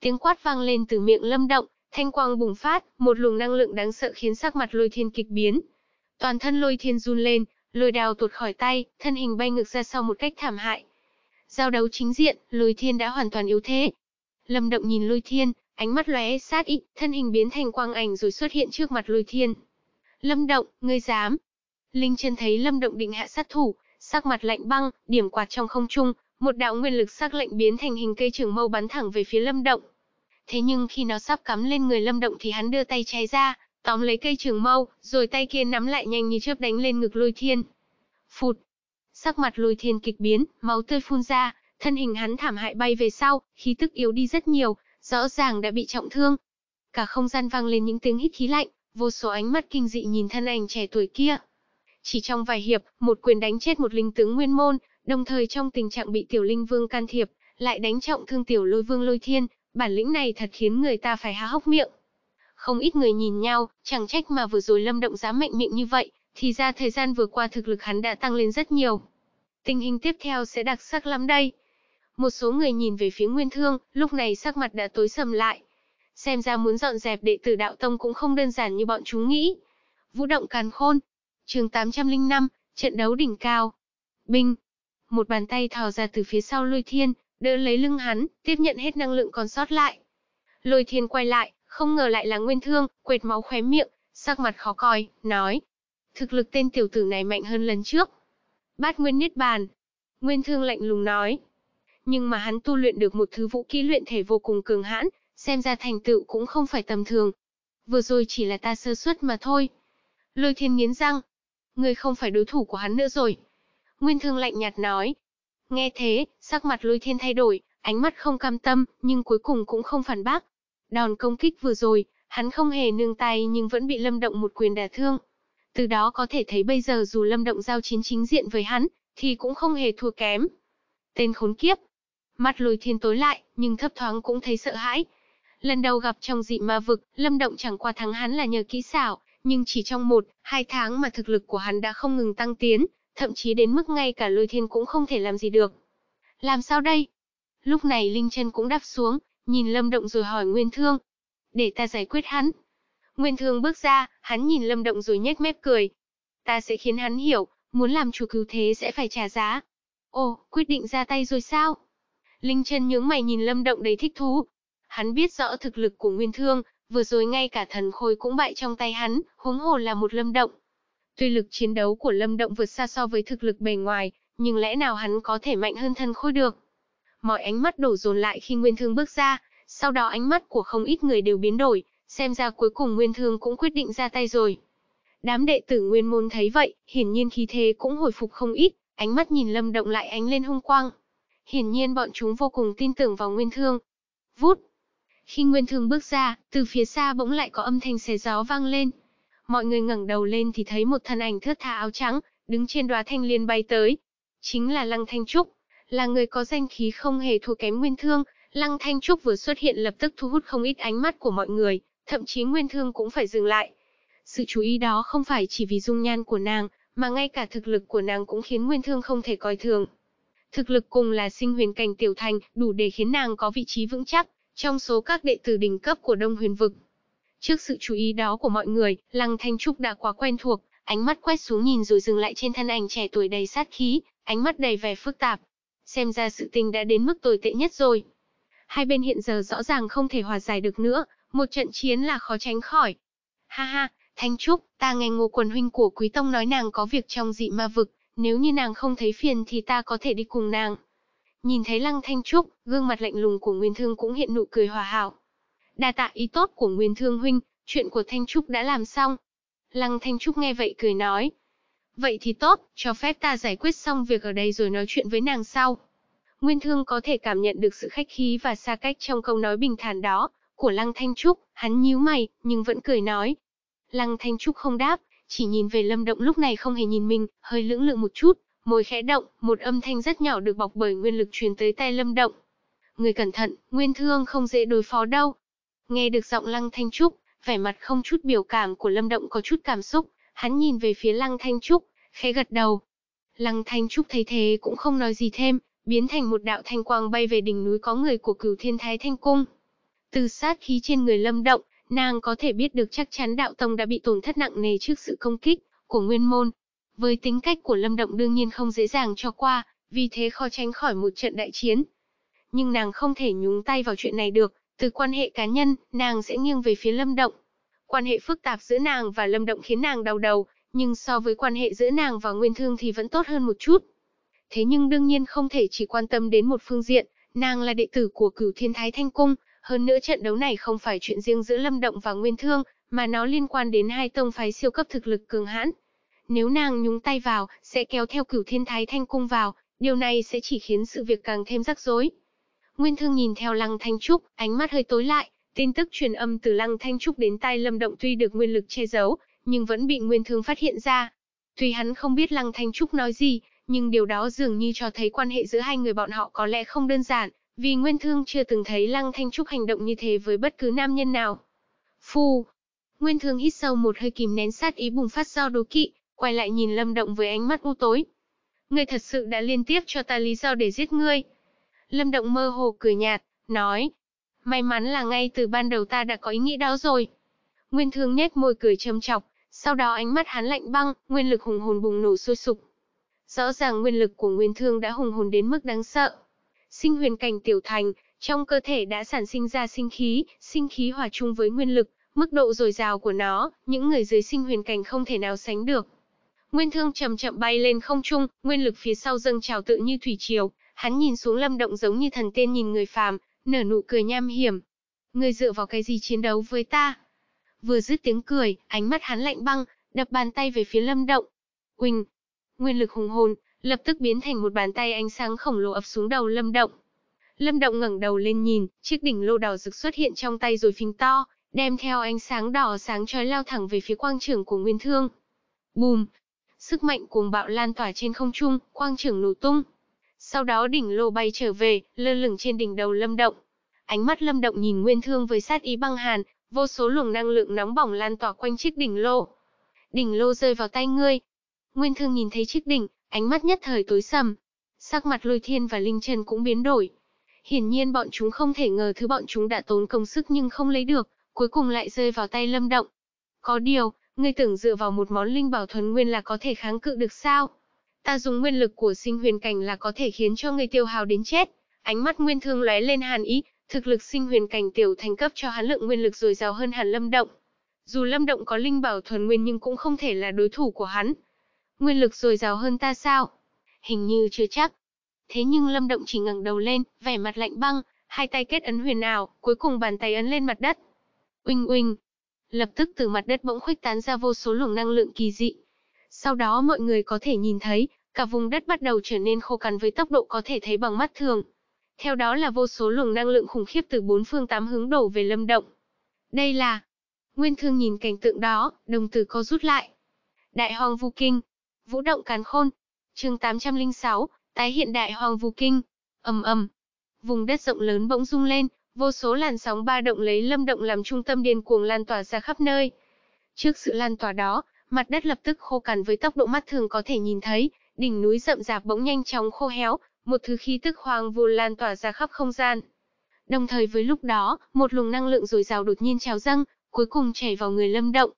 Speaker 1: Tiếng quát vang lên từ miệng Lâm Động, thanh quang bùng phát, một luồng năng lượng đáng sợ khiến sắc mặt Lôi Thiên kịch biến. Toàn thân Lôi Thiên run lên, lôi đào tuột khỏi tay, thân hình bay ngược ra sau một cách thảm hại. Giao đấu chính diện, Lôi Thiên đã hoàn toàn yếu thế. Lâm Động nhìn Lôi Thiên, ánh mắt lóe sát ý, thân hình biến thành quang ảnh rồi xuất hiện trước mặt Lôi Thiên. Lâm Động, ngươi dám? Linh chân thấy Lâm Động định hạ sát thủ, sắc mặt lạnh băng, điểm quạt trong không trung, một đạo nguyên lực sắc lệnh biến thành hình cây trường mâu bắn thẳng về phía Lâm Động. Thế nhưng khi nó sắp cắm lên người Lâm Động thì hắn đưa tay trái ra, tóm lấy cây trường mâu, rồi tay kia nắm lại nhanh như chớp đánh lên ngực Lôi Thiên. Phụt. Sắc mặt Lôi Thiên kịch biến, máu tươi phun ra, thân hình hắn thảm hại bay về sau, khí tức yếu đi rất nhiều, rõ ràng đã bị trọng thương. Cả không gian vang lên những tiếng hít khí lạnh, vô số ánh mắt kinh dị nhìn thân ảnh trẻ tuổi kia. Chỉ trong vài hiệp, một quyền đánh chết một linh tướng nguyên môn, đồng thời trong tình trạng bị tiểu linh vương can thiệp, lại đánh trọng thương tiểu lôi vương lôi thiên, bản lĩnh này thật khiến người ta phải há hốc miệng. Không ít người nhìn nhau, chẳng trách mà vừa rồi lâm động dám mạnh miệng như vậy, thì ra thời gian vừa qua thực lực hắn đã tăng lên rất nhiều. Tình hình tiếp theo sẽ đặc sắc lắm đây. Một số người nhìn về phía Nguyên Thương, lúc này sắc mặt đã tối sầm lại, xem ra muốn dọn dẹp đệ tử đạo tông cũng không đơn giản như bọn chúng nghĩ. Vũ động càn khôn, chương 805, trận đấu đỉnh cao. Binh, một bàn tay thò ra từ phía sau lôi thiên, đỡ lấy lưng hắn, tiếp nhận hết năng lượng còn sót lại. Lôi thiên quay lại, không ngờ lại là nguyên thương, quệt máu khóe miệng, sắc mặt khó coi, nói. Thực lực tên tiểu tử này mạnh hơn lần trước. Bát nguyên niết bàn. Nguyên thương lạnh lùng nói. Nhưng mà hắn tu luyện được một thứ vũ kỹ luyện thể vô cùng cường hãn, xem ra thành tựu cũng không phải tầm thường. Vừa rồi chỉ là ta sơ suất mà thôi. Lôi thiên nghiến răng. Ngươi không phải đối thủ của hắn nữa rồi. Nguyên thương lạnh nhạt nói. Nghe thế, sắc mặt lôi thiên thay đổi, ánh mắt không cam tâm, nhưng cuối cùng cũng không phản bác. Đòn công kích vừa rồi, hắn không hề nương tay nhưng vẫn bị lâm động một quyền đả thương. Từ đó có thể thấy bây giờ dù lâm động giao chiến chính diện với hắn, thì cũng không hề thua kém. Tên khốn kiếp. Mắt lôi thiên tối lại, nhưng thấp thoáng cũng thấy sợ hãi, Lần đầu gặp trong dị ma vực, Lâm Động chẳng qua thắng hắn là nhờ kỹ xảo, nhưng chỉ trong một, hai tháng mà thực lực của hắn đã không ngừng tăng tiến, thậm chí đến mức ngay cả lôi thiên cũng không thể làm gì được. Làm sao đây? Lúc này Linh chân cũng đáp xuống, nhìn Lâm Động rồi hỏi Nguyên Thương. Để ta giải quyết hắn. Nguyên Thương bước ra, hắn nhìn Lâm Động rồi nhếch mép cười. Ta sẽ khiến hắn hiểu, muốn làm chủ cứu thế sẽ phải trả giá. Ồ, quyết định ra tay rồi sao? Linh chân nhướng mày nhìn Lâm Động đầy thích thú, Hắn biết rõ thực lực của Nguyên Thương, vừa rồi ngay cả thần khôi cũng bại trong tay hắn, huống hồ là một lâm động. Tuy lực chiến đấu của lâm động vượt xa so với thực lực bề ngoài, nhưng lẽ nào hắn có thể mạnh hơn thần khôi được? Mọi ánh mắt đổ dồn lại khi Nguyên Thương bước ra, sau đó ánh mắt của không ít người đều biến đổi, xem ra cuối cùng Nguyên Thương cũng quyết định ra tay rồi. Đám đệ tử Nguyên Môn thấy vậy, hiển nhiên khí thế cũng hồi phục không ít, ánh mắt nhìn Lâm Động lại ánh lên hung quang. Hiển nhiên bọn chúng vô cùng tin tưởng vào Nguyên Thương. Vút, khi Nguyên Thương bước ra, từ phía xa bỗng lại có âm thanh xé gió vang lên. Mọi người ngẩng đầu lên thì thấy một thân ảnh thướt tha áo trắng, đứng trên đóa thanh liên bay tới. Chính là Lăng Thanh Trúc, là người có danh khí không hề thua kém Nguyên Thương. Lăng Thanh Trúc vừa xuất hiện lập tức thu hút không ít ánh mắt của mọi người, thậm chí Nguyên Thương cũng phải dừng lại. Sự chú ý đó không phải chỉ vì dung nhan của nàng, mà ngay cả thực lực của nàng cũng khiến Nguyên Thương không thể coi thường. Thực lực cùng là sinh huyền cảnh tiểu thành, đủ để khiến nàng có vị trí vững chắc, trong số các đệ tử đỉnh cấp của Đông Huyền Vực. Trước sự chú ý đó của mọi người, Lăng Thanh Trúc đã quá quen thuộc, ánh mắt quét xuống nhìn rồi dừng lại trên thân ảnh trẻ tuổi đầy sát khí, ánh mắt đầy vẻ phức tạp. Xem ra sự tình đã đến mức tồi tệ nhất rồi. Hai bên hiện giờ rõ ràng không thể hòa giải được nữa, một trận chiến là khó tránh khỏi. Ha ha, Thanh Trúc, ta nghe ngô quần huynh của Quý Tông nói nàng có việc trong dị ma vực, nếu như nàng không thấy phiền thì ta có thể đi cùng nàng nhìn thấy Lăng Thanh Trúc, gương mặt lạnh lùng của Nguyên Thương cũng hiện nụ cười hòa hảo. Đa tạ ý tốt của Nguyên Thương huynh, chuyện của Thanh Trúc đã làm xong. Lăng Thanh Trúc nghe vậy cười nói. Vậy thì tốt, cho phép ta giải quyết xong việc ở đây rồi nói chuyện với nàng sau. Nguyên Thương có thể cảm nhận được sự khách khí và xa cách trong câu nói bình thản đó của Lăng Thanh Trúc, hắn nhíu mày, nhưng vẫn cười nói. Lăng Thanh Trúc không đáp, chỉ nhìn về Lâm Động lúc này không hề nhìn mình, hơi lưỡng lự một chút, môi khẽ động, một âm thanh rất nhỏ được bọc bởi nguyên lực truyền tới tai Lâm Động. Người cẩn thận, Nguyên Thương không dễ đối phó đâu. Nghe được giọng Lăng Thanh Trúc, vẻ mặt không chút biểu cảm của Lâm Động có chút cảm xúc, hắn nhìn về phía Lăng Thanh Trúc, khẽ gật đầu. Lăng Thanh Trúc thấy thế cũng không nói gì thêm, biến thành một đạo thanh quang bay về đỉnh núi có người của cửu thiên thái thanh cung. Từ sát khí trên người lâm động, nàng có thể biết được chắc chắn đạo tông đã bị tổn thất nặng nề trước sự công kích của nguyên môn, với tính cách của Lâm Động đương nhiên không dễ dàng cho qua, vì thế khó tránh khỏi một trận đại chiến. Nhưng nàng không thể nhúng tay vào chuyện này được, từ quan hệ cá nhân, nàng sẽ nghiêng về phía Lâm Động. Quan hệ phức tạp giữa nàng và Lâm Động khiến nàng đau đầu, nhưng so với quan hệ giữa nàng và Nguyên Thương thì vẫn tốt hơn một chút. Thế nhưng đương nhiên không thể chỉ quan tâm đến một phương diện, nàng là đệ tử của cửu thiên thái thanh cung, hơn nữa trận đấu này không phải chuyện riêng giữa Lâm Động và Nguyên Thương, mà nó liên quan đến hai tông phái siêu cấp thực lực cường hãn, nếu nàng nhúng tay vào, sẽ kéo theo cửu thiên thái thanh cung vào, điều này sẽ chỉ khiến sự việc càng thêm rắc rối. Nguyên Thương nhìn theo Lăng Thanh Trúc, ánh mắt hơi tối lại, tin tức truyền âm từ Lăng Thanh Trúc đến tai Lâm Động tuy được nguyên lực che giấu, nhưng vẫn bị Nguyên Thương phát hiện ra. Tuy hắn không biết Lăng Thanh Trúc nói gì, nhưng điều đó dường như cho thấy quan hệ giữa hai người bọn họ có lẽ không đơn giản, vì Nguyên Thương chưa từng thấy Lăng Thanh Trúc hành động như thế với bất cứ nam nhân nào. Phù! Nguyên Thương hít sâu một hơi kìm nén sát ý bùng phát do đố kỵ, quay lại nhìn Lâm Động với ánh mắt u tối. Ngươi thật sự đã liên tiếp cho ta lý do để giết ngươi. Lâm Động mơ hồ cười nhạt, nói. May mắn là ngay từ ban đầu ta đã có ý nghĩ đó rồi. Nguyên thương nhếch môi cười châm chọc, sau đó ánh mắt hắn lạnh băng, nguyên lực hùng hồn bùng nổ sôi sục. Rõ ràng nguyên lực của Nguyên Thương đã hùng hồn đến mức đáng sợ. Sinh huyền cảnh tiểu thành, trong cơ thể đã sản sinh ra sinh khí, sinh khí hòa chung với nguyên lực, mức độ dồi dào của nó, những người dưới sinh huyền cảnh không thể nào sánh được. Nguyên Thương chậm chậm bay lên không trung, nguyên lực phía sau dâng trào tự như thủy triều, hắn nhìn xuống Lâm Động giống như thần tiên nhìn người phàm, nở nụ cười nham hiểm. Ngươi dựa vào cái gì chiến đấu với ta? Vừa dứt tiếng cười, ánh mắt hắn lạnh băng, đập bàn tay về phía Lâm Động. Uỳnh! Nguyên lực hùng hồn, lập tức biến thành một bàn tay ánh sáng khổng lồ ập xuống đầu Lâm Động. Lâm Động ngẩng đầu lên nhìn, chiếc đỉnh lô đỏ rực xuất hiện trong tay rồi phình to, đem theo ánh sáng đỏ sáng chói lao thẳng về phía quang trưởng của Nguyên Thương. Bùm, sức mạnh cuồng bạo lan tỏa trên không trung, quang trưởng nổ tung. Sau đó đỉnh lô bay trở về, lơ lửng trên đỉnh đầu Lâm Động. Ánh mắt Lâm Động nhìn Nguyên Thương với sát ý băng hàn, vô số luồng năng lượng nóng bỏng lan tỏa quanh chiếc đỉnh lô. Đỉnh lô rơi vào tay ngươi. Nguyên Thương nhìn thấy chiếc đỉnh, ánh mắt nhất thời tối sầm. Sắc mặt Lôi Thiên và Linh Trần cũng biến đổi. Hiển nhiên bọn chúng không thể ngờ thứ bọn chúng đã tốn công sức nhưng không lấy được, cuối cùng lại rơi vào tay Lâm Động. Có điều, Ngươi tưởng dựa vào một món linh bảo thuần nguyên là có thể kháng cự được sao? Ta dùng nguyên lực của sinh huyền cảnh là có thể khiến cho ngươi tiêu hao đến chết. Ánh mắt Nguyên Thương lóe lên hàn ý, thực lực sinh huyền cảnh tiểu thành cấp cho hắn lượng nguyên lực dồi dào hơn Hàn Lâm Động. Dù Lâm Động có linh bảo thuần nguyên nhưng cũng không thể là đối thủ của hắn. Nguyên lực dồi dào hơn ta sao? Hình như chưa chắc. Thế nhưng Lâm Động chỉ ngẩng đầu lên, vẻ mặt lạnh băng, hai tay kết ấn huyền ảo, cuối cùng bàn tay ấn lên mặt đất. Uinh uinh, Lập tức từ mặt đất bỗng khuếch tán ra vô số luồng năng lượng kỳ dị. Sau đó mọi người có thể nhìn thấy, cả vùng đất bắt đầu trở nên khô cằn với tốc độ có thể thấy bằng mắt thường. Theo đó là vô số luồng năng lượng khủng khiếp từ bốn phương tám hướng đổ về Lâm Động. Đây là... Nguyên Thương nhìn cảnh tượng đó, đồng tử co rút lại. Đại Hoàng Vu Kinh, Vũ Động Càn Khôn, chương 806, tái hiện Đại Hoàng Vu Kinh, ầm ầm. Vùng đất rộng lớn bỗng rung lên, Vô số làn sóng ba động lấy Lâm Động làm trung tâm điên cuồng lan tỏa ra khắp nơi. Trước sự lan tỏa đó, mặt đất lập tức khô cằn với tốc độ mắt thường có thể nhìn thấy, đỉnh núi rậm rạp bỗng nhanh chóng khô héo, một thứ khí tức hoang vu lan tỏa ra khắp không gian. Đồng thời với lúc đó, một luồng năng lượng dồi dào đột nhiên trào dâng, cuối cùng chảy vào người Lâm Động.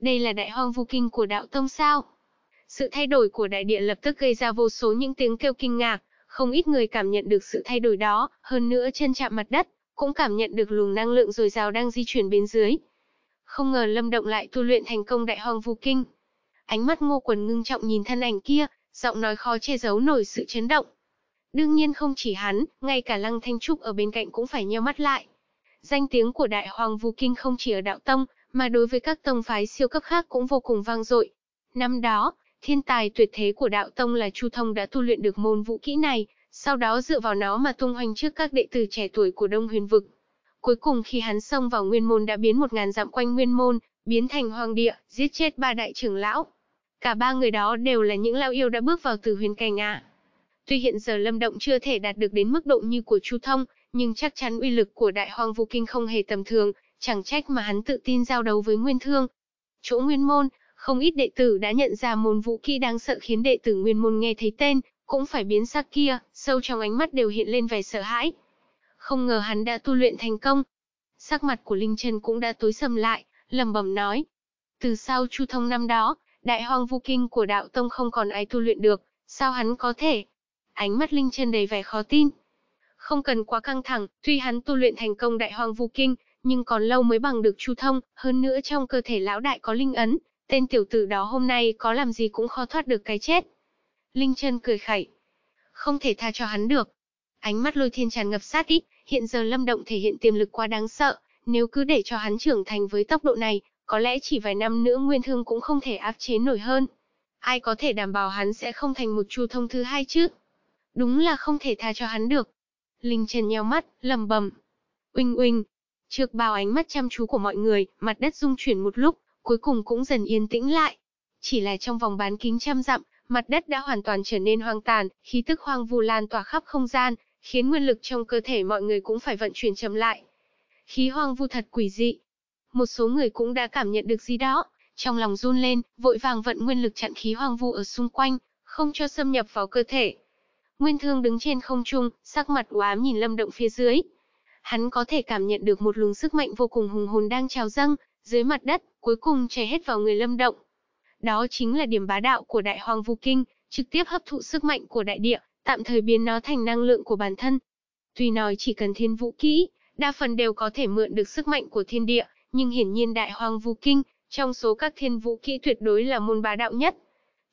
Speaker 1: Đây là đại hoang vu kinh của đạo tông sao? Sự thay đổi của đại địa lập tức gây ra vô số những tiếng kêu kinh ngạc, không ít người cảm nhận được sự thay đổi đó, hơn nữa chân chạm mặt đất, cũng cảm nhận được luồng năng lượng dồi dào đang di chuyển bên dưới. Không ngờ Lâm Động lại tu luyện thành công đại hoàng vũ kinh. Ánh mắt Ngô Quần ngưng trọng nhìn thân ảnh kia, giọng nói khó che giấu nổi sự chấn động. Đương nhiên không chỉ hắn, ngay cả Lăng Thanh Trúc ở bên cạnh cũng phải nheo mắt lại. Danh tiếng của Đại Hoàng vũ Kinh không chỉ ở đạo tông, mà đối với các tông phái siêu cấp khác cũng vô cùng vang dội. Năm đó, thiên tài tuyệt thế của đạo tông là Chu Thông đã tu luyện được môn vũ kỹ này, sau đó dựa vào nó mà tung hoành trước các đệ tử trẻ tuổi của Đông Huyền vực. Cuối cùng khi hắn xông vào Nguyên môn đã biến một ngàn dặm quanh Nguyên môn, biến thành hoàng địa, giết chết ba đại trưởng lão. Cả ba người đó đều là những lao yêu đã bước vào từ huyền cảnh ạ. À. Tuy hiện giờ Lâm Động chưa thể đạt được đến mức độ như của Chu Thông, nhưng chắc chắn uy lực của Đại Hoàng Vũ Kinh không hề tầm thường, chẳng trách mà hắn tự tin giao đấu với Nguyên Thương. Chỗ Nguyên môn, không ít đệ tử đã nhận ra môn vũ kỹ đáng sợ khiến đệ tử Nguyên môn nghe thấy tên, cũng phải biến sắc kia, sâu trong ánh mắt đều hiện lên vẻ sợ hãi. Không ngờ hắn đã tu luyện thành công. Sắc mặt của Linh Trần cũng đã tối sầm lại, lầm bầm nói. Từ sau Chu Thông năm đó, đại hoang vu kinh của đạo tông không còn ai tu luyện được, sao hắn có thể? Ánh mắt Linh Trần đầy vẻ khó tin. Không cần quá căng thẳng, tuy hắn tu luyện thành công đại hoang vu kinh, nhưng còn lâu mới bằng được Chu Thông, hơn nữa trong cơ thể lão đại có linh ấn, tên tiểu tử đó hôm nay có làm gì cũng khó thoát được cái chết. Linh Trân cười khẩy. Không thể tha cho hắn được. Ánh mắt lôi thiên tràn ngập sát ý, hiện giờ Lâm Động thể hiện tiềm lực quá đáng sợ, nếu cứ để cho hắn trưởng thành với tốc độ này, có lẽ chỉ vài năm nữa Nguyên Thương cũng không thể áp chế nổi hơn. Ai có thể đảm bảo hắn sẽ không thành một chu thông thứ hai chứ? Đúng là không thể tha cho hắn được. Linh Trần nheo mắt, lầm bầm. Uinh uinh. Trước bao ánh mắt chăm chú của mọi người, mặt đất rung chuyển một lúc, cuối cùng cũng dần yên tĩnh lại. Chỉ là trong vòng bán kính trăm dặm, mặt đất đã hoàn toàn trở nên hoang tàn, khí tức hoang vu lan tỏa khắp không gian, khiến nguyên lực trong cơ thể mọi người cũng phải vận chuyển chậm lại. Khí hoang vu thật quỷ dị. Một số người cũng đã cảm nhận được gì đó, trong lòng run lên, vội vàng vận nguyên lực chặn khí hoang vu ở xung quanh, không cho xâm nhập vào cơ thể. Nguyên Thương đứng trên không trung, sắc mặt ám nhìn Lâm Động phía dưới. Hắn có thể cảm nhận được một luồng sức mạnh vô cùng hùng hồn đang trào dâng dưới mặt đất, cuối cùng chảy hết vào người Lâm Động. Đó chính là điểm bá đạo của đại hoàng vu kinh, trực tiếp hấp thụ sức mạnh của đại địa, tạm thời biến nó thành năng lượng của bản thân. Tuy nói chỉ cần thiên vũ kỹ, đa phần đều có thể mượn được sức mạnh của thiên địa, nhưng hiển nhiên đại hoàng vu kinh, trong số các thiên vũ kỹ tuyệt đối là môn bá đạo nhất.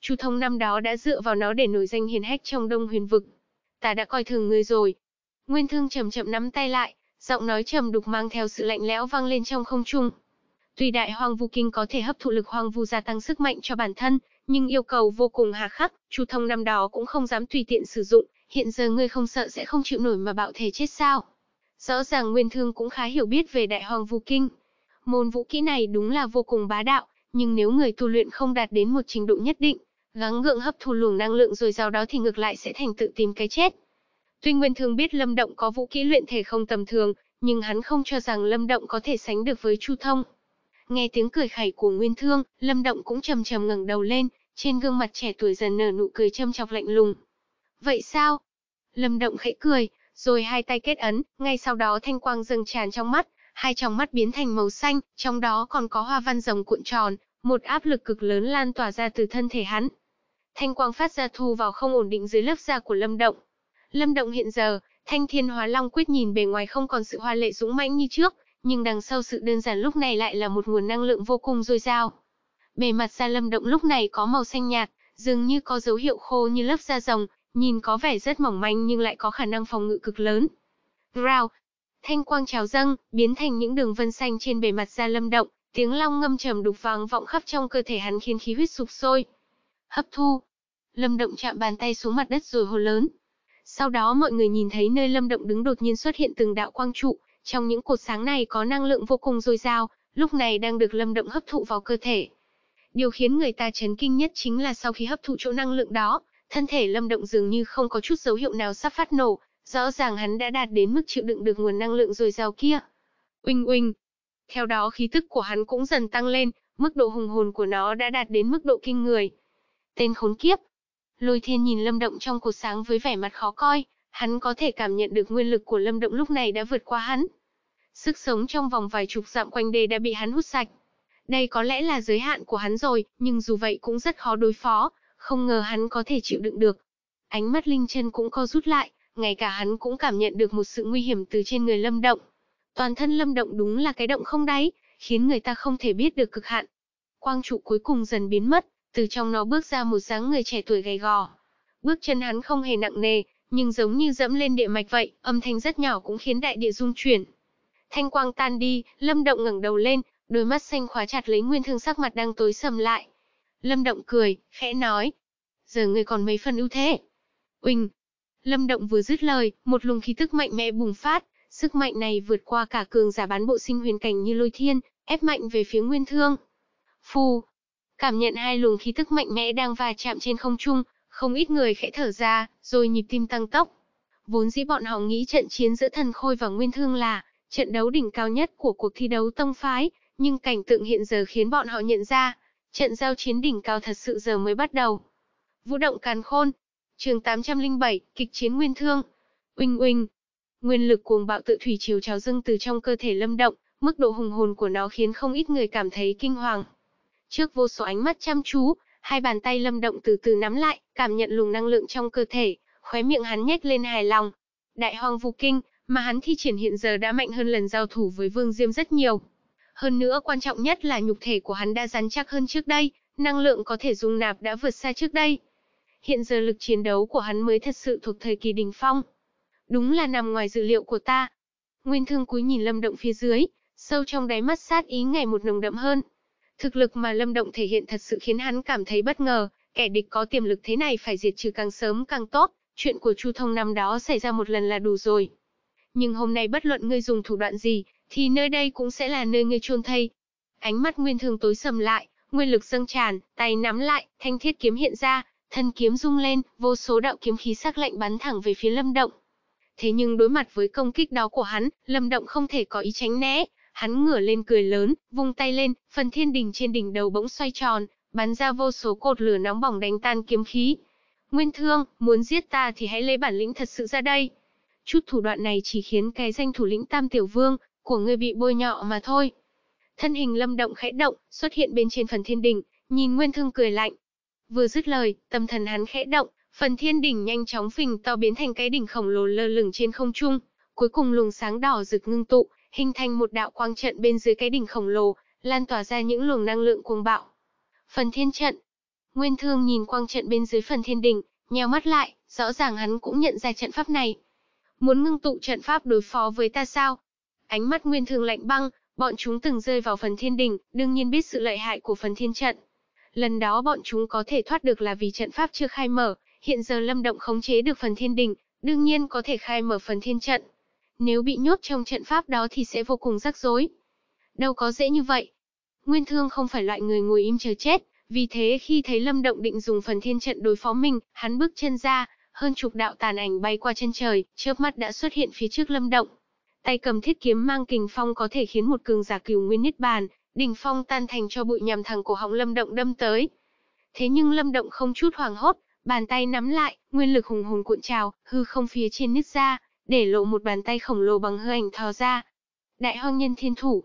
Speaker 1: Chu Thông năm đó đã dựa vào nó để nổi danh hiền hách trong Đông Huyền vực. Ta đã coi thường ngươi rồi. Nguyên Thương chậm chậm nắm tay lại, giọng nói trầm đục mang theo sự lạnh lẽo vang lên trong không trung. Tuy đại hoang vu kinh có thể hấp thụ lực hoang vu gia tăng sức mạnh cho bản thân, nhưng yêu cầu vô cùng hà khắc, Chu Thông năm đó cũng không dám tùy tiện sử dụng, hiện giờ ngươi không sợ sẽ không chịu nổi mà bạo thể chết sao? Rõ ràng Nguyên Thương cũng khá hiểu biết về đại hoang vu kinh. Môn vũ kỹ này đúng là vô cùng bá đạo, nhưng nếu người tu luyện không đạt đến một trình độ nhất định, gắng gượng hấp thụ luồng năng lượng rồi sau đó thì ngược lại sẽ thành tự tìm cái chết. Tuy Nguyên Thương biết Lâm Động có vũ kỹ luyện thể không tầm thường, nhưng hắn không cho rằng Lâm Động có thể sánh được với Chu Thông. Nghe tiếng cười khẩy của Nguyên Thương, Lâm Động cũng trầm trầm ngẩng đầu lên, trên gương mặt trẻ tuổi dần nở nụ cười châm chọc lạnh lùng. Vậy sao? Lâm Động khẽ cười, rồi hai tay kết ấn, ngay sau đó thanh quang dâng tràn trong mắt, hai tròng mắt biến thành màu xanh, trong đó còn có hoa văn rồng cuộn tròn, một áp lực cực lớn lan tỏa ra từ thân thể hắn. Thanh quang phát ra thu vào không ổn định dưới lớp da của Lâm Động. Lâm Động hiện giờ, Thanh Thiên Hóa Long quyết nhìn bề ngoài không còn sự hoa lệ dũng mãnh như trước, nhưng đằng sau sự đơn giản lúc này lại là một nguồn năng lượng vô cùng dồi dào. Bề mặt da lâm động lúc này có màu xanh nhạt, dường như có dấu hiệu khô như lớp da rồng, nhìn có vẻ rất mỏng manh nhưng lại có khả năng phòng ngự cực lớn. Rào, thanh quang trào dâng, biến thành những đường vân xanh trên bề mặt da lâm động, tiếng long ngâm trầm đục vang vọng khắp trong cơ thể hắn khiến khí huyết sụp sôi. Hấp thu. Lâm động chạm bàn tay xuống mặt đất rồi hô lớn. Sau đó mọi người nhìn thấy nơi lâm động đứng đột nhiên xuất hiện từng đạo quang trụ, trong những cột sáng này có năng lượng vô cùng dồi dào, lúc này đang được Lâm Động hấp thụ vào cơ thể. Điều khiến người ta chấn kinh nhất chính là sau khi hấp thụ chỗ năng lượng đó, thân thể Lâm Động dường như không có chút dấu hiệu nào sắp phát nổ, rõ ràng hắn đã đạt đến mức chịu đựng được nguồn năng lượng dồi dào kia. uinh uinh, Theo đó khí tức của hắn cũng dần tăng lên, mức độ hùng hồn của nó đã đạt đến mức độ kinh người. Tên khốn kiếp. Lôi Thiên nhìn Lâm Động trong cột sáng với vẻ mặt khó coi, Hắn có thể cảm nhận được nguyên lực của lâm động lúc này đã vượt qua hắn. Sức sống trong vòng vài chục dặm quanh đây đã bị hắn hút sạch. Đây có lẽ là giới hạn của hắn rồi, nhưng dù vậy cũng rất khó đối phó, không ngờ hắn có thể chịu đựng được. Ánh mắt Linh chân cũng co rút lại, ngay cả hắn cũng cảm nhận được một sự nguy hiểm từ trên người lâm động. Toàn thân lâm động đúng là cái động không đáy, khiến người ta không thể biết được cực hạn. Quang trụ cuối cùng dần biến mất, từ trong nó bước ra một dáng người trẻ tuổi gầy gò. Bước chân hắn không hề nặng nề, nhưng giống như dẫm lên địa mạch vậy, âm thanh rất nhỏ cũng khiến đại địa rung chuyển. Thanh quang tan đi, Lâm Động ngẩng đầu lên, đôi mắt xanh khóa chặt lấy Nguyên Thương sắc mặt đang tối sầm lại. Lâm Động cười, khẽ nói, giờ ngươi còn mấy phần ưu thế. Uỳnh! Lâm Động vừa dứt lời, một luồng khí tức mạnh mẽ bùng phát, sức mạnh này vượt qua cả cường giả bán bộ sinh huyền cảnh như lôi thiên, ép mạnh về phía Nguyên Thương. Phù! Cảm nhận hai luồng khí tức mạnh mẽ đang va chạm trên không trung, không ít người khẽ thở ra, rồi nhịp tim tăng tốc. Vốn dĩ bọn họ nghĩ trận chiến giữa thần khôi và nguyên thương là trận đấu đỉnh cao nhất của cuộc thi đấu tông phái, nhưng cảnh tượng hiện giờ khiến bọn họ nhận ra, trận giao chiến đỉnh cao thật sự giờ mới bắt đầu. Vũ động càn khôn, chương 807, kịch chiến nguyên thương. Uỳnh uỳnh, nguyên lực cuồng bạo tự thủy chiều trào dâng từ trong cơ thể lâm động, mức độ hùng hồn của nó khiến không ít người cảm thấy kinh hoàng. Trước vô số ánh mắt chăm chú, Hai bàn tay Lâm Động từ từ nắm lại, cảm nhận luồng năng lượng trong cơ thể, khóe miệng hắn nhếch lên hài lòng. Đại hoang vũ kinh mà hắn thi triển hiện giờ đã mạnh hơn lần giao thủ với Vương Diêm rất nhiều. Hơn nữa quan trọng nhất là nhục thể của hắn đã rắn chắc hơn trước đây, năng lượng có thể dung nạp đã vượt xa trước đây. Hiện giờ lực chiến đấu của hắn mới thật sự thuộc thời kỳ đỉnh phong. Đúng là nằm ngoài dự liệu của ta. Nguyên Thương cúi nhìn Lâm Động phía dưới, sâu trong đáy mắt sát ý ngày một nồng đậm hơn, Thực lực mà Lâm Động thể hiện thật sự khiến hắn cảm thấy bất ngờ, kẻ địch có tiềm lực thế này phải diệt trừ càng sớm càng tốt, chuyện của Chu Thông năm đó xảy ra một lần là đủ rồi. Nhưng hôm nay bất luận ngươi dùng thủ đoạn gì, thì nơi đây cũng sẽ là nơi ngươi chôn thây. Ánh mắt Nguyên Thường tối sầm lại, nguyên lực dâng tràn, tay nắm lại, thanh thiết kiếm hiện ra, thân kiếm rung lên, vô số đạo kiếm khí sắc lạnh bắn thẳng về phía Lâm Động. Thế nhưng đối mặt với công kích đó của hắn, Lâm Động không thể có ý tránh né, Hắn ngửa lên cười lớn, vung tay lên, phần thiên đình trên đỉnh đầu bỗng xoay tròn, bắn ra vô số cột lửa nóng bỏng đánh tan kiếm khí. Nguyên Thương, muốn giết ta thì hãy lấy bản lĩnh thật sự ra đây. Chút thủ đoạn này chỉ khiến cái danh thủ lĩnh Tam Tiểu Vương của ngươi bị bôi nhọ mà thôi. Thân hình lâm động khẽ động, xuất hiện bên trên phần thiên đỉnh, nhìn Nguyên Thương cười lạnh. Vừa dứt lời, tâm thần hắn khẽ động, phần thiên đỉnh nhanh chóng phình to biến thành cái đỉnh khổng lồ lơ lửng trên không trung, cuối cùng luồng sáng đỏ rực ngưng tụ, hình thành một đạo quang trận bên dưới cái đỉnh khổng lồ, lan tỏa ra những luồng năng lượng cuồng bạo. Phần thiên trận. Nguyên Thương nhìn quang trận bên dưới phần thiên đỉnh, nheo mắt lại, rõ ràng hắn cũng nhận ra trận pháp này. Muốn ngưng tụ trận pháp đối phó với ta sao? Ánh mắt Nguyên Thương lạnh băng, bọn chúng từng rơi vào phần thiên đỉnh, đương nhiên biết sự lợi hại của phần thiên trận. Lần đó bọn chúng có thể thoát được là vì trận pháp chưa khai mở, hiện giờ Lâm Động khống chế được phần thiên đỉnh, đương nhiên có thể khai mở phần thiên trận. Nếu bị nhốt trong trận pháp đó thì sẽ vô cùng rắc rối. Đâu có dễ như vậy. Nguyên Thương không phải loại người ngồi im chờ chết, vì thế khi thấy Lâm Động định dùng phần thiên trận đối phó mình, hắn bước chân ra, hơn chục đạo tàn ảnh bay qua chân trời, chớp mắt đã xuất hiện phía trước Lâm Động. Tay cầm thiết kiếm mang kình phong có thể khiến một cường giả cửu nguyên niết bàn, đỉnh phong tan thành cho bụi nhằm thẳng cổ họng Lâm Động đâm tới. Thế nhưng Lâm Động không chút hoảng hốt, bàn tay nắm lại, nguyên lực hùng hồn cuộn trào, hư không phía trên nứt ra, để lộ một bàn tay khổng lồ bằng hư ảnh thò ra. Đại hoang nhân thiên thủ.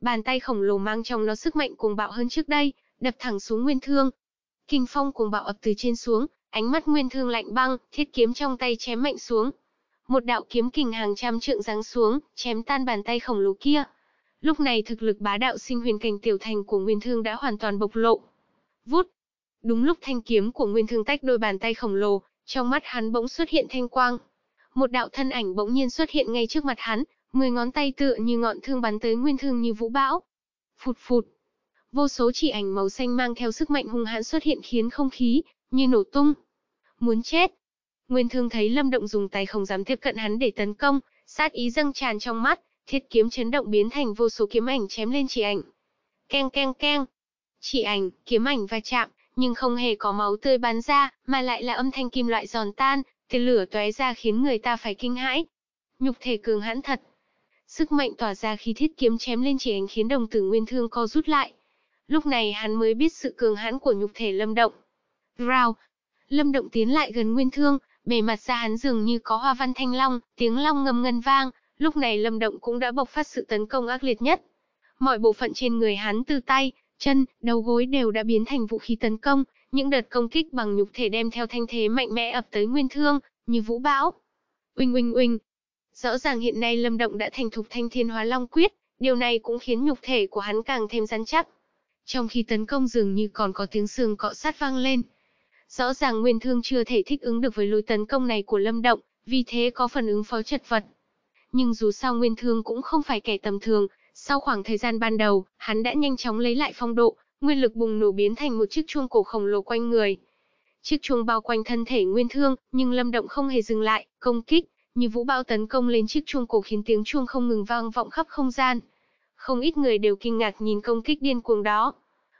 Speaker 1: Bàn tay khổng lồ mang trong nó sức mạnh cuồng bạo hơn trước đây, đập thẳng xuống Nguyên Thương. Kinh phong cuồng bạo ập từ trên xuống, ánh mắt Nguyên Thương lạnh băng, thiết kiếm trong tay chém mạnh xuống. Một đạo kiếm kình hàng trăm trượng giáng xuống, chém tan bàn tay khổng lồ kia. Lúc này thực lực bá đạo sinh huyền cảnh tiểu thành của Nguyên Thương đã hoàn toàn bộc lộ. Vút. Đúng lúc thanh kiếm của Nguyên Thương tách đôi bàn tay khổng lồ, trong mắt hắn bỗng xuất hiện thanh quang, một đạo thân ảnh bỗng nhiên xuất hiện ngay trước mặt hắn, mười ngón tay tựa như ngọn thương bắn tới nguyên thương như vũ bão. Phụt phụt. Vô số chỉ ảnh màu xanh mang theo sức mạnh hung hãn xuất hiện khiến không khí như nổ tung. Muốn chết. Nguyên thương thấy Lâm Động dùng tay không dám tiếp cận hắn để tấn công, sát ý dâng tràn trong mắt, thiết kiếm chấn động biến thành vô số kiếm ảnh chém lên chỉ ảnh. Keng keng keng. Chỉ ảnh, kiếm ảnh va chạm, nhưng không hề có máu tươi bắn ra, mà lại là âm thanh kim loại giòn tan, tia lửa tóe ra khiến người ta phải kinh hãi. Nhục thể cường hãn thật. Sức mạnh tỏa ra khi thiết kiếm chém lên chỉ ảnh khiến đồng tử nguyên thương co rút lại. Lúc này hắn mới biết sự cường hãn của nhục thể lâm động. Rào! Lâm động tiến lại gần nguyên thương, bề mặt da hắn dường như có hoa văn thanh long, tiếng long ngầm ngân vang, lúc này lâm động cũng đã bộc phát sự tấn công ác liệt nhất. Mọi bộ phận trên người hắn từ tay, chân, đầu gối đều đã biến thành vũ khí tấn công, những đợt công kích bằng nhục thể đem theo thanh thế mạnh mẽ ập tới Nguyên Thương, như vũ bão. uinh uinh uinh. Rõ ràng hiện nay Lâm Động đã thành thục Thanh Thiên Hóa Long Quyết, điều này cũng khiến nhục thể của hắn càng thêm rắn chắc. Trong khi tấn công dường như còn có tiếng xương cọ sát vang lên. Rõ ràng Nguyên Thương chưa thể thích ứng được với lối tấn công này của Lâm Động, vì thế có phần ứng phó chật vật. Nhưng dù sao Nguyên Thương cũng không phải kẻ tầm thường, sau khoảng thời gian ban đầu, hắn đã nhanh chóng lấy lại phong độ, nguyên lực bùng nổ biến thành một chiếc chuông cổ khổng lồ quanh người. Chiếc chuông bao quanh thân thể Nguyên Thương, nhưng Lâm Động không hề dừng lại, công kích, như vũ bao tấn công lên chiếc chuông cổ khiến tiếng chuông không ngừng vang vọng khắp không gian. Không ít người đều kinh ngạc nhìn công kích điên cuồng đó.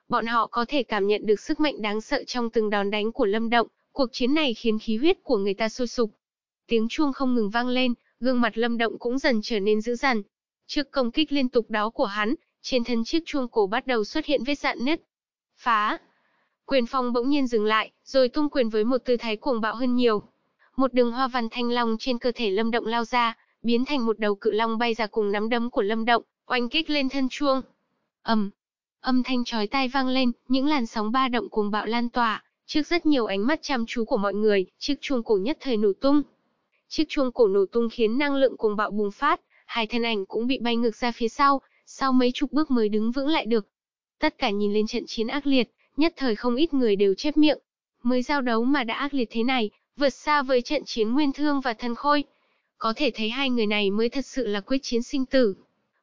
Speaker 1: Bọn họ có thể cảm nhận được sức mạnh đáng sợ trong từng đòn đánh của Lâm Động, cuộc chiến này khiến khí huyết của người ta sôi sục. Tiếng chuông không ngừng vang lên, gương mặt Lâm Động cũng dần trở nên dữ dằn. Trước công kích liên tục đó của hắn, trên thân chiếc chuông cổ bắt đầu xuất hiện vết dạn nứt. Phá! Quyền phong bỗng nhiên dừng lại, rồi tung quyền với một tư thái cuồng bạo hơn nhiều. Một đường hoa văn thanh long trên cơ thể Lâm Động lao ra, biến thành một đầu cự long bay ra cùng nắm đấm của Lâm Động, oanh kích lên thân chuông. ầm, âm thanh chói tai vang lên, những làn sóng ba động cuồng bạo lan tỏa, trước rất nhiều ánh mắt chăm chú của mọi người, chiếc chuông cổ nhất thời nổ tung. Chiếc chuông cổ nổ tung khiến năng lượng cuồng bạo bùng phát, hai thân ảnh cũng bị bay ngược ra phía sau, sau mấy chục bước mới đứng vững lại được. Tất cả nhìn lên trận chiến ác liệt, nhất thời không ít người đều chép miệng. Mới giao đấu mà đã ác liệt thế này, vượt xa với trận chiến Nguyên Thương và Thần Khôi. Có thể thấy hai người này mới thật sự là quyết chiến sinh tử.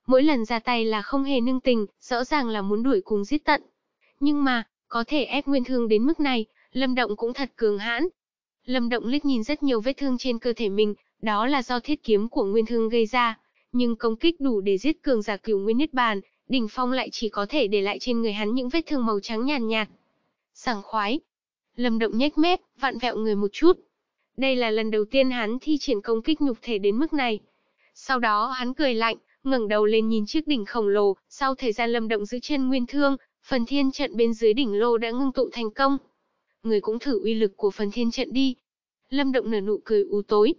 Speaker 1: Mỗi lần ra tay là không hề nương tình, rõ ràng là muốn đuổi cùng giết tận. Nhưng mà, có thể ép Nguyên Thương đến mức này, Lâm Động cũng thật cường hãn. Lâm Động liếc nhìn rất nhiều vết thương trên cơ thể mình, đó là do thiết kiếm của Nguyên Thương gây ra nhưng công kích đủ để giết cường giả cửu nguyên niết bàn, đỉnh phong lại chỉ có thể để lại trên người hắn những vết thương màu trắng nhàn nhạt, nhạt. Sảng khoái. Lâm Động nhếch mép, vặn vẹo người một chút. Đây là lần đầu tiên hắn thi triển công kích nhục thể đến mức này. Sau đó hắn cười lạnh, ngẩng đầu lên nhìn chiếc đỉnh khổng lồ, sau thời gian Lâm Động giữ chân nguyên thương, phần thiên trận bên dưới đỉnh lô đã ngưng tụ thành công. Người cũng thử uy lực của phần thiên trận đi. Lâm Động nở nụ cười u tối,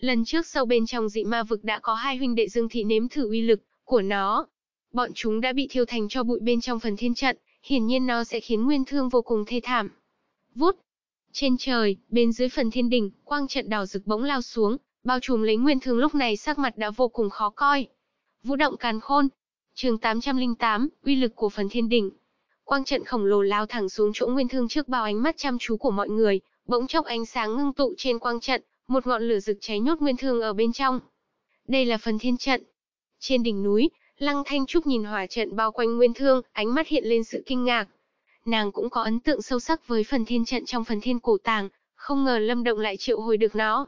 Speaker 1: Lần trước sâu bên trong dị ma vực đã có hai huynh đệ Dương Thị nếm thử uy lực của nó. Bọn chúng đã bị thiêu thành cho bụi bên trong phần thiên trận, hiển nhiên nó sẽ khiến nguyên thương vô cùng thê thảm. Vút! Trên trời, bên dưới phần thiên đỉnh, quang trận đỏ rực bỗng lao xuống, bao trùm lấy nguyên thương lúc này sắc mặt đã vô cùng khó coi. Vũ động càn khôn, chương 808, uy lực của phần thiên đỉnh. Quang trận khổng lồ lao thẳng xuống chỗ nguyên thương trước bao ánh mắt chăm chú của mọi người, bỗng chốc ánh sáng ngưng tụ trên quang trận, một ngọn lửa rực cháy nhốt Nguyên Thương ở bên trong. Đây là phần thiên trận. Trên đỉnh núi, Lăng Thanh Trúc nhìn hỏa trận bao quanh Nguyên Thương, ánh mắt hiện lên sự kinh ngạc. Nàng cũng có ấn tượng sâu sắc với phần thiên trận trong phần thiên cổ tàng, không ngờ Lâm Động lại triệu hồi được nó.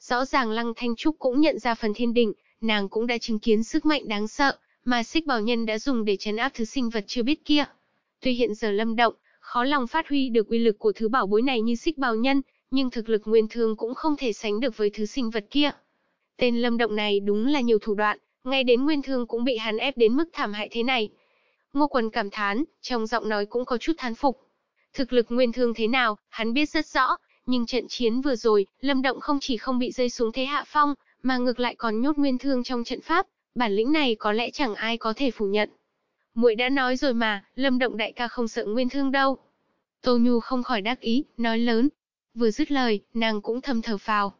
Speaker 1: Rõ ràng Lăng Thanh Trúc cũng nhận ra phần thiên đỉnh, nàng cũng đã chứng kiến sức mạnh đáng sợ mà Xích Bảo Nhân đã dùng để chấn áp thứ sinh vật chưa biết kia. Tuy hiện giờ Lâm Động khó lòng phát huy được uy lực của thứ bảo bối này như Xích Bảo Nhân, nhưng thực lực nguyên thương cũng không thể sánh được với thứ sinh vật kia. Tên lâm động này đúng là nhiều thủ đoạn, ngay đến nguyên thương cũng bị hắn ép đến mức thảm hại thế này. Ngô Quần cảm thán, trong giọng nói cũng có chút thán phục. Thực lực nguyên thương thế nào, hắn biết rất rõ, nhưng trận chiến vừa rồi, lâm động không chỉ không bị rơi xuống thế hạ phong, mà ngược lại còn nhốt nguyên thương trong trận pháp, bản lĩnh này có lẽ chẳng ai có thể phủ nhận. Muội đã nói rồi mà, Lâm Động đại ca không sợ Nguyên Thương đâu. Tô Nhu không khỏi đắc ý, nói lớn, Vừa dứt lời, nàng cũng thầm thở phào.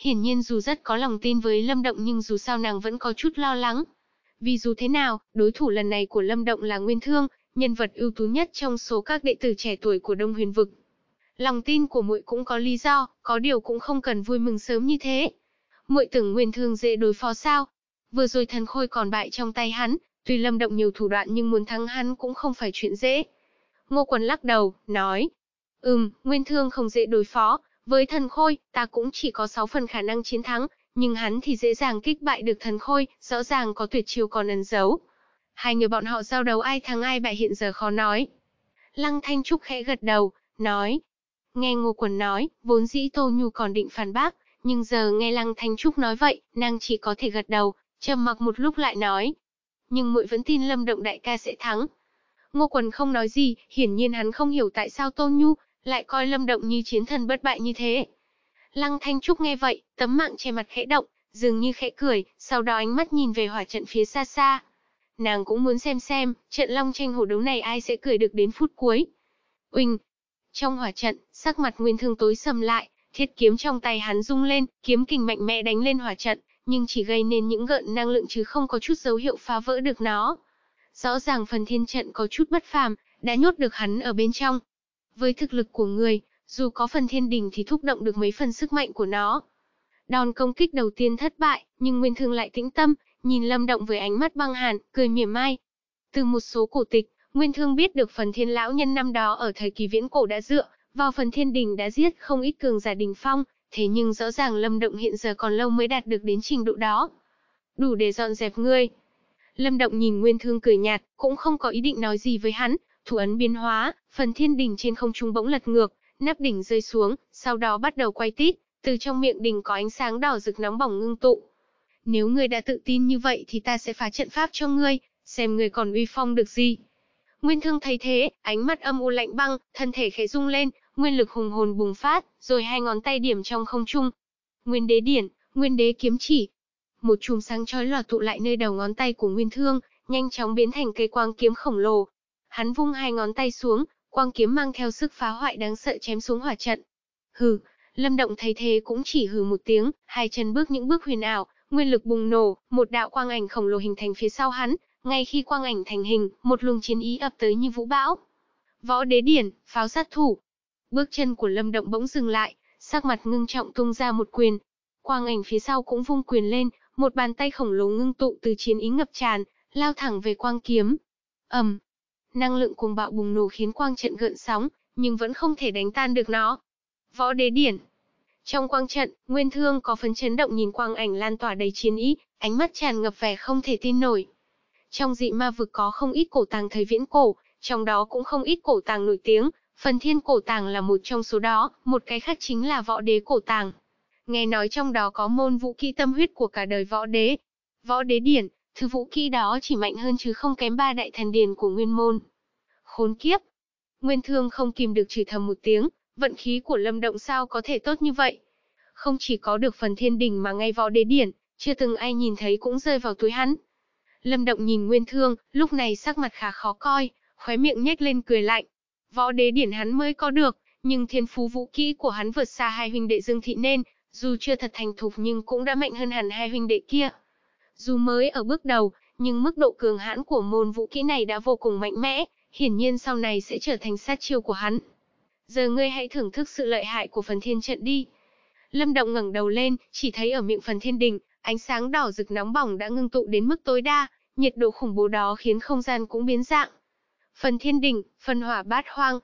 Speaker 1: Hiển nhiên dù rất có lòng tin với Lâm Động nhưng dù sao nàng vẫn có chút lo lắng. Vì dù thế nào, đối thủ lần này của Lâm Động là Nguyên Thương, nhân vật ưu tú nhất trong số các đệ tử trẻ tuổi của Đông Huyền Vực. Lòng tin của muội cũng có lý do, có điều cũng không cần vui mừng sớm như thế. Muội tưởng Nguyên Thương dễ đối phó sao? Vừa rồi thần khôi còn bại trong tay hắn, tuy Lâm Động nhiều thủ đoạn nhưng muốn thắng hắn cũng không phải chuyện dễ. Ngô Quần lắc đầu, nói, Ừm, Nguyên Thương không dễ đối phó, với thần khôi, ta cũng chỉ có 6 phần khả năng chiến thắng, nhưng hắn thì dễ dàng kích bại được thần khôi, rõ ràng có tuyệt chiêu còn ẩn giấu. Hai người bọn họ giao đấu ai thắng ai bại hiện giờ khó nói. Lăng Thanh Trúc khẽ gật đầu, nói. Nghe Ngô Quần nói, vốn dĩ Tô Nhu còn định phản bác, nhưng giờ nghe Lăng Thanh Trúc nói vậy, nàng chỉ có thể gật đầu, trầm mặc một lúc lại nói. Nhưng muội vẫn tin Lâm Động Đại ca sẽ thắng. Ngô Quần không nói gì, hiển nhiên hắn không hiểu tại sao Tô Nhu lại coi Lâm Động như chiến thần bất bại như thế. Lăng Thanh Trúc nghe vậy, tấm mạng che mặt khẽ động, dường như khẽ cười, sau đó ánh mắt nhìn về hỏa trận phía xa xa. Nàng cũng muốn xem xem, trận long tranh hổ đấu này ai sẽ cười được đến phút cuối. Uỳnh! Trong hỏa trận, sắc mặt Nguyên Thương tối sầm lại, thiết kiếm trong tay hắn rung lên, kiếm kình mạnh mẽ đánh lên hỏa trận, nhưng chỉ gây nên những gợn năng lượng chứ không có chút dấu hiệu phá vỡ được nó. Rõ ràng phần thiên trận có chút bất phàm, đã nhốt được hắn ở bên trong, với thực lực của người, dù có phần thiên đỉnh thì thúc động được mấy phần sức mạnh của nó. Đòn công kích đầu tiên thất bại, nhưng Nguyên Thương lại tĩnh tâm, nhìn Lâm Động với ánh mắt băng hàn, cười mỉa mai. Từ một số cổ tịch, Nguyên Thương biết được phần thiên lão nhân năm đó ở thời kỳ viễn cổ đã dựa vào phần thiên đỉnh đã giết không ít cường giả đình phong, thế nhưng rõ ràng Lâm Động hiện giờ còn lâu mới đạt được đến trình độ đó. Đủ để dọn dẹp ngươi. Lâm Động nhìn Nguyên Thương cười nhạt, cũng không có ý định nói gì với hắn, Thủ ấn biến hóa, phần thiên đình trên không trung bỗng lật ngược, nắp đỉnh rơi xuống, sau đó bắt đầu quay tít, từ trong miệng đỉnh có ánh sáng đỏ rực nóng bỏng ngưng tụ. Nếu ngươi đã tự tin như vậy thì ta sẽ phá trận pháp cho ngươi, xem ngươi còn uy phong được gì. Nguyên Thương thấy thế, ánh mắt âm u lạnh băng, thân thể khẽ rung lên, nguyên lực hùng hồn bùng phát, rồi hai ngón tay điểm trong không trung. Nguyên đế điển, nguyên đế kiếm chỉ. Một chùm sáng chói lòa tụ lại nơi đầu ngón tay của Nguyên Thương, nhanh chóng biến thành cây quang kiếm khổng lồ, Hắn vung hai ngón tay xuống, quang kiếm mang theo sức phá hoại đáng sợ chém xuống hỏa trận. Hừ, Lâm Động thấy thế cũng chỉ hừ một tiếng, hai chân bước những bước huyền ảo, nguyên lực bùng nổ, một đạo quang ảnh khổng lồ hình thành phía sau hắn, ngay khi quang ảnh thành hình, một luồng chiến ý ập tới như vũ bão. Võ đế điển, pháo sát thủ. Bước chân của Lâm Động bỗng dừng lại, sắc mặt ngưng trọng tung ra một quyền. Quang ảnh phía sau cũng vung quyền lên, một bàn tay khổng lồ ngưng tụ từ chiến ý ngập tràn, lao thẳng về quang kiếm. Ầm, um, năng lượng cuồng bạo bùng nổ khiến quang trận gợn sóng, nhưng vẫn không thể đánh tan được nó. Võ đế điển Trong quang trận, Nguyên Thương có phấn chấn động nhìn quang ảnh lan tỏa đầy chiến ý, ánh mắt tràn ngập vẻ không thể tin nổi. Trong dị ma vực có không ít cổ tàng thời viễn cổ, trong đó cũng không ít cổ tàng nổi tiếng, phần thiên cổ tàng là một trong số đó, một cái khác chính là võ đế cổ tàng. Nghe nói trong đó có môn vũ kỹ tâm huyết của cả đời võ đế. Võ đế điển, Thứ vũ kỹ đó chỉ mạnh hơn chứ không kém ba đại thần điền của nguyên môn. Khốn kiếp! Nguyên thương không kìm được chửi thầm một tiếng, vận khí của lâm động sao có thể tốt như vậy. Không chỉ có được phần thiên đỉnh mà ngay võ đế điển, chưa từng ai nhìn thấy cũng rơi vào túi hắn. Lâm động nhìn nguyên thương, lúc này sắc mặt khá khó coi, khóe miệng nhếch lên cười lạnh. Võ đế điển hắn mới có được, nhưng thiên phú vũ kỹ của hắn vượt xa hai huynh đệ Dương Thị nên, dù chưa thật thành thục nhưng cũng đã mạnh hơn hẳn hai huynh đệ kia. Dù mới ở bước đầu, nhưng mức độ cường hãn của môn vũ kỹ này đã vô cùng mạnh mẽ, hiển nhiên sau này sẽ trở thành sát chiêu của hắn. Giờ ngươi hãy thưởng thức sự lợi hại của phần thiên trận đi. Lâm Động ngẩng đầu lên, chỉ thấy ở miệng phần thiên đình, ánh sáng đỏ rực nóng bỏng đã ngưng tụ đến mức tối đa, nhiệt độ khủng bố đó khiến không gian cũng biến dạng. Phần thiên đình, phần hỏa bát hoang.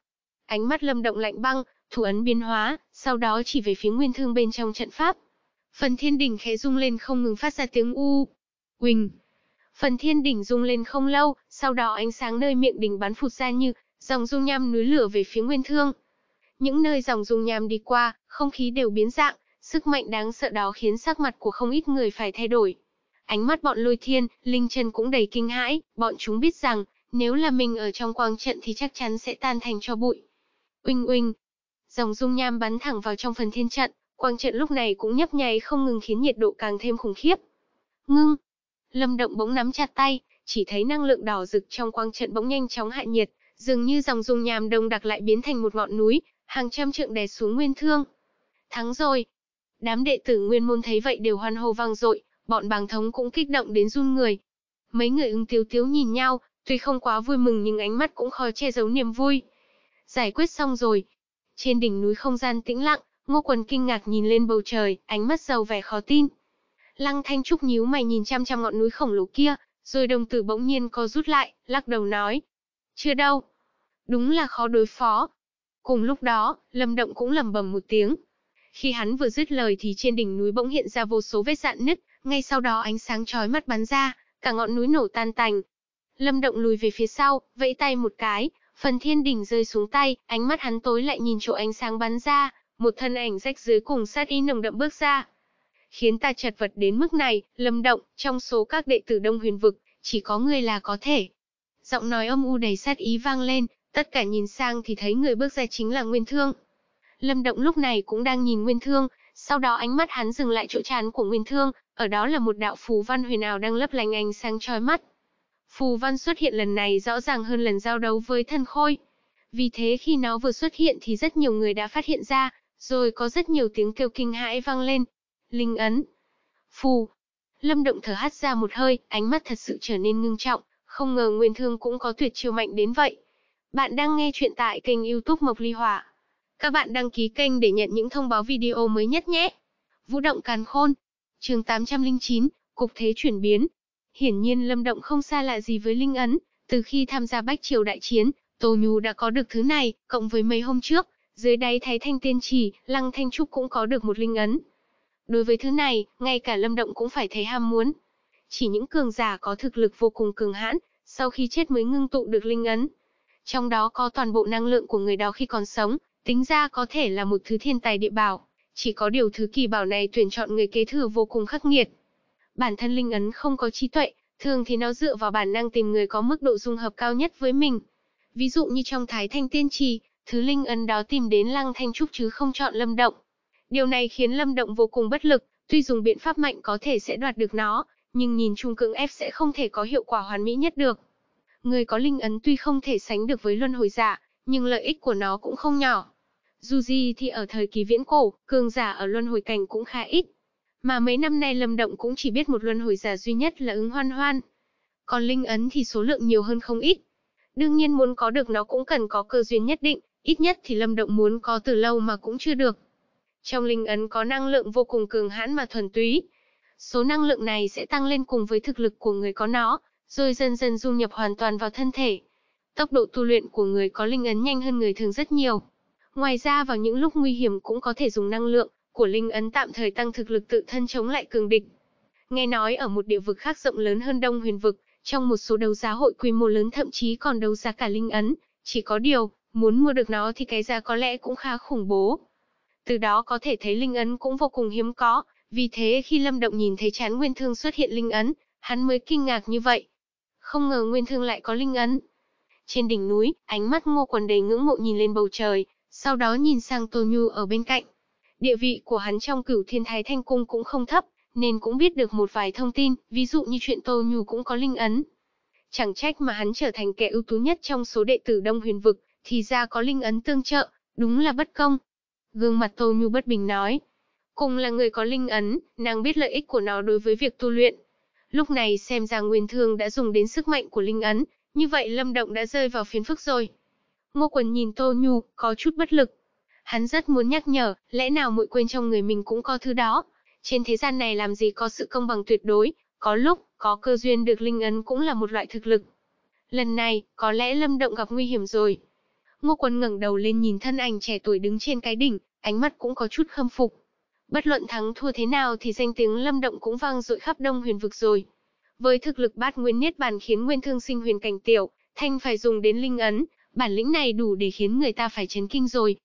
Speaker 1: Ánh mắt Lâm Động lạnh băng, thủ ấn biến hóa, sau đó chỉ về phía nguyên thương bên trong trận pháp. Phần thiên đình khẽ rung lên không ngừng phát ra tiếng u, Quỳnh, Phần thiên đỉnh rung lên không lâu, sau đó ánh sáng nơi miệng đỉnh bắn phụt ra như dòng dung nham núi lửa về phía Nguyên Thương. Những nơi dòng dung nham đi qua, không khí đều biến dạng, sức mạnh đáng sợ đó khiến sắc mặt của không ít người phải thay đổi. Ánh mắt bọn lôi thiên, linh chân cũng đầy kinh hãi, bọn chúng biết rằng, nếu là mình ở trong quang trận thì chắc chắn sẽ tan thành cho bụi. Uinh uinh, dòng dung nham bắn thẳng vào trong phần thiên trận, quang trận lúc này cũng nhấp nháy không ngừng khiến nhiệt độ càng thêm khủng khiếp. Ngưng, Lâm Động bỗng nắm chặt tay, chỉ thấy năng lượng đỏ rực trong quang trận bỗng nhanh chóng hạ nhiệt, dường như dòng dung nham đông đặc lại biến thành một ngọn núi, hàng trăm trượng đè xuống Nguyên Thương. Thắng rồi. Đám đệ tử Nguyên môn thấy vậy đều hoan hô vang dội, bọn bàng thống cũng kích động đến run người. Mấy người ưng tiếu tiếu nhìn nhau, tuy không quá vui mừng nhưng ánh mắt cũng khó che giấu niềm vui. Giải quyết xong rồi. Trên đỉnh núi không gian tĩnh lặng, Ngô Quần kinh ngạc nhìn lên bầu trời, ánh mắt giàu vẻ khó tin. Lăng Thanh Trúc nhíu mày nhìn chăm chăm ngọn núi khổng lồ kia, rồi đồng tử bỗng nhiên co rút lại, lắc đầu nói. Chưa đâu. Đúng là khó đối phó. Cùng lúc đó, Lâm Động cũng lầm bầm một tiếng. Khi hắn vừa dứt lời thì trên đỉnh núi bỗng hiện ra vô số vết dạn nứt, ngay sau đó ánh sáng chói mắt bắn ra, cả ngọn núi nổ tan tành. Lâm Động lùi về phía sau, vẫy tay một cái, phần thiên đỉnh rơi xuống tay, ánh mắt hắn tối lại nhìn chỗ ánh sáng bắn ra, một thân ảnh rách dưới cùng sát ý nồng đậm bước ra, khiến ta chật vật đến mức này, Lâm Động, trong số các đệ tử Đông Huyền vực, chỉ có người là có thể. Giọng nói âm u đầy sát ý vang lên, tất cả nhìn sang thì thấy người bước ra chính là Nguyên Thương. Lâm Động lúc này cũng đang nhìn Nguyên Thương, sau đó ánh mắt hắn dừng lại chỗ trán của Nguyên Thương, ở đó là một đạo phù văn huyền ảo đang lấp lánh ánh sáng chói mắt. Phù văn xuất hiện lần này rõ ràng hơn lần giao đấu với thân khôi. Vì thế khi nó vừa xuất hiện thì rất nhiều người đã phát hiện ra, rồi có rất nhiều tiếng kêu kinh hãi vang lên, linh ấn. Phù. Lâm Động thở hắt ra một hơi, ánh mắt thật sự trở nên ngưng trọng, không ngờ Nguyên Thương cũng có tuyệt chiêu mạnh đến vậy. Bạn đang nghe chuyện tại kênh youtube Mộc Ly Hỏa. Các bạn đăng ký kênh để nhận những thông báo video mới nhất nhé. Vũ động càn khôn. chương 809, Cục Thế chuyển biến. Hiển nhiên Lâm Động không xa lạ gì với Linh Ấn, từ khi tham gia Bách Triều Đại Chiến, Tô Nhu đã có được thứ này, cộng với mấy hôm trước, dưới đáy Thái Thanh Tiên Chỉ, Lăng Thanh Trúc cũng có được một Linh Ấn. Đối với thứ này, ngay cả Lâm Động cũng phải thấy ham muốn. Chỉ những cường giả có thực lực vô cùng cường hãn, sau khi chết mới ngưng tụ được linh ấn. Trong đó có toàn bộ năng lượng của người đó khi còn sống, tính ra có thể là một thứ thiên tài địa bảo. Chỉ có điều thứ kỳ bảo này tuyển chọn người kế thừa vô cùng khắc nghiệt. Bản thân linh ấn không có trí tuệ, thường thì nó dựa vào bản năng tìm người có mức độ dung hợp cao nhất với mình. Ví dụ như trong Thái Thanh Tiên Trì, thứ linh ấn đó tìm đến Lăng Thanh Trúc chứ không chọn Lâm Động. Điều này khiến Lâm Động vô cùng bất lực, tuy dùng biện pháp mạnh có thể sẽ đoạt được nó, nhưng nhìn chung cưỡng ép sẽ không thể có hiệu quả hoàn mỹ nhất được. Người có linh ấn tuy không thể sánh được với luân hồi giả, nhưng lợi ích của nó cũng không nhỏ. Dù gì thì ở thời kỳ viễn cổ, cường giả ở luân hồi cảnh cũng khá ít. Mà mấy năm nay Lâm Động cũng chỉ biết một luân hồi giả duy nhất là ứng hoan hoan. Còn linh ấn thì số lượng nhiều hơn không ít. Đương nhiên muốn có được nó cũng cần có cơ duyên nhất định, ít nhất thì Lâm Động muốn có từ lâu mà cũng chưa được. Trong linh ấn có năng lượng vô cùng cường hãn mà thuần túy. Số năng lượng này sẽ tăng lên cùng với thực lực của người có nó, rồi dần dần dung nhập hoàn toàn vào thân thể. Tốc độ tu luyện của người có linh ấn nhanh hơn người thường rất nhiều. Ngoài ra vào những lúc nguy hiểm cũng có thể dùng năng lượng của linh ấn tạm thời tăng thực lực tự thân chống lại cường địch. Nghe nói ở một địa vực khác rộng lớn hơn Đông Huyền vực, trong một số đấu giá hội quy mô lớn thậm chí còn đấu giá cả linh ấn, chỉ có điều, muốn mua được nó thì cái giá có lẽ cũng khá khủng bố. Từ đó có thể thấy linh ấn cũng vô cùng hiếm có, vì thế khi Lâm Động nhìn thấy chán Nguyên Thương xuất hiện linh ấn, hắn mới kinh ngạc như vậy. Không ngờ Nguyên Thương lại có linh ấn. Trên đỉnh núi, ánh mắt Ngô Quần đầy ngưỡng mộ nhìn lên bầu trời, sau đó nhìn sang Tô Nhu ở bên cạnh. Địa vị của hắn trong cửu thiên thái thanh cung cũng không thấp, nên cũng biết được một vài thông tin, ví dụ như chuyện Tô Nhu cũng có linh ấn. Chẳng trách mà hắn trở thành kẻ ưu tú nhất trong số đệ tử Đông Huyền Vực, thì ra có linh ấn tương trợ, đúng là bất công, Gương mặt Tô Nhu bất bình nói. Cùng là người có linh ấn, nàng biết lợi ích của nó đối với việc tu luyện. Lúc này xem ra Nguyên Thương đã dùng đến sức mạnh của linh ấn, như vậy Lâm Động đã rơi vào phiền phức rồi. Ngô Quần nhìn Tô Nhu, có chút bất lực. Hắn rất muốn nhắc nhở, lẽ nào muội quên trong người mình cũng có thứ đó. Trên thế gian này làm gì có sự công bằng tuyệt đối, có lúc, có cơ duyên được linh ấn cũng là một loại thực lực. Lần này, có lẽ Lâm Động gặp nguy hiểm rồi. Ngô Quân ngẩng đầu lên nhìn thân ảnh trẻ tuổi đứng trên cái đỉnh, ánh mắt cũng có chút khâm phục. Bất luận thắng thua thế nào thì danh tiếng Lâm Động cũng vang dội khắp Đông Huyền vực rồi. Với thực lực bát nguyên niết bàn khiến nguyên thương sinh huyền cảnh tiểu, thanh phải dùng đến linh ấn, bản lĩnh này đủ để khiến người ta phải chấn kinh rồi.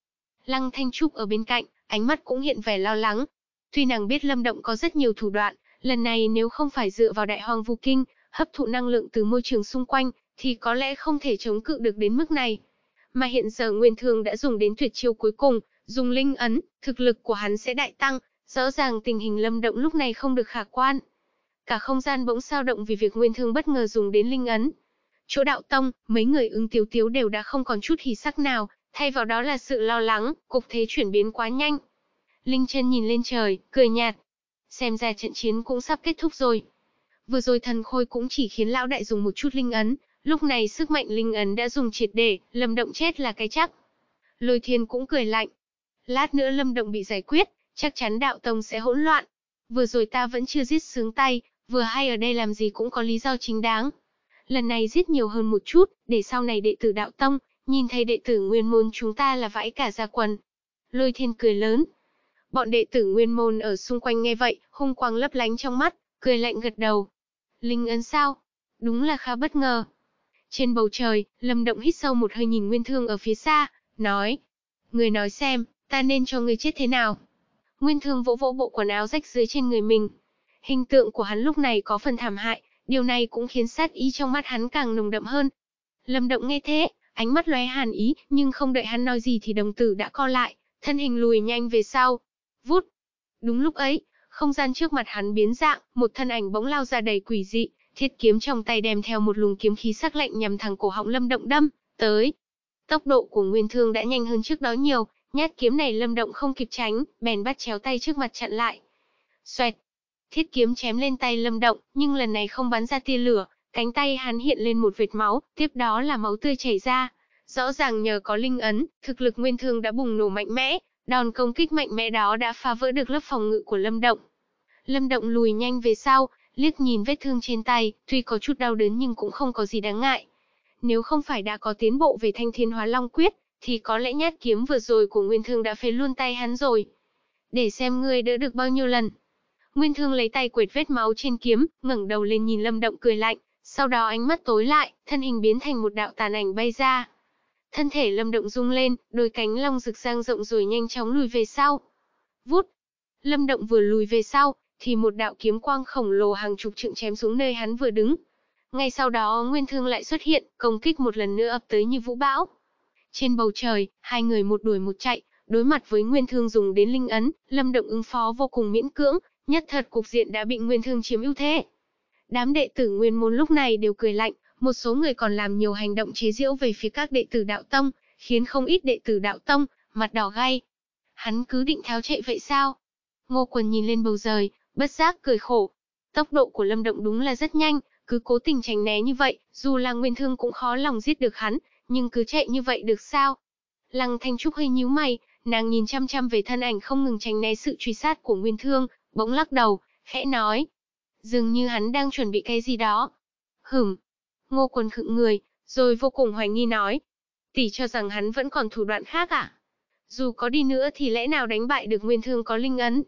Speaker 1: Lăng Thanh Trúc ở bên cạnh, ánh mắt cũng hiện vẻ lo lắng. Tuy nàng biết Lâm Động có rất nhiều thủ đoạn, lần này nếu không phải dựa vào đại hoàng vu kinh, hấp thụ năng lượng từ môi trường xung quanh, thì có lẽ không thể chống cự được đến mức này mà hiện giờ Nguyên Thương đã dùng đến tuyệt chiêu cuối cùng, dùng linh ấn, thực lực của hắn sẽ đại tăng, rõ ràng tình hình Lâm Động lúc này không được khả quan. Cả không gian bỗng sao động vì việc Nguyên Thương bất ngờ dùng đến linh ấn. Chỗ đạo tông, mấy người ứng tiếu tiếu đều đã không còn chút hỉ sắc nào, thay vào đó là sự lo lắng, cục thế chuyển biến quá nhanh. Linh chân nhìn lên trời, cười nhạt. Xem ra trận chiến cũng sắp kết thúc rồi. Vừa rồi thần khôi cũng chỉ khiến lão đại dùng một chút linh ấn, Lúc này sức mạnh linh ấn đã dùng triệt để, Lâm Động chết là cái chắc. Lôi Thiên cũng cười lạnh. Lát nữa Lâm Động bị giải quyết, chắc chắn đạo tông sẽ hỗn loạn. Vừa rồi ta vẫn chưa giết sướng tay, vừa hay ở đây làm gì cũng có lý do chính đáng. Lần này giết nhiều hơn một chút, để sau này đệ tử đạo tông, nhìn thấy đệ tử nguyên môn chúng ta là vãi cả gia quần. Lôi Thiên cười lớn. Bọn đệ tử nguyên môn ở xung quanh nghe vậy, hung quang lấp lánh trong mắt, cười lạnh gật đầu. Linh ấn sao? Đúng là khá bất ngờ. Trên bầu trời, Lâm Động hít sâu một hơi nhìn Nguyên Thương ở phía xa, nói: người nói xem, ta nên cho người chết thế nào?" Nguyên Thương vỗ vỗ bộ quần áo rách dưới trên người mình. Hình tượng của hắn lúc này có phần thảm hại, điều này cũng khiến sát ý trong mắt hắn càng nồng đậm hơn. Lâm Động nghe thế, ánh mắt lóe hàn ý, nhưng không đợi hắn nói gì thì đồng tử đã co lại, thân hình lùi nhanh về sau. Vút. Đúng lúc ấy, không gian trước mặt hắn biến dạng, một thân ảnh bỗng lao ra đầy quỷ dị, Thiết kiếm trong tay đem theo một luồng kiếm khí sắc lạnh nhằm thẳng cổ họng Lâm Động đâm tới. Tốc độ của Nguyên Thương đã nhanh hơn trước đó nhiều, nhát kiếm này Lâm Động không kịp tránh, bèn bắt chéo tay trước mặt chặn lại. Xoẹt. Thiết kiếm chém lên tay Lâm Động, nhưng lần này không bắn ra tia lửa, cánh tay hắn hiện lên một vệt máu, tiếp đó là máu tươi chảy ra. Rõ ràng nhờ có linh ấn, thực lực Nguyên Thương đã bùng nổ mạnh mẽ, đòn công kích mạnh mẽ đó đã phá vỡ được lớp phòng ngự của Lâm Động. Lâm Động lùi nhanh về sau, liếc nhìn vết thương trên tay, tuy có chút đau đớn nhưng cũng không có gì đáng ngại. Nếu không phải đã có tiến bộ về thanh thiên hóa long quyết, thì có lẽ nhát kiếm vừa rồi của Nguyên Thương đã phế luôn tay hắn rồi. Để xem ngươi đỡ được bao nhiêu lần. Nguyên Thương lấy tay quệt vết máu trên kiếm, ngẩng đầu lên nhìn Lâm Động cười lạnh, sau đó ánh mắt tối lại, thân hình biến thành một đạo tàn ảnh bay ra. Thân thể Lâm Động rung lên, đôi cánh long rực sang rộng rồi nhanh chóng lùi về sau. Vút! Lâm Động vừa lùi về sau, thì một đạo kiếm quang khổng lồ hàng chục trượng chém xuống nơi hắn vừa đứng. Ngay sau đó Nguyên Thương lại xuất hiện, công kích một lần nữa ập tới như vũ bão. Trên bầu trời, hai người một đuổi một chạy, đối mặt với Nguyên Thương dùng đến linh ấn, Lâm Động ứng phó vô cùng miễn cưỡng, nhất thật cục diện đã bị Nguyên Thương chiếm ưu thế. Đám đệ tử Nguyên môn lúc này đều cười lạnh, một số người còn làm nhiều hành động chế giễu về phía các đệ tử đạo tông, khiến không ít đệ tử đạo tông mặt đỏ gay. Hắn cứ định tháo chạy vậy sao? Ngô Quần nhìn lên bầu trời, bất giác cười khổ. Tốc độ của Lâm Động đúng là rất nhanh, cứ cố tình tránh né như vậy, dù là Nguyên Thương cũng khó lòng giết được hắn, nhưng cứ chạy như vậy được sao? Lăng Thanh Trúc hơi nhíu mày, nàng nhìn chăm chăm về thân ảnh không ngừng tránh né sự truy sát của Nguyên Thương, bỗng lắc đầu, khẽ nói. Dường như hắn đang chuẩn bị cái gì đó. Hửm. Ngô Quân khựng người, rồi vô cùng hoài nghi nói. Tỷ cho rằng hắn vẫn còn thủ đoạn khác à? Dù có đi nữa thì lẽ nào đánh bại được Nguyên Thương có linh ấn,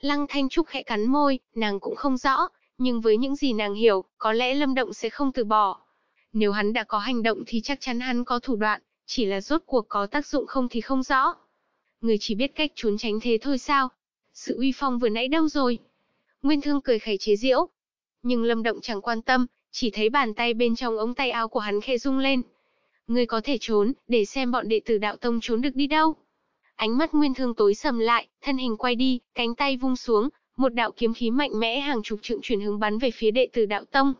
Speaker 1: Lăng Thanh Trúc khẽ cắn môi, nàng cũng không rõ, nhưng với những gì nàng hiểu, có lẽ Lâm Động sẽ không từ bỏ. Nếu hắn đã có hành động thì chắc chắn hắn có thủ đoạn, chỉ là rốt cuộc có tác dụng không thì không rõ. Người chỉ biết cách trốn tránh thế thôi sao? Sự uy phong vừa nãy đâu rồi? Nguyên Thương cười khẩy chế giễu. Nhưng Lâm Động chẳng quan tâm, chỉ thấy bàn tay bên trong ống tay áo của hắn khẽ rung lên. Người có thể trốn, để xem bọn đệ tử đạo tông trốn được đi đâu. Ánh mắt Nguyên Thương tối sầm lại, thân hình quay đi, cánh tay vung xuống, một đạo kiếm khí mạnh mẽ hàng chục trượng chuyển hướng bắn về phía đệ tử đạo tông.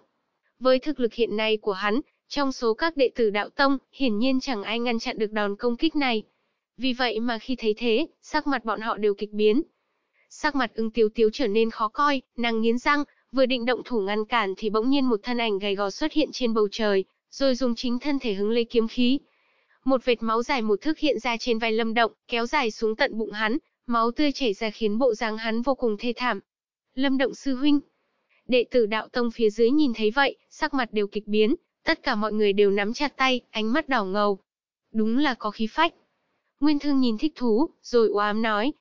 Speaker 1: Với thực lực hiện nay của hắn, trong số các đệ tử đạo tông, hiển nhiên chẳng ai ngăn chặn được đòn công kích này. Vì vậy mà khi thấy thế, sắc mặt bọn họ đều kịch biến. Sắc mặt ưng tiếu tiếu trở nên khó coi, nàng nghiến răng, vừa định động thủ ngăn cản thì bỗng nhiên một thân ảnh gầy gò xuất hiện trên bầu trời, rồi dùng chính thân thể hứng lấy kiếm khí. Một vệt máu dài một thước hiện ra trên vai Lâm Động, kéo dài xuống tận bụng hắn, máu tươi chảy ra khiến bộ dáng hắn vô cùng thê thảm. Lâm Động sư huynh, đệ tử đạo tông phía dưới nhìn thấy vậy, sắc mặt đều kịch biến, tất cả mọi người đều nắm chặt tay, ánh mắt đỏ ngầu. Đúng là có khí phách. Nguyên Thương nhìn thích thú, rồi oám nói,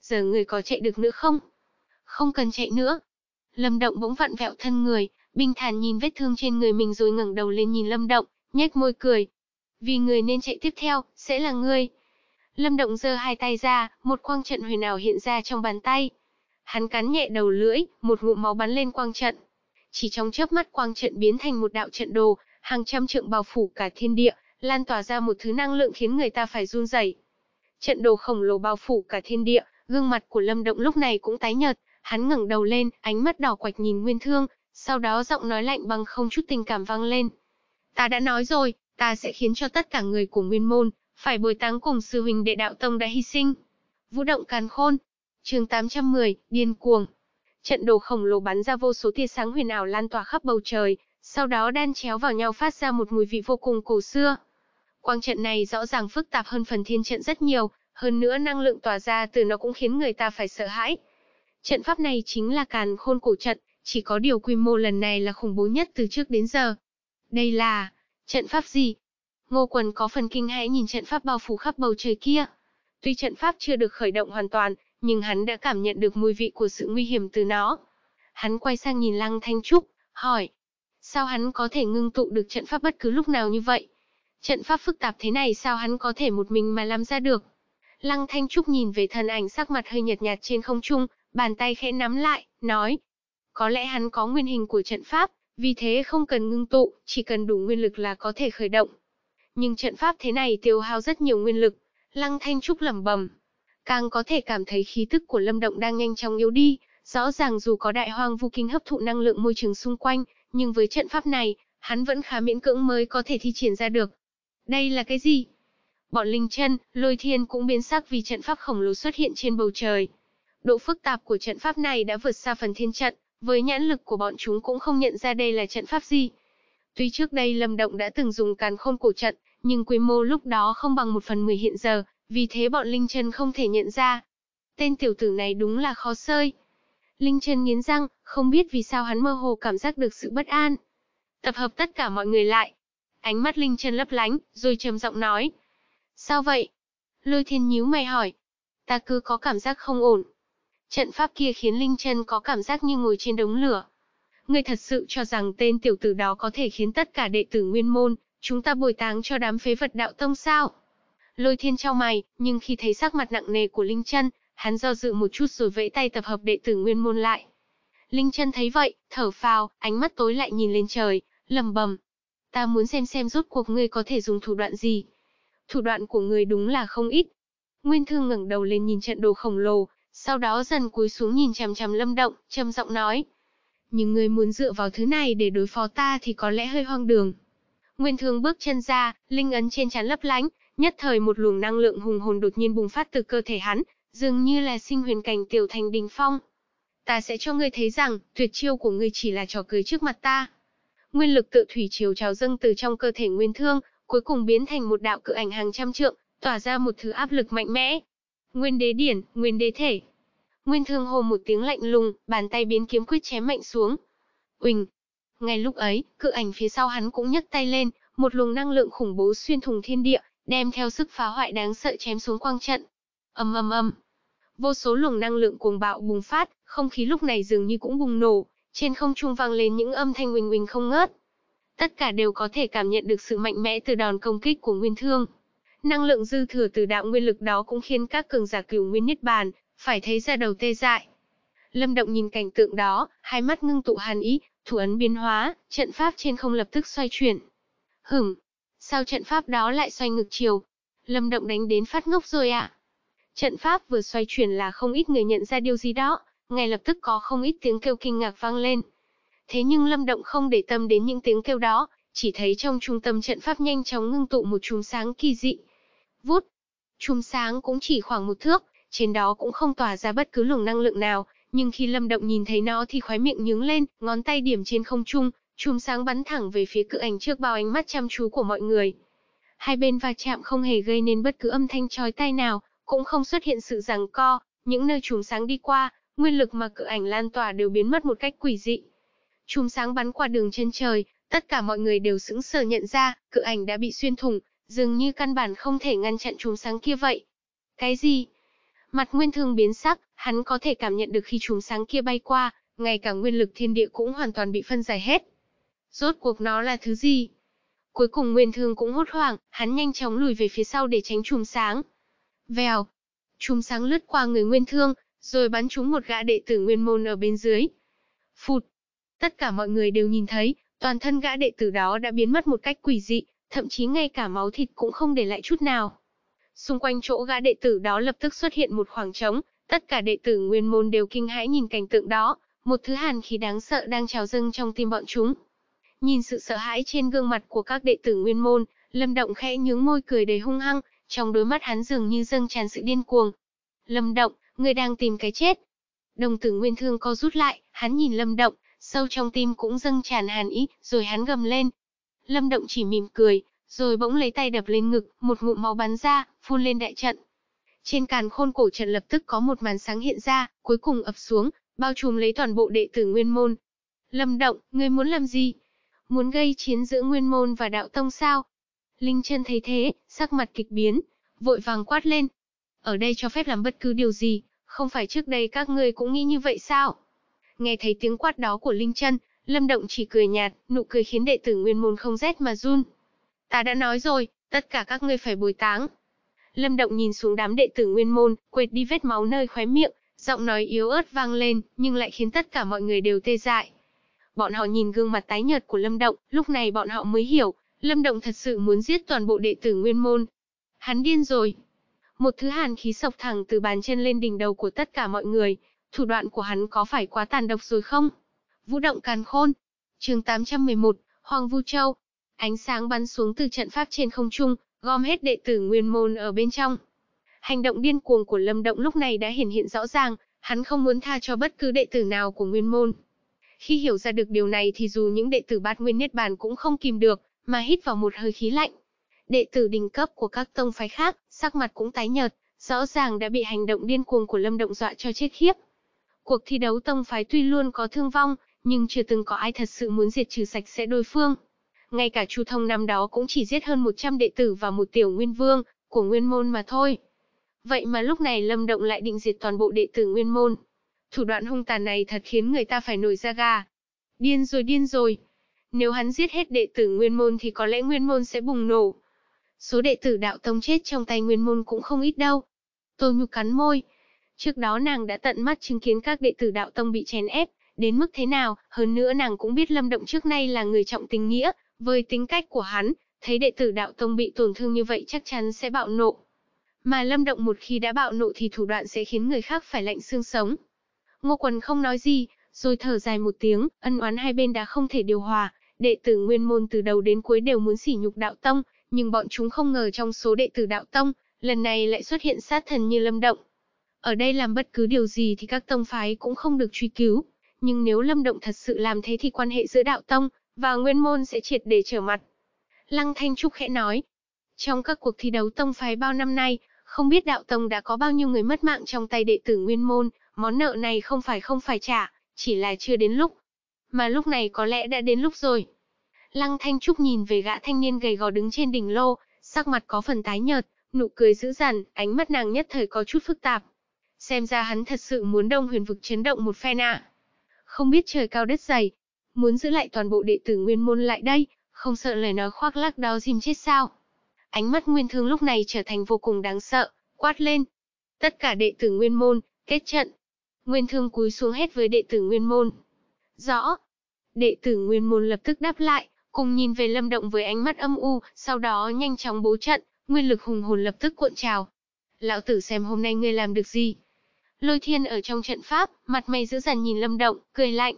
Speaker 1: giờ người có chạy được nữa không? Không cần chạy nữa. Lâm Động bỗng vặn vẹo thân người, bình thản nhìn vết thương trên người mình rồi ngẩng đầu lên nhìn Lâm Động, nhếch môi cười, vì người nên chạy tiếp theo, sẽ là ngươi. Lâm Động giơ hai tay ra, một quang trận huyền ảo hiện ra trong bàn tay. Hắn cắn nhẹ đầu lưỡi, một ngụm máu bắn lên quang trận. Chỉ trong chớp mắt quang trận biến thành một đạo trận đồ, hàng trăm trượng bao phủ cả thiên địa, lan tỏa ra một thứ năng lượng khiến người ta phải run rẩy. Trận đồ khổng lồ bao phủ cả thiên địa, gương mặt của Lâm Động lúc này cũng tái nhợt, hắn ngẩng đầu lên, ánh mắt đỏ quạch nhìn Nguyên Thương, sau đó giọng nói lạnh băng không chút tình cảm vang lên. Ta đã nói rồi, ta sẽ khiến cho tất cả người của Nguyên Môn, phải bồi táng cùng sư huynh đệ đạo tông đã hy sinh. Vũ động càn khôn. chương 810, điên cuồng. Trận đồ khổng lồ bắn ra vô số tia sáng huyền ảo lan tỏa khắp bầu trời, sau đó đan chéo vào nhau phát ra một mùi vị vô cùng cổ xưa. Quang trận này rõ ràng phức tạp hơn phần thiên trận rất nhiều, hơn nữa năng lượng tỏa ra từ nó cũng khiến người ta phải sợ hãi. Trận pháp này chính là càn khôn cổ trận, chỉ có điều quy mô lần này là khủng bố nhất từ trước đến giờ. Đây là Trận pháp gì? Ngô Quần có phần kinh hãi nhìn trận pháp bao phủ khắp bầu trời kia. Tuy trận pháp chưa được khởi động hoàn toàn, nhưng hắn đã cảm nhận được mùi vị của sự nguy hiểm từ nó. Hắn quay sang nhìn Lăng Thanh Trúc, hỏi, sao hắn có thể ngưng tụ được trận pháp bất cứ lúc nào như vậy? Trận pháp phức tạp thế này sao hắn có thể một mình mà làm ra được? Lăng Thanh Trúc nhìn về thân ảnh sắc mặt hơi nhợt nhạt trên không trung, bàn tay khẽ nắm lại, nói, có lẽ hắn có nguyên hình của trận pháp, vì thế không cần ngưng tụ, chỉ cần đủ nguyên lực là có thể khởi động. Nhưng trận pháp thế này tiêu hao rất nhiều nguyên lực, Lăng Thanh Trúc lẩm bẩm, càng có thể cảm thấy khí tức của Lâm Động đang nhanh chóng yếu đi, rõ ràng dù có đại hoang vu kinh hấp thụ năng lượng môi trường xung quanh, nhưng với trận pháp này, hắn vẫn khá miễn cưỡng mới có thể thi triển ra được. Đây là cái gì? Bọn linh chân, lôi thiên cũng biến sắc vì trận pháp khổng lồ xuất hiện trên bầu trời. Độ phức tạp của trận pháp này đã vượt xa phần thiên trận, với nhãn lực của bọn chúng cũng không nhận ra đây là trận pháp gì. Tuy trước đây Lâm Động đã từng dùng càn khôn cổ trận, nhưng quy mô lúc đó không bằng một phần mười hiện giờ, vì thế bọn Linh Trần không thể nhận ra. Tên tiểu tử này đúng là khó sơi. Linh Trần nghiến răng, không biết vì sao hắn mơ hồ cảm giác được sự bất an. Tập hợp tất cả mọi người lại. Ánh mắt Linh Trần lấp lánh, rồi trầm giọng nói. Sao vậy? Lôi thiên nhíu mày hỏi. Ta cứ có cảm giác không ổn. Trận pháp kia khiến Linh chân có cảm giác như ngồi trên đống lửa. Ngươi thật sự cho rằng tên tiểu tử đó có thể khiến tất cả đệ tử nguyên môn, chúng ta bồi táng cho đám phế vật đạo tông sao? Lôi thiên trao mày, nhưng khi thấy sắc mặt nặng nề của Linh chân, hắn do dự một chút rồi vẫy tay tập hợp đệ tử nguyên môn lại. Linh chân thấy vậy, thở phào, ánh mắt tối lại nhìn lên trời, lầm bầm. Ta muốn xem xem rốt cuộc ngươi có thể dùng thủ đoạn gì. Thủ đoạn của ngươi đúng là không ít. Nguyên Thương ngẩng đầu lên nhìn trận đồ khổng lồ, sau đó dần cúi xuống nhìn chằm chằm Lâm Động, trầm giọng nói: "Nhưng người muốn dựa vào thứ này để đối phó ta thì có lẽ hơi hoang đường." Nguyên Thương bước chân ra, linh ấn trên trán lấp lánh, nhất thời một luồng năng lượng hùng hồn đột nhiên bùng phát từ cơ thể hắn, dường như là sinh huyền cảnh tiểu thành đình phong. "Ta sẽ cho ngươi thấy rằng, tuyệt chiêu của ngươi chỉ là trò cười trước mặt ta." Nguyên lực tự thủy chiều trào dâng từ trong cơ thể Nguyên Thương, cuối cùng biến thành một đạo cự ảnh hàng trăm trượng, tỏa ra một thứ áp lực mạnh mẽ, Nguyên đế điển, nguyên đế thể. Nguyên thương hồ một tiếng lạnh lùng, bàn tay biến kiếm quyết chém mạnh xuống. Uỳnh! Ngay lúc ấy, cự ảnh phía sau hắn cũng nhấc tay lên, một luồng năng lượng khủng bố xuyên thùng thiên địa, đem theo sức phá hoại đáng sợ chém xuống quang trận. Ầm ầm ầm. Vô số luồng năng lượng cuồng bạo bùng phát, không khí lúc này dường như cũng bùng nổ, trên không trung vang lên những âm thanh huỳnh huỳnh không ngớt. Tất cả đều có thể cảm nhận được sự mạnh mẽ từ đòn công kích của Nguyên Thương. Năng lượng dư thừa từ đạo nguyên lực đó cũng khiến các cường giả cửu nguyên niết bàn phải thấy ra đầu tê dại. Lâm Động nhìn cảnh tượng đó, hai mắt ngưng tụ hàn ý, thủ ấn biến hóa, trận pháp trên không lập tức xoay chuyển. Hửm, sao trận pháp đó lại xoay ngược chiều? Lâm Động đánh đến phát ngốc rồi ạ. À? Trận pháp vừa xoay chuyển là không ít người nhận ra điều gì đó, ngay lập tức có không ít tiếng kêu kinh ngạc vang lên. Thế nhưng Lâm Động không để tâm đến những tiếng kêu đó, chỉ thấy trong trung tâm trận pháp nhanh chóng ngưng tụ một chùm sáng kỳ dị, vút. Chùm sáng cũng chỉ khoảng một thước, trên đó cũng không tỏa ra bất cứ luồng năng lượng nào, nhưng khi Lâm Động nhìn thấy nó thì khóe miệng nhướng lên, ngón tay điểm trên không trung, chùm sáng bắn thẳng về phía cự ảnh trước bao ánh mắt chăm chú của mọi người. Hai bên va chạm không hề gây nên bất cứ âm thanh chói tai nào, cũng không xuất hiện sự giằng co, những nơi chùm sáng đi qua, nguyên lực mà cự ảnh lan tỏa đều biến mất một cách quỷ dị. Chùm sáng bắn qua đường chân trời, tất cả mọi người đều sững sờ nhận ra, cự ảnh đã bị xuyên thủng, dường như căn bản không thể ngăn chặn chùm sáng kia vậy. Cái gì? Mặt Nguyên Thương biến sắc, hắn có thể cảm nhận được khi chùm sáng kia bay qua, ngay cả nguyên lực thiên địa cũng hoàn toàn bị phân giải hết. Rốt cuộc nó là thứ gì? Cuối cùng Nguyên Thương cũng hốt hoảng, hắn nhanh chóng lùi về phía sau để tránh chùm sáng. Vèo, chùm sáng lướt qua người Nguyên Thương, rồi bắn trúng một gã đệ tử Nguyên Môn ở bên dưới. Phụt, tất cả mọi người đều nhìn thấy, toàn thân gã đệ tử đó đã biến mất một cách quỷ dị, thậm chí ngay cả máu thịt cũng không để lại chút nào. Xung quanh chỗ gã đệ tử đó lập tức xuất hiện một khoảng trống, tất cả đệ tử nguyên môn đều kinh hãi nhìn cảnh tượng đó, một thứ hàn khí đáng sợ đang trào dâng trong tim bọn chúng. Nhìn sự sợ hãi trên gương mặt của các đệ tử nguyên môn, Lâm Động khẽ nhướng môi cười đầy hung hăng, trong đôi mắt hắn dường như dâng tràn sự điên cuồng. Lâm Động, ngươi đang tìm cái chết. Đồng tử Nguyên Thương co rút lại, hắn nhìn Lâm Động, sâu trong tim cũng dâng tràn hàn ý, rồi hắn gầm lên, Lâm Động chỉ mỉm cười, rồi bỗng lấy tay đập lên ngực, một ngụm máu bắn ra, phun lên đại trận. Trên càn khôn cổ trận lập tức có một màn sáng hiện ra, cuối cùng ập xuống, bao trùm lấy toàn bộ đệ tử Nguyên Môn. Lâm Động, ngươi muốn làm gì? Muốn gây chiến giữa Nguyên Môn và Đạo Tông sao? Linh chân thấy thế, sắc mặt kịch biến, vội vàng quát lên. Ở đây cho phép làm bất cứ điều gì, không phải trước đây các ngươi cũng nghĩ như vậy sao? Nghe thấy tiếng quát đó của Linh chân Lâm Động chỉ cười nhạt, nụ cười khiến đệ tử Nguyên môn không rét mà run. Ta đã nói rồi, tất cả các ngươi phải bồi táng. Lâm Động nhìn xuống đám đệ tử Nguyên môn, quệt đi vết máu nơi khóe miệng, giọng nói yếu ớt vang lên, nhưng lại khiến tất cả mọi người đều tê dại. Bọn họ nhìn gương mặt tái nhợt của Lâm Động, lúc này bọn họ mới hiểu, Lâm Động thật sự muốn giết toàn bộ đệ tử Nguyên môn. Hắn điên rồi. Một thứ hàn khí sộc thẳng từ bàn chân lên đỉnh đầu của tất cả mọi người, thủ đoạn của hắn có phải quá tàn độc rồi không? vũ động càn khôn. Chương 811, Hoàng Vu Châu. Ánh sáng bắn xuống từ trận pháp trên không trung, gom hết đệ tử Nguyên môn ở bên trong. Hành động điên cuồng của Lâm Động lúc này đã hiển hiện rõ ràng, hắn không muốn tha cho bất cứ đệ tử nào của Nguyên môn. Khi hiểu ra được điều này thì dù những đệ tử Bát Nguyên Niết Bàn cũng không kìm được, mà hít vào một hơi khí lạnh. Đệ tử đỉnh cấp của các tông phái khác, sắc mặt cũng tái nhợt, rõ ràng đã bị hành động điên cuồng của Lâm Động dọa cho chết khiếp. Cuộc thi đấu tông phái tuy luôn có thương vong, nhưng chưa từng có ai thật sự muốn diệt trừ sạch sẽ đối phương. Ngay cả Chu Thông năm đó cũng chỉ giết hơn 100 đệ tử và một tiểu nguyên vương của nguyên môn mà thôi. Vậy mà lúc này Lâm Động lại định diệt toàn bộ đệ tử nguyên môn. Thủ đoạn hung tàn này thật khiến người ta phải nổi da gà. Điên rồi điên rồi. Nếu hắn giết hết đệ tử nguyên môn thì có lẽ nguyên môn sẽ bùng nổ. Số đệ tử đạo tông chết trong tay nguyên môn cũng không ít đâu. Tô Nhục cắn môi. Trước đó nàng đã tận mắt chứng kiến các đệ tử đạo tông bị chèn ép, đến mức thế nào, hơn nữa nàng cũng biết Lâm Động trước nay là người trọng tình nghĩa, với tính cách của hắn, thấy đệ tử đạo tông bị tổn thương như vậy chắc chắn sẽ bạo nộ. Mà Lâm Động một khi đã bạo nộ thì thủ đoạn sẽ khiến người khác phải lạnh xương sống. Ngô Quần không nói gì, rồi thở dài một tiếng, ân oán hai bên đã không thể điều hòa, đệ tử nguyên môn từ đầu đến cuối đều muốn sỉ nhục đạo tông, nhưng bọn chúng không ngờ trong số đệ tử đạo tông, lần này lại xuất hiện sát thần như Lâm Động. Ở đây làm bất cứ điều gì thì các tông phái cũng không được truy cứu, nhưng nếu Lâm Động thật sự làm thế thì quan hệ giữa đạo tông và nguyên môn sẽ triệt để trở mặt. Lăng Thanh Trúc khẽ nói, trong các cuộc thi đấu tông phái bao năm nay, không biết đạo tông đã có bao nhiêu người mất mạng trong tay đệ tử nguyên môn, món nợ này không phải không phải trả, chỉ là chưa đến lúc. Mà lúc này có lẽ đã đến lúc rồi. Lăng Thanh Trúc nhìn về gã thanh niên gầy gò đứng trên đỉnh lô, sắc mặt có phần tái nhợt, nụ cười dữ dằn, ánh mắt nàng nhất thời có chút phức tạp. Xem ra hắn thật sự muốn đông huyền vực chấn động một phen ạ. À không biết trời cao đất dày, muốn giữ lại toàn bộ đệ tử nguyên môn lại đây, không sợ lời nói khoác lác đao dìm chết sao. Ánh mắt nguyên thương lúc này trở thành vô cùng đáng sợ, quát lên. Tất cả đệ tử nguyên môn, kết trận. Nguyên thương cúi xuống hét với đệ tử nguyên môn. Rõ. Đệ tử nguyên môn lập tức đáp lại, cùng nhìn về lâm động với ánh mắt âm u, sau đó nhanh chóng bố trận, nguyên lực hùng hồn lập tức cuộn trào. Lão tử xem hôm nay ngươi làm được gì, Lôi thiên ở trong trận pháp, mặt mày giữ dằn nhìn lâm động, cười lạnh.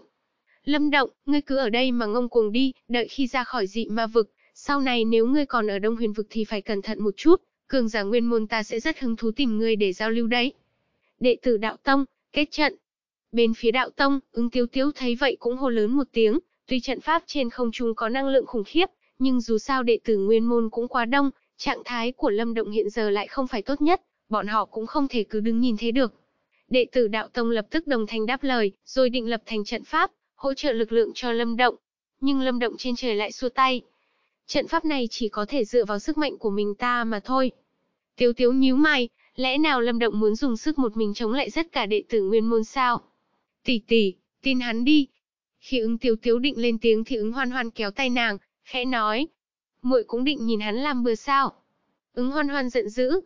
Speaker 1: Lâm động, ngươi cứ ở đây mà ngông cuồng đi, đợi khi ra khỏi dị ma vực. Sau này nếu ngươi còn ở đông huyền vực thì phải cẩn thận một chút, cường giả nguyên môn ta sẽ rất hứng thú tìm ngươi để giao lưu đấy. Đệ tử đạo tông, kết trận. Bên phía đạo tông, ứng tiêu tiêu thấy vậy cũng hô lớn một tiếng, tuy trận pháp trên không trung có năng lượng khủng khiếp, nhưng dù sao đệ tử nguyên môn cũng quá đông, trạng thái của Lâm Động hiện giờ lại không phải tốt nhất, bọn họ cũng không thể cứ đứng nhìn thế được. Đệ tử đạo tông lập tức đồng thanh đáp lời, rồi định lập thành trận pháp, hỗ trợ lực lượng cho Lâm Động. Nhưng Lâm Động trên trời lại xua tay. Trận pháp này chỉ có thể dựa vào sức mạnh của mình ta mà thôi. Tiếu Tiếu nhíu mày, lẽ nào Lâm Động muốn dùng sức một mình chống lại tất cả đệ tử nguyên môn sao? Tỷ tỷ, tin hắn đi. Khi ứng Tiếu Tiếu định lên tiếng thì ứng Hoan Hoan kéo tay nàng, khẽ nói. Muội cũng định nhìn hắn làm bừa sao? Ứng Hoan Hoan giận dữ.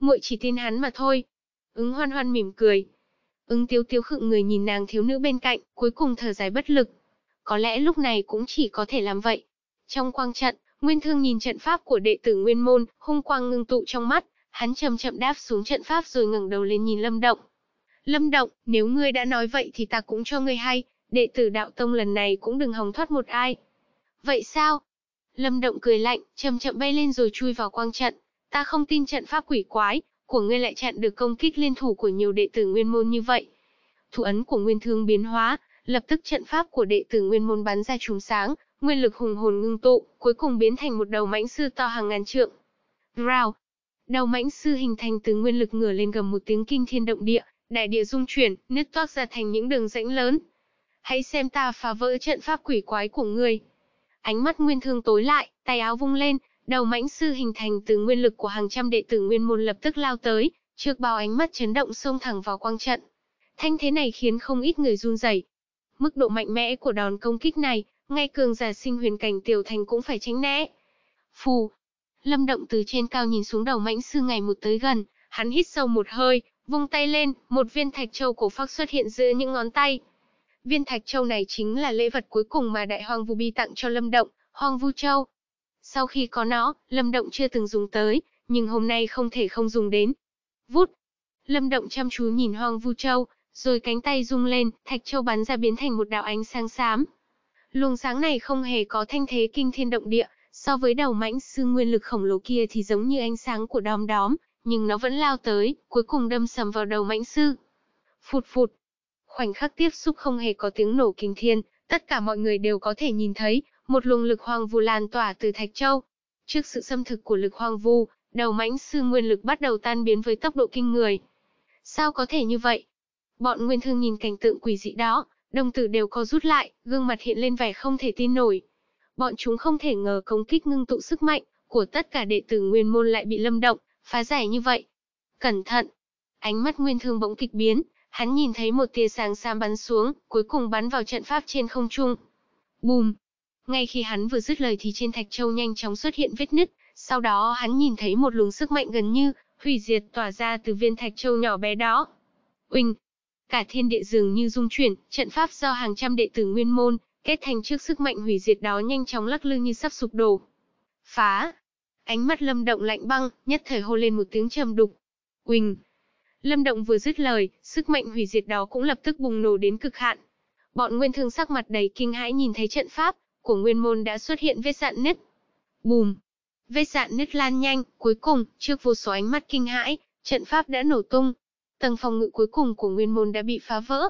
Speaker 1: Muội chỉ tin hắn mà thôi, Ứng hoan hoan mỉm cười. Ứng tiếu tiếu khựng người nhìn nàng thiếu nữ bên cạnh, cuối cùng thở dài bất lực. Có lẽ lúc này cũng chỉ có thể làm vậy. Trong quang trận, Nguyên Thương nhìn trận pháp của đệ tử Nguyên Môn, hung quang ngưng tụ trong mắt, hắn chậm chậm đáp xuống trận pháp rồi ngẩng đầu lên nhìn Lâm Động. Lâm Động, nếu ngươi đã nói vậy thì ta cũng cho ngươi hay, đệ tử đạo tông lần này cũng đừng hòng thoát một ai. Vậy sao? Lâm Động cười lạnh, chậm chậm bay lên rồi chui vào quang trận. Ta không tin trận pháp quỷ quái, của ngươi lại chặn được công kích liên thủ của nhiều đệ tử nguyên môn như vậy. Thủ ấn của nguyên thương biến hóa, lập tức trận pháp của đệ tử nguyên môn bắn ra trùm sáng, nguyên lực hùng hồn ngưng tụ, cuối cùng biến thành một đầu mãnh sư to hàng ngàn trượng. Rào! Đầu mãnh sư hình thành từ nguyên lực ngửa lên gầm một tiếng kinh thiên động địa, đại địa dung chuyển, nứt toác ra thành những đường rãnh lớn. Hãy xem ta phá vỡ trận pháp quỷ quái của ngươi. Ánh mắt nguyên thương tối lại, tay áo vung lên, Đầu mãnh sư hình thành từ nguyên lực của hàng trăm đệ tử nguyên môn lập tức lao tới, trước bao ánh mắt chấn động xông thẳng vào quang trận. Thanh thế này khiến không ít người run rẩy. Mức độ mạnh mẽ của đòn công kích này, ngay cường giả sinh huyền cảnh tiểu thành cũng phải tránh né. Phù. Lâm Động từ trên cao nhìn xuống đầu mãnh sư ngày một tới gần, hắn hít sâu một hơi, vung tay lên, một viên thạch châu cổ phác xuất hiện giữa những ngón tay. Viên thạch châu này chính là lễ vật cuối cùng mà Đại Hoàng Vu Bi tặng cho Lâm Động, Hoàng Vu Châu. Sau khi có nó, Lâm Động chưa từng dùng tới, nhưng hôm nay không thể không dùng đến. Vút! Lâm Động chăm chú nhìn Hoang Vu Châu, rồi cánh tay rung lên, thạch châu bắn ra biến thành một đạo ánh sáng xám. Luồng sáng này không hề có thanh thế kinh thiên động địa, so với đầu mãnh sư nguyên lực khổng lồ kia thì giống như ánh sáng của đom đóm, nhưng nó vẫn lao tới, cuối cùng đâm sầm vào đầu mãnh sư. Phụt phụt. Khoảnh khắc tiếp xúc không hề có tiếng nổ kinh thiên, tất cả mọi người đều có thể nhìn thấy, một luồng lực hoàng vu lan tỏa từ Thạch Châu. Trước sự xâm thực của lực hoàng vu, đầu mãnh sư nguyên lực bắt đầu tan biến với tốc độ kinh người. Sao có thể như vậy? Bọn nguyên thương nhìn cảnh tượng quỷ dị đó, đồng tử đều có rút lại, gương mặt hiện lên vẻ không thể tin nổi. Bọn chúng không thể ngờ công kích ngưng tụ sức mạnh của tất cả đệ tử nguyên môn lại bị lâm động, phá giải như vậy. Cẩn thận! Ánh mắt nguyên thương bỗng kịch biến, hắn nhìn thấy một tia sáng xám bắn xuống, cuối cùng bắn vào trận pháp trên không trung. Bùm! Ngay khi hắn vừa dứt lời thì trên thạch châu nhanh chóng xuất hiện vết nứt, sau đó hắn nhìn thấy một luồng sức mạnh gần như hủy diệt tỏa ra từ viên thạch châu nhỏ bé đó. Uỳnh, cả thiên địa dường như rung chuyển, trận pháp do hàng trăm đệ tử nguyên môn kết thành trước sức mạnh hủy diệt đó nhanh chóng lắc lư như sắp sụp đổ. Phá! Ánh mắt Lâm Động lạnh băng, nhất thời hô lên một tiếng trầm đục. Uỳnh! Lâm Động vừa dứt lời, sức mạnh hủy diệt đó cũng lập tức bùng nổ đến cực hạn. Bọn Nguyên Thương sắc mặt đầy kinh hãi nhìn thấy trận pháp, của nguyên môn đã xuất hiện vết sạn nứt. Bùm! Vết sạn nứt lan nhanh, cuối cùng, trước vô số ánh mắt kinh hãi, trận pháp đã nổ tung. Tầng phòng ngự cuối cùng của nguyên môn đã bị phá vỡ.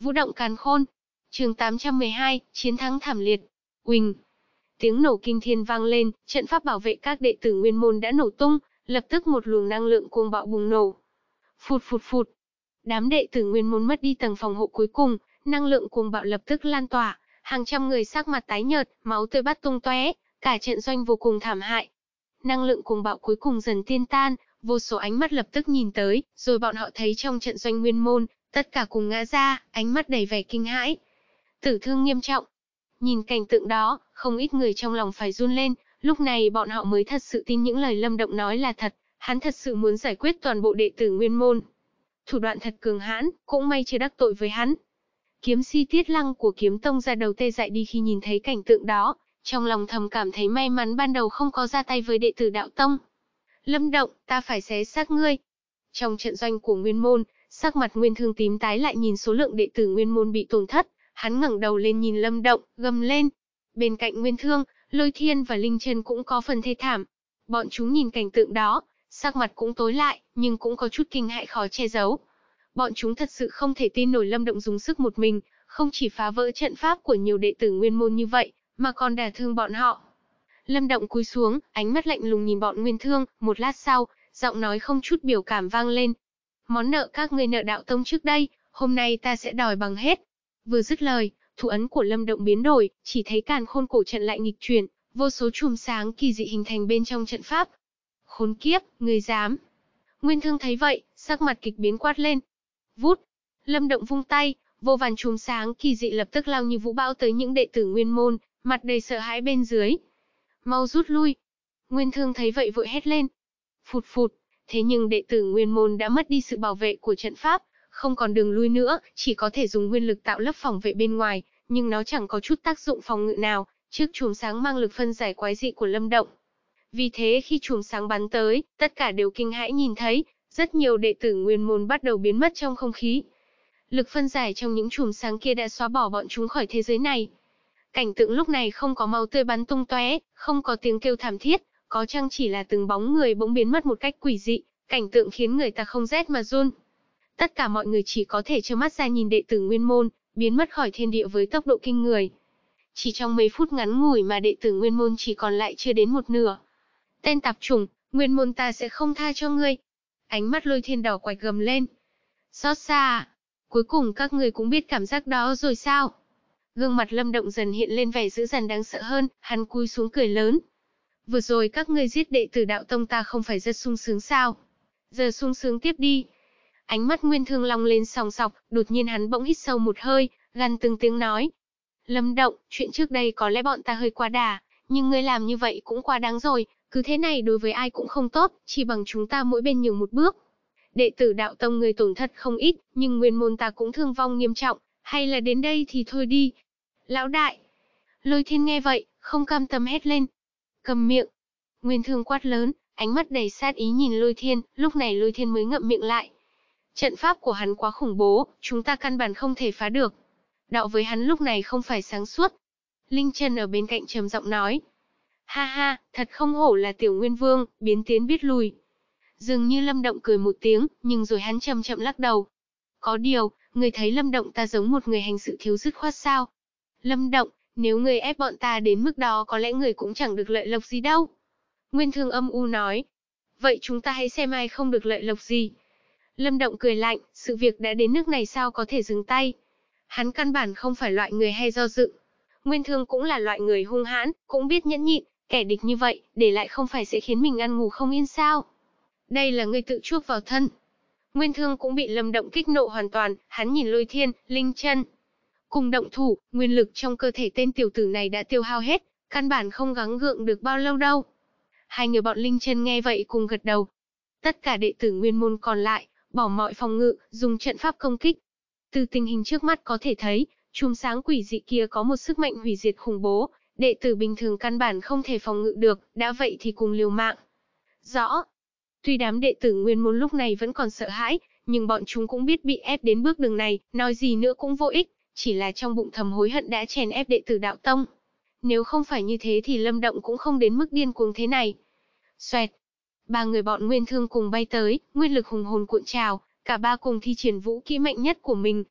Speaker 1: Vũ động càn khôn. chương 812, chiến thắng thảm liệt. Quỳnh! Tiếng nổ kinh thiên vang lên, trận pháp bảo vệ các đệ tử nguyên môn đã nổ tung, lập tức một luồng năng lượng cuồng bạo bùng nổ. Phụt phụt phụt. Đám đệ tử nguyên môn mất đi tầng phòng hộ cuối cùng, năng lượng cuồng bạo lập tức lan tỏa, hàng trăm người sắc mặt tái nhợt, máu tươi bắt tung tóe, cả trận doanh vô cùng thảm hại. Năng lượng cuồng bạo cuối cùng dần tiên tan, vô số ánh mắt lập tức nhìn tới, rồi bọn họ thấy trong trận doanh nguyên môn, tất cả cùng ngã ra, ánh mắt đầy vẻ kinh hãi. Tử thương nghiêm trọng. Nhìn cảnh tượng đó, không ít người trong lòng phải run lên, lúc này bọn họ mới thật sự tin những lời Lâm Động nói là thật, hắn thật sự muốn giải quyết toàn bộ đệ tử nguyên môn. Thủ đoạn thật cường hãn, cũng may chưa đắc tội với hắn, Kiếm si tiết lăng của kiếm tông ra đầu tê dại đi khi nhìn thấy cảnh tượng đó, trong lòng thầm cảm thấy may mắn ban đầu không có ra tay với đệ tử đạo tông. Lâm động, ta phải xé xác ngươi. Trong trận doanh của nguyên môn, sắc mặt nguyên thương tím tái lại nhìn số lượng đệ tử nguyên môn bị tổn thất, hắn ngẩng đầu lên nhìn lâm động, gầm lên. Bên cạnh nguyên thương, lôi thiên và linh chân cũng có phần thê thảm. Bọn chúng nhìn cảnh tượng đó, sắc mặt cũng tối lại, nhưng cũng có chút kinh hại khó che giấu. Bọn chúng thật sự không thể tin nổi Lâm Động dùng sức một mình, không chỉ phá vỡ trận pháp của nhiều đệ tử nguyên môn như vậy, mà còn đả thương bọn họ. Lâm Động cúi xuống, ánh mắt lạnh lùng nhìn bọn Nguyên Thương, một lát sau, giọng nói không chút biểu cảm vang lên. Món nợ các ngươi nợ đạo tông trước đây, hôm nay ta sẽ đòi bằng hết. Vừa dứt lời, thủ ấn của Lâm Động biến đổi, chỉ thấy càn khôn cổ trận lại nghịch chuyển, vô số chùm sáng kỳ dị hình thành bên trong trận pháp. Khốn kiếp, người dám. Nguyên Thương thấy vậy, sắc mặt kịch biến quát lên, Vút. Lâm Động vung tay, vô vàn chùm sáng kỳ dị lập tức lao như vũ bão tới những đệ tử Nguyên môn, mặt đầy sợ hãi bên dưới. Mau rút lui. Nguyên Thương thấy vậy vội hét lên. Phụt phụt, thế nhưng đệ tử Nguyên môn đã mất đi sự bảo vệ của trận pháp, không còn đường lui nữa, chỉ có thể dùng nguyên lực tạo lớp phòng vệ bên ngoài, nhưng nó chẳng có chút tác dụng phòng ngự nào, trước chùm sáng mang lực phân giải quái dị của Lâm Động. Vì thế khi chùm sáng bắn tới, tất cả đều kinh hãi nhìn thấy, rất nhiều đệ tử nguyên môn bắt đầu biến mất trong không khí. Lực phân giải trong những chùm sáng kia đã xóa bỏ bọn chúng khỏi thế giới này. Cảnh tượng lúc này không có máu tươi bắn tung tóe, không có tiếng kêu thảm thiết, có chăng chỉ là từng bóng người bỗng biến mất một cách quỷ dị, cảnh tượng khiến người ta không rét mà run. Tất cả mọi người chỉ có thể trơ mắt ra nhìn đệ tử nguyên môn, biến mất khỏi thiên địa với tốc độ kinh người. Chỉ trong mấy phút ngắn ngủi mà đệ tử nguyên môn chỉ còn lại chưa đến một nửa. Tên tạp trùng, nguyên môn ta sẽ không tha cho ngươi, ánh mắt lôi thiên đỏ quạch gầm lên. Xót xa, cuối cùng các người cũng biết cảm giác đó rồi sao? Gương mặt lâm động dần hiện lên vẻ dữ dằn đáng sợ hơn, hắn cúi xuống cười lớn. Vừa rồi các ngươi giết đệ tử đạo tông ta không phải rất sung sướng sao? Giờ sung sướng tiếp đi. Ánh mắt nguyên thương long lên sòng sọc, đột nhiên hắn bỗng hít sâu một hơi, gằn từng tiếng nói. Lâm động, chuyện trước đây có lẽ bọn ta hơi quá đà, nhưng ngươi làm như vậy cũng quá đáng rồi, cứ thế này đối với ai cũng không tốt, chỉ bằng chúng ta mỗi bên nhường một bước. Đệ tử đạo tông người tổn thất không ít, nhưng nguyên môn ta cũng thương vong nghiêm trọng, hay là đến đây thì thôi đi. Lão đại! Lôi thiên nghe vậy, không cam tâm hét lên. Cầm miệng! Nguyên thương quát lớn, ánh mắt đầy sát ý nhìn lôi thiên, lúc này lôi thiên mới ngậm miệng lại. Trận pháp của hắn quá khủng bố, chúng ta căn bản không thể phá được. Đạo với hắn lúc này không phải sáng suốt. Linh Trần ở bên cạnh trầm giọng nói, Ha ha, thật không hổ là tiểu nguyên vương, biến tiến biết lùi. Dường như Lâm Động cười một tiếng, nhưng rồi hắn chậm chậm lắc đầu. Có điều, người thấy Lâm Động ta giống một người hành sự thiếu dứt khoát sao? Lâm Động, nếu người ép bọn ta đến mức đó có lẽ người cũng chẳng được lợi lộc gì đâu. Nguyên Thương âm u nói. Vậy chúng ta hãy xem ai không được lợi lộc gì. Lâm Động cười lạnh, sự việc đã đến nước này sao có thể dừng tay. Hắn căn bản không phải loại người hay do dự. Nguyên Thương cũng là loại người hung hãn, cũng biết nhẫn nhịn, Kẻ địch như vậy, để lại không phải sẽ khiến mình ăn ngủ không yên sao? Đây là ngươi tự chuốc vào thân. Nguyên Thương cũng bị Lâm Động kích nộ hoàn toàn, hắn nhìn Lôi Thiên, Linh Chân, cùng động thủ, nguyên lực trong cơ thể tên tiểu tử này đã tiêu hao hết, căn bản không gắng gượng được bao lâu đâu. Hai người bọn Linh Chân nghe vậy cùng gật đầu. Tất cả đệ tử nguyên môn còn lại, bỏ mọi phòng ngự, dùng trận pháp công kích. Từ tình hình trước mắt có thể thấy, chùm sáng quỷ dị kia có một sức mạnh hủy diệt khủng bố, đệ tử bình thường căn bản không thể phòng ngự được, đã vậy thì cùng liều mạng. Rõ. Tuy đám đệ tử nguyên môn lúc này vẫn còn sợ hãi, nhưng bọn chúng cũng biết bị ép đến bước đường này, nói gì nữa cũng vô ích, chỉ là trong bụng thầm hối hận đã chèn ép đệ tử đạo tông. Nếu không phải như thế thì Lâm Động cũng không đến mức điên cuồng thế này. Xoẹt. Ba người bọn Nguyên Thương cùng bay tới, nguyên lực hùng hồn cuộn trào, cả ba cùng thi triển vũ kỹ mạnh nhất của mình.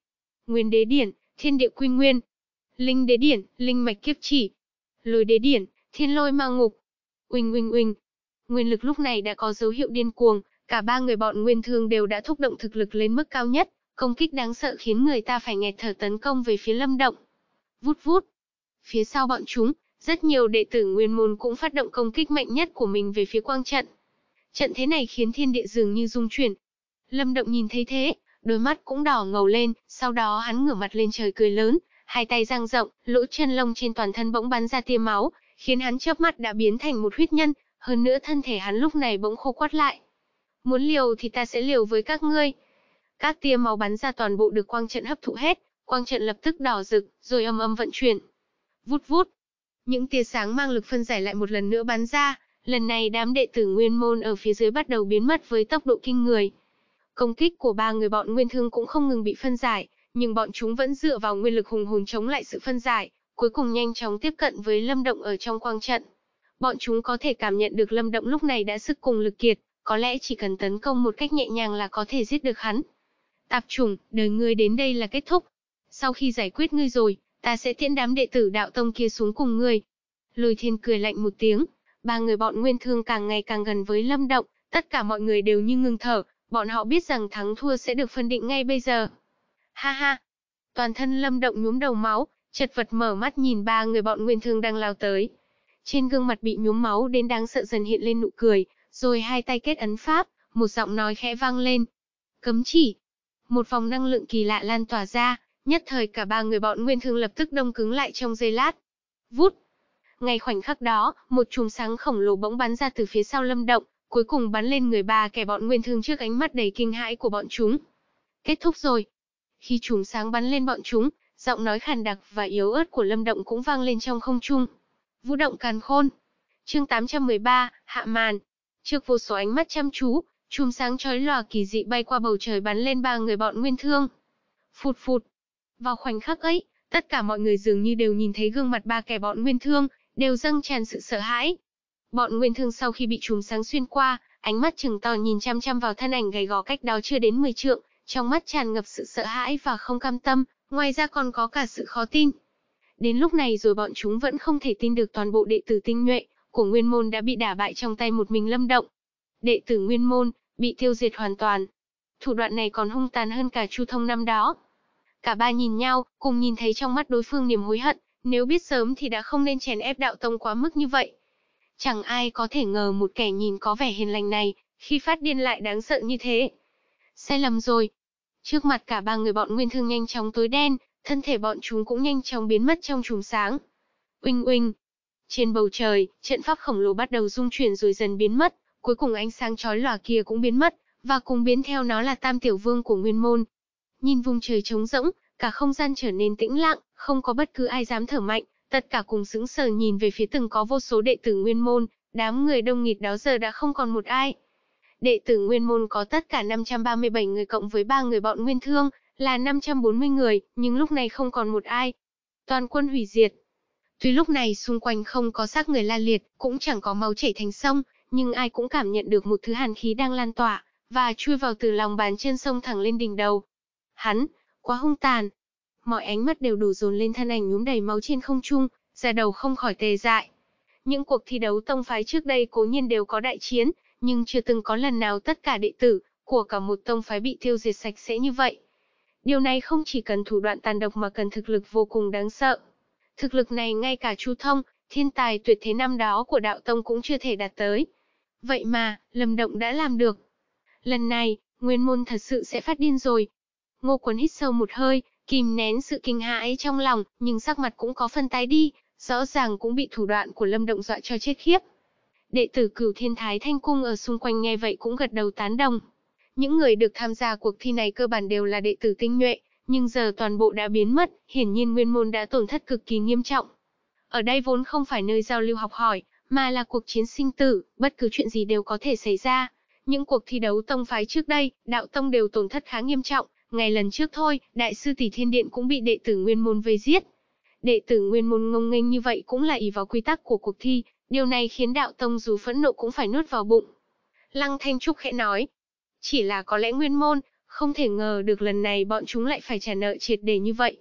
Speaker 1: Nguyên Đế Điển, Thiên Địa Quy Nguyên, Linh Đế Điển, Linh Mạch Kiếp Chỉ, Lôi đế điển, thiên lôi ma ngục. Uỳnh uỳnh uỳnh. Nguyên lực lúc này đã có dấu hiệu điên cuồng, cả ba người bọn Nguyên Thương đều đã thúc động thực lực lên mức cao nhất, công kích đáng sợ khiến người ta phải nghẹt thở tấn công về phía Lâm Động. Vút vút. Phía sau bọn chúng, rất nhiều đệ tử Nguyên môn cũng phát động công kích mạnh nhất của mình về phía quang trận. Trận thế này khiến thiên địa dường như rung chuyển. Lâm Động nhìn thấy thế, đôi mắt cũng đỏ ngầu lên, sau đó hắn ngửa mặt lên trời cười lớn, hai tay giang rộng, lỗ chân lông trên toàn thân bỗng bắn ra tia máu, khiến hắn chớp mắt đã biến thành một huyết nhân, hơn nữa thân thể hắn lúc này bỗng khô quắt lại. Muốn liều thì ta sẽ liều với các ngươi. Các tia máu bắn ra toàn bộ được quang trận hấp thụ hết, quang trận lập tức đỏ rực, rồi âm âm vận chuyển. Vút vút. Những tia sáng mang lực phân giải lại một lần nữa bắn ra, lần này đám đệ tử nguyên môn ở phía dưới bắt đầu biến mất với tốc độ kinh người. Công kích của ba người bọn nguyên thương cũng không ngừng bị phân giải, nhưng bọn chúng vẫn dựa vào nguyên lực hùng hồn chống lại sự phân giải, cuối cùng nhanh chóng tiếp cận với Lâm Động ở trong quang trận. Bọn chúng có thể cảm nhận được Lâm Động lúc này đã sức cùng lực kiệt, có lẽ chỉ cần tấn công một cách nhẹ nhàng là có thể giết được hắn. Tạp trùng, đời ngươi đến đây là kết thúc. Sau khi giải quyết ngươi rồi, ta sẽ tiễn đám đệ tử đạo tông kia xuống cùng ngươi. Lôi thiên cười lạnh một tiếng, ba người bọn nguyên thương càng ngày càng gần với lâm động, tất cả mọi người đều như ngừng thở, bọn họ biết rằng thắng thua sẽ được phân định ngay bây giờ. Ha ha. Toàn thân Lâm Động nhuốm đầu máu, chật vật mở mắt nhìn ba người bọn Nguyên Thương đang lao tới. Trên gương mặt bị nhuốm máu đến đáng sợ dần hiện lên nụ cười, rồi hai tay kết ấn pháp, một giọng nói khẽ vang lên. Cấm chỉ. Một vòng năng lượng kỳ lạ lan tỏa ra, nhất thời cả ba người bọn Nguyên Thương lập tức đông cứng lại trong giây lát. Vút. Ngay khoảnh khắc đó, một chùm sáng khổng lồ bỗng bắn ra từ phía sau Lâm Động, cuối cùng bắn lên người ba kẻ bọn Nguyên Thương trước ánh mắt đầy kinh hãi của bọn chúng. Kết thúc rồi, khi chùm sáng bắn lên bọn chúng, giọng nói khàn đặc và yếu ớt của Lâm Động cũng vang lên trong không trung. Vũ động càn khôn. Chương 813, hạ màn. Trước vô số ánh mắt chăm chú, chùm sáng chói lòa kỳ dị bay qua bầu trời bắn lên ba người bọn Nguyên Thương. Phụt phụt. Vào khoảnh khắc ấy, tất cả mọi người dường như đều nhìn thấy gương mặt ba kẻ bọn Nguyên Thương, đều dâng tràn sự sợ hãi. Bọn Nguyên Thương sau khi bị chùm sáng xuyên qua, ánh mắt chừng to nhìn chăm chăm vào thân ảnh gầy gò cách đó chưa đến 10 trượng, trong mắt tràn ngập sự sợ hãi và không cam tâm, ngoài ra còn có cả sự khó tin. Đến lúc này rồi bọn chúng vẫn không thể tin được toàn bộ đệ tử tinh nhuệ của Nguyên Môn đã bị đả bại trong tay một mình Lâm Động. Đệ tử Nguyên Môn bị tiêu diệt hoàn toàn. Thủ đoạn này còn hung tàn hơn cả Chu Thông năm đó. Cả ba nhìn nhau, cùng nhìn thấy trong mắt đối phương niềm hối hận, nếu biết sớm thì đã không nên chèn ép đạo tông quá mức như vậy. Chẳng ai có thể ngờ một kẻ nhìn có vẻ hiền lành này, khi phát điên lại đáng sợ như thế. Sai lầm rồi, Trước mặt cả ba người bọn Nguyên Thương nhanh chóng tối đen, thân thể bọn chúng cũng nhanh chóng biến mất trong chùm sáng. Uinh uinh. Trên bầu trời, trận pháp khổng lồ bắt đầu rung chuyển rồi dần biến mất, cuối cùng ánh sáng chói lòa kia cũng biến mất, và cùng biến theo nó là Tam Tiểu Vương của Nguyên Môn. Nhìn vùng trời trống rỗng, cả không gian trở nên tĩnh lặng, không có bất cứ ai dám thở mạnh, tất cả cùng sững sờ nhìn về phía từng có vô số đệ tử Nguyên Môn, đám người đông nghịt đó giờ đã không còn một ai đệ tử nguyên môn có tất cả 537 người cộng với ba người bọn nguyên thương, là 540 người, nhưng lúc này không còn một ai. Toàn quân hủy diệt. Tuy lúc này xung quanh không có xác người la liệt, cũng chẳng có máu chảy thành sông, nhưng ai cũng cảm nhận được một thứ hàn khí đang lan tỏa, và chui vào từ lòng bàn chân sông thẳng lên đỉnh đầu. Hắn, quá hung tàn. Mọi ánh mắt đều đủ dồn lên thân ảnh nhúm đầy máu trên không trung, ra đầu không khỏi tê dại. Những cuộc thi đấu tông phái trước đây cố nhiên đều có đại chiến, nhưng chưa từng có lần nào tất cả đệ tử của cả một tông phái bị tiêu diệt sạch sẽ như vậy. Điều này không chỉ cần thủ đoạn tàn độc mà cần thực lực vô cùng đáng sợ. Thực lực này ngay cả Chu Thông, thiên tài tuyệt thế năm đó của đạo tông cũng chưa thể đạt tới. Vậy mà, Lâm Động đã làm được. Lần này, Nguyên Môn thật sự sẽ phát điên rồi. Ngô Quấn hít sâu một hơi, kìm nén sự kinh hãi trong lòng, nhưng sắc mặt cũng có phần tái đi, rõ ràng cũng bị thủ đoạn của Lâm Động dọa cho chết khiếp. Đệ tử cửu thiên thái thanh cung ở xung quanh nghe vậy cũng gật đầu tán đồng. Những người được tham gia cuộc thi này cơ bản đều là đệ tử tinh nhuệ, nhưng giờ toàn bộ đã biến mất, hiển nhiên nguyên môn đã tổn thất cực kỳ nghiêm trọng. Ở đây vốn không phải nơi giao lưu học hỏi, mà là cuộc chiến sinh tử, bất cứ chuyện gì đều có thể xảy ra. Những cuộc thi đấu tông phái trước đây, đạo tông đều tổn thất khá nghiêm trọng, ngày lần trước thôi, đại sư tỷ thiên điện cũng bị đệ tử nguyên môn vây giết. Đệ tử nguyên môn ngông nghênh như vậy cũng là ý vào quy tắc của cuộc thi, Điều này khiến đạo tông dù phẫn nộ cũng phải nuốt vào bụng. Lăng Thanh Trúc khẽ nói, chỉ là có lẽ nguyên môn, không thể ngờ được lần này bọn chúng lại phải trả nợ triệt để như vậy.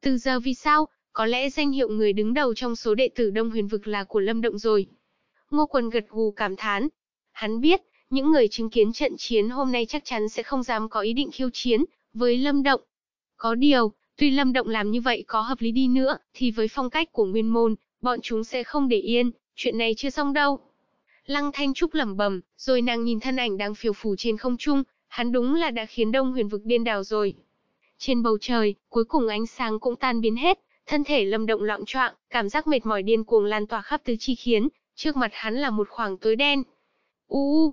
Speaker 1: Từ giờ vì sao, có lẽ danh hiệu người đứng đầu trong số đệ tử Đông Huyền Vực là của Lâm Động rồi. Ngô Quân gật gù cảm thán. Hắn biết, những người chứng kiến trận chiến hôm nay chắc chắn sẽ không dám có ý định khiêu chiến với Lâm Động. Có điều, tuy Lâm Động làm như vậy có hợp lý đi nữa, thì với phong cách của Nguyên Môn, bọn chúng sẽ không để yên, chuyện này chưa xong đâu. Lăng Thanh Trúc lẩm bẩm, rồi nàng nhìn thân ảnh đang phiêu phù trên không trung, hắn đúng là đã khiến Đông Huyền vực điên đảo rồi. Trên bầu trời, cuối cùng ánh sáng cũng tan biến hết, thân thể Lâm Động loạn choạng, cảm giác mệt mỏi điên cuồng lan tỏa khắp tứ chi khiến trước mặt hắn là một khoảng tối đen. U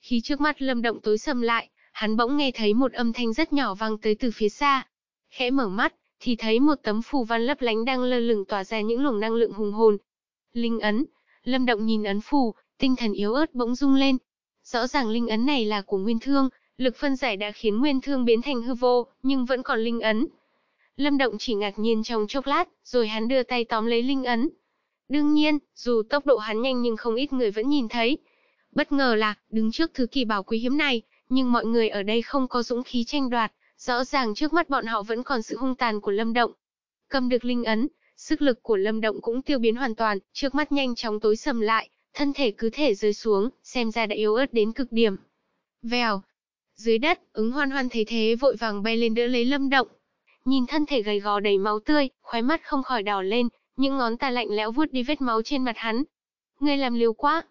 Speaker 1: khi trước mắt Lâm Động tối sầm lại, hắn bỗng nghe thấy một âm thanh rất nhỏ vang tới từ phía xa. Khẽ mở mắt, thì thấy một tấm phù văn lấp lánh đang lơ lửng tỏa ra những luồng năng lượng hùng hồn. Linh ấn, Lâm Động nhìn ấn phù, tinh thần yếu ớt bỗng rung lên. Rõ ràng linh ấn này là của Nguyên Thương, lực phân giải đã khiến Nguyên Thương biến thành hư vô, nhưng vẫn còn linh ấn. Lâm Động chỉ ngạc nhiên trong chốc lát, rồi hắn đưa tay tóm lấy linh ấn. Đương nhiên, dù tốc độ hắn nhanh nhưng không ít người vẫn nhìn thấy. Bất ngờ là, đứng trước thứ kỳ bảo quý hiếm này, nhưng mọi người ở đây không có dũng khí tranh đoạt, rõ ràng trước mắt bọn họ vẫn còn sự hung tàn của Lâm Động. Cầm được linh ấn, Sức lực của Lâm Động cũng tiêu biến hoàn toàn, trước mắt nhanh chóng tối sầm lại, thân thể cứ thể rơi xuống, xem ra đã yếu ớt đến cực điểm. Vèo. Dưới đất, ứng hoan hoan thấy thế vội vàng bay lên đỡ lấy Lâm Động. Nhìn thân thể gầy gò đầy máu tươi, khóe mắt không khỏi đỏ lên, những ngón tay lạnh lẽo vuốt đi vết máu trên mặt hắn. Ngươi làm liều quá.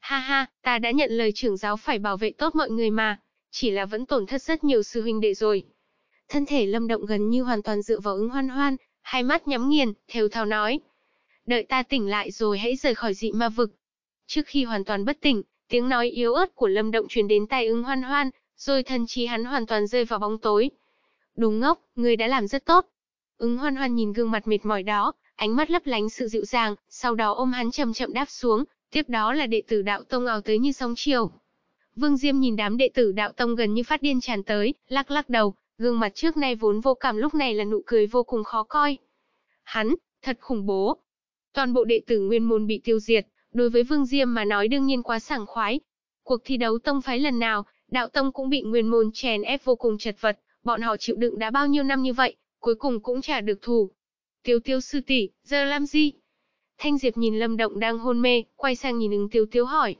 Speaker 1: Ha ha, ta đã nhận lời trưởng giáo phải bảo vệ tốt mọi người mà, chỉ là vẫn tổn thất rất nhiều sư huynh đệ rồi. Thân thể lâm động gần như hoàn toàn dựa vào ứng hoan hoan, hai mắt nhắm nghiền, thều thào nói. Đợi ta tỉnh lại rồi hãy rời khỏi dị ma vực. Trước khi hoàn toàn bất tỉnh, tiếng nói yếu ớt của Lâm Động truyền đến tai ứng hoan hoan, rồi thần trí hắn hoàn toàn rơi vào bóng tối. Đúng ngốc, người đã làm rất tốt. Ứng hoan hoan nhìn gương mặt mệt mỏi đó, ánh mắt lấp lánh sự dịu dàng, sau đó ôm hắn chậm chậm đáp xuống, tiếp đó là đệ tử đạo tông ào tới như sóng chiều. Vương Diêm nhìn đám đệ tử đạo tông gần như phát điên tràn tới, lắc lắc đầu, gương mặt trước nay vốn vô cảm lúc này là nụ cười vô cùng khó coi. Hắn, thật khủng bố. Toàn bộ đệ tử nguyên môn bị tiêu diệt, đối với Vương Diêm mà nói đương nhiên quá sảng khoái. Cuộc thi đấu tông phái lần nào, đạo tông cũng bị nguyên môn chèn ép vô cùng chật vật, bọn họ chịu đựng đã bao nhiêu năm như vậy, cuối cùng cũng trả được thù. Tiêu tiêu sư tỷ, giờ làm gì? Thanh Diệp nhìn Lâm Động đang hôn mê, quay sang nhìn ứng tiêu tiêu hỏi.